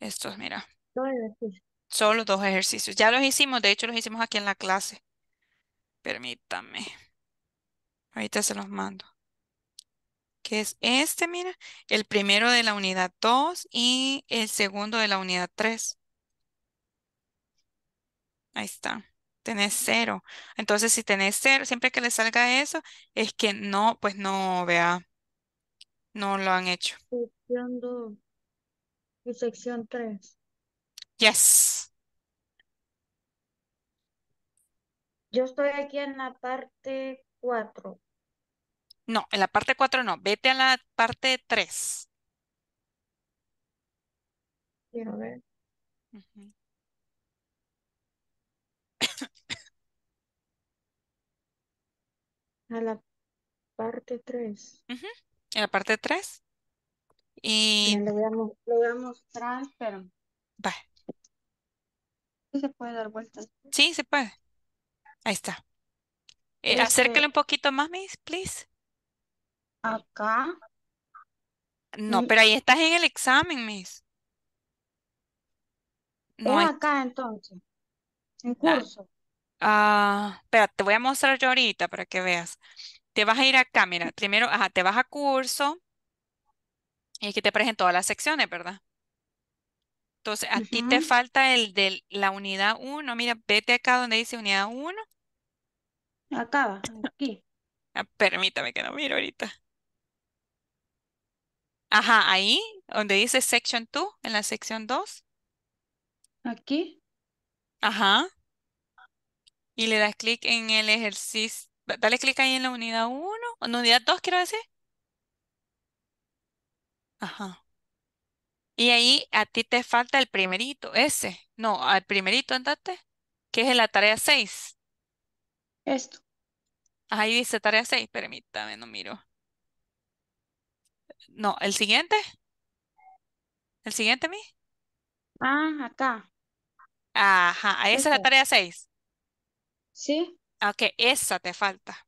Estos, mira. Dos ejercicios. Solo dos ejercicios. Ya los hicimos, de hecho los hicimos aquí en la clase. Permítame. Ahorita se los mando. Que es este, mira. El primero de la unidad 2 y el segundo de la unidad 3. Ahí está. Tenés cero. Entonces, si tenés cero, siempre que le salga eso, es que no, pues no, vea, no lo han hecho. Sección 2 y sección 3. Yes. Yo estoy aquí en la parte 4. No, en la parte 4 no. Vete a la parte 3. Quiero ver. Uh A la parte 3. en la parte 3. Y... voy a, mostrar, pero... Va. se puede dar vueltas? Sí, se puede. Ahí está. Eh, acércale un poquito más, Miss, please. Acá. No, mm. pero ahí estás en el examen, Miss. No acá entonces. En ah. curso. Ah, espera, te voy a mostrar yo ahorita para que veas. Te vas a ir acá, mira, primero, ajá, te vas a curso y aquí te presento todas las secciones, ¿verdad? Entonces, a ti te falta el de la unidad 1. Mira, vete acá donde dice unidad 1. Acá, aquí. [laughs] Ah, permítame que no miro ahorita. Ajá, ahí, donde dice section 2, en la sección 2. Aquí. Ajá y le das clic en el ejercicio, dale clic ahí en la unidad 1, en la unidad 2 quiero decir. Ajá. Y ahí a ti te falta el primerito, ese. No, al primerito andate, que es la tarea 6. Esto. Ahí dice tarea 6, permítame, no miro. No, el siguiente. ¿El siguiente, mi? Ah, acá. Ajá, esa es la tarea 6. Sí. Ah, ok, esa te falta.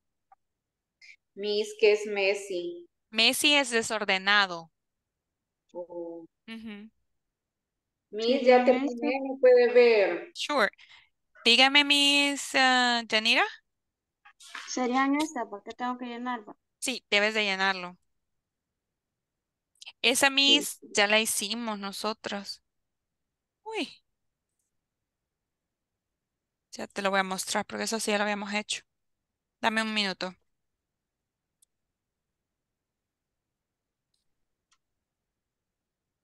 Miss, que es Messi. Messi es desordenado. Oh. Miss, ya te puse, no puede ver. Sure. Dígame, Miss uh, ah, Janira. Serían esta, porque tengo que llenarlo? Sí, debes de llenarlo. Esa Miss ya la hicimos nosotros. Uy. Ya te lo voy a mostrar porque eso sí ya lo habíamos hecho. Dame un minuto.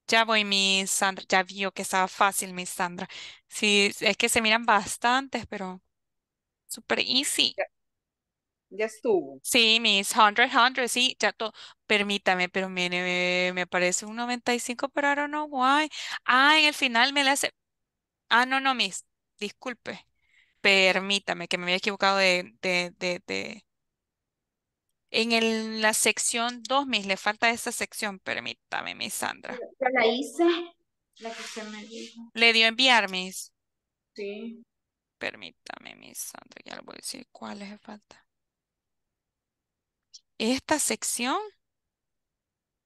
Ya voy, Miss Sandra. Ya vio que estaba fácil, mi Sandra. Sí, es que se miran bastantes, pero súper easy. Ya, estuvo. Sí, mis 100, 100, sí, ya todo. Permítame, pero mire, me, me aparece un 95, pero I don't know why. Ah, en el final me le hace. Ah, no, no, mis. Disculpe. Permítame, que me había equivocado de, de, de, En la sección 2, mis, le falta esta sección. Permítame, mi Sandra. la hice, ¿Le dio enviar, mis? Sí. Permítame, mi Sandra, ya le voy a decir cuál le falta. Esta sección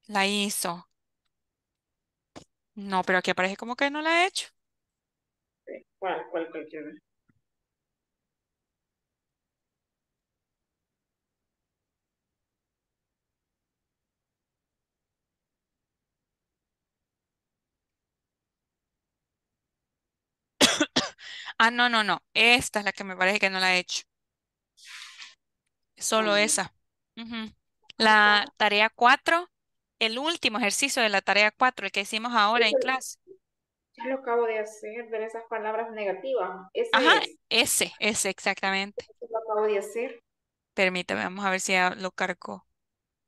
la hizo. No, pero aquí aparece como que no la he hecho. ¿Cuál, cuál, Ah, no, no, no. Esta es la que me parece que no la he hecho. Solo esa. La tarea 4, el último ejercicio de la tarea 4, el que hicimos ahora en clase. Ya lo acabo de hacer, ver esas palabras negativas. Ese Ajá, ese, ese exactamente. lo acabo de hacer. Permítame, vamos a ver si ya lo cargo.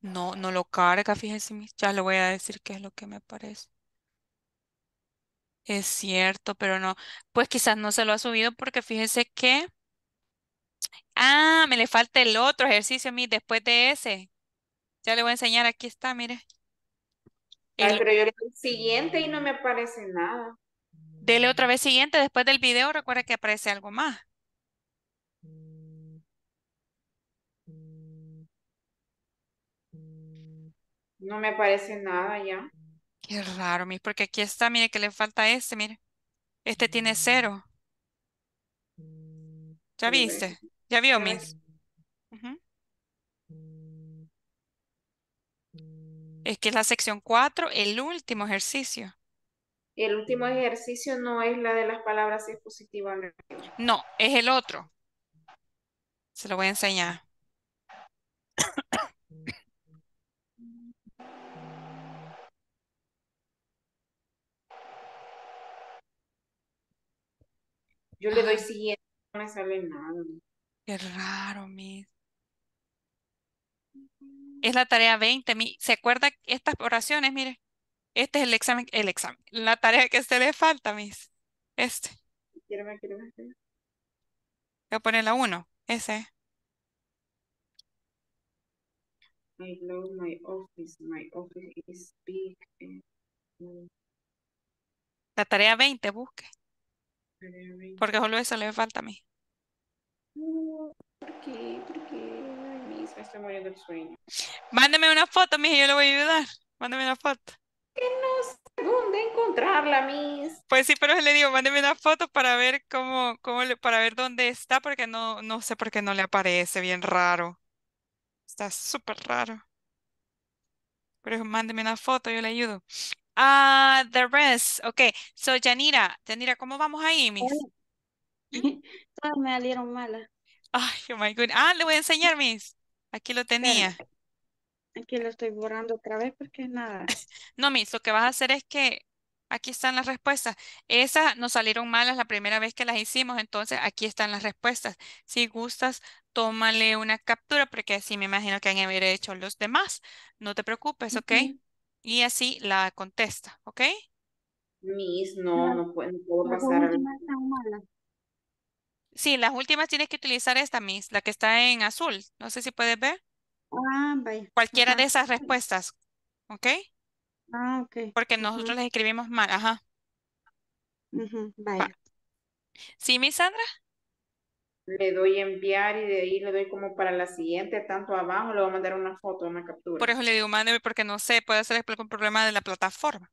No, no lo carga, fíjense, ya le voy a decir qué es lo que me parece. Es cierto, pero no, pues quizás no se lo ha subido porque fíjese que, ah, me le falta el otro ejercicio a mí después de ese. Ya le voy a enseñar, aquí está, mire. El, pero yo le doy siguiente y no me aparece nada. dele otra vez siguiente, después del video, recuerda que aparece algo más. No me aparece nada ya. Qué raro, Miss, porque aquí está, mire que le falta este, mire. Este tiene mm. cero. Mm, ¿Ya viste? ¿Ya vio, mis? Mm. Es que es la sección 4, el último ejercicio. El último ejercicio no es la de las palabras expositivas. No, es el otro. Se lo voy a enseñar. Yo le doy siguiente, no me sale nada. Qué raro, Miss. Es la tarea 20, mi. ¿Se acuerda estas oraciones? Mire, este es el examen, el examen, la tarea que se le falta, Miss. Este. Quiero ver, quiero ver. Voy a poner la 1, ese. I love my office. My office is big. And... La tarea 20, busque. Porque solo eso le falta a mí. ¿Por qué? ¿Por qué? estoy muriendo el sueño. Mándeme una foto, mija, yo le voy a ayudar. Mándeme una foto. Que no sé dónde encontrarla, Miss. Pues sí, pero le digo, mándeme una foto para ver cómo, para ver dónde está, porque no, no sé por qué no le aparece, bien raro. Está súper raro. Pero mándeme una foto, yo le ayudo. Ah, the rest. Okay. So, Janira, Janira, ¿cómo vamos ahí, Miss? ¿Mm? [laughs] Todas me salieron malas. Ay, oh my goodness. Ah, le voy a enseñar, Miss. Aquí lo tenía. Aquí lo estoy borrando otra vez porque nada. [laughs] No, Miss, lo que vas a hacer es que aquí están las respuestas. Esas nos salieron malas la primera vez que las hicimos, entonces aquí están las respuestas. Si gustas, tómale una captura porque así me imagino que han hecho los demás. No te preocupes, ¿ok? Y así la contesta, ¿ok? Miss, no, no, puedo, pasar. Sí, las últimas tienes que utilizar esta, Miss, la que está en azul. No sé si puedes ver. Ah, vaya. Cualquiera de esas respuestas, ¿ok? Ah, ok. Porque nosotros les escribimos mal, ajá. ¿Sí, Miss Sandra? le doy enviar y de ahí le doy como para la siguiente, tanto abajo, le voy a mandar una foto, una captura. Por eso le digo, mándeme porque no sé, puede ser un problema de la plataforma.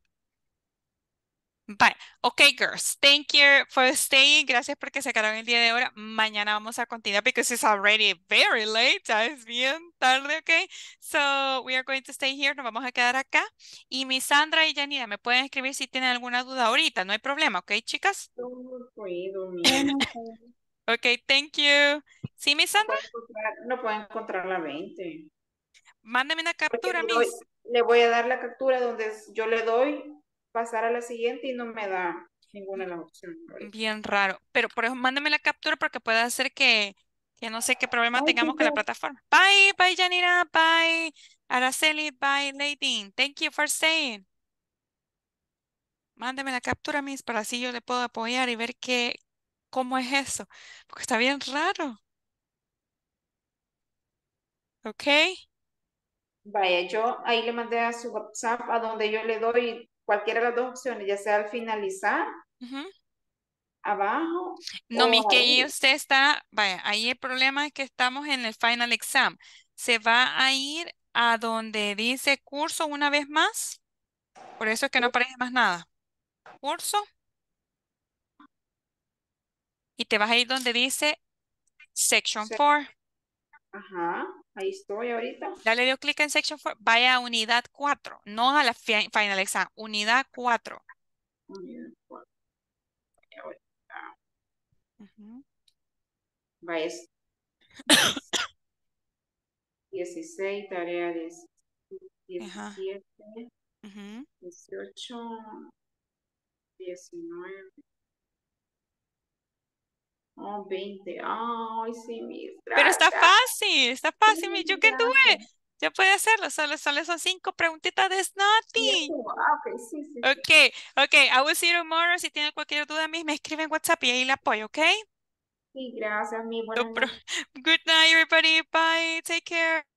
bye ok girls, thank you for staying, gracias porque se quedaron el día de ahora. Mañana vamos a continuar porque it's already very late, ya es bien tarde, ok. So we are going to stay here, nos vamos a quedar acá. Y mi Sandra y Janina, me pueden escribir si tienen alguna duda ahorita, no hay problema, ok chicas. Ok, thank you. ¿Sí, Miss Sandra? No puedo encontrar la 20. Mándame una captura, Miss. Le voy a dar la captura donde yo le doy pasar a la siguiente y no me da ninguna de las opciones. Bien raro. Pero por eso mándame la captura porque que pueda hacer que, que no sé qué problema tengamos con la plataforma. Bye, bye, Janira. Bye, Araceli. Bye, Lady. Thank you for saying. Mándame la captura, Miss, para así yo le puedo apoyar y ver qué, cómo es eso, porque está bien raro. ¿Ok? Vaya, yo ahí le mandé a su WhatsApp a donde yo le doy cualquiera de las dos opciones, ya sea al finalizar, abajo. No, mis que ahí usted está, vaya, ahí el problema es que estamos en el final exam. Se va a ir a donde dice curso una vez más. Por eso es que no aparece más nada. Curso y te vas a ir donde dice Section 4. Ajá, ahí estoy ahorita. Dale, dio clic en Section 4. Vaya a Unidad 4, no a la Final Exam, Unidad 4. Unidad 4. Vaya ahorita. Vaya. 16, tarea 17, 18, 19. Oh, 20. Ay, sí, mis. Pero está fácil, está fácil, sí, mi. Yo que tuve. Ya puede hacerlo, solo, solo son cinco preguntitas de Snotty. Ah, okay, sí, sí, ok, ok, I will see you tomorrow. Si tiene cualquier duda, mí me en WhatsApp y ahí le apoyo, ¿ok? Sí, gracias, mi. [laughs] Good night, everybody. Bye. Take care.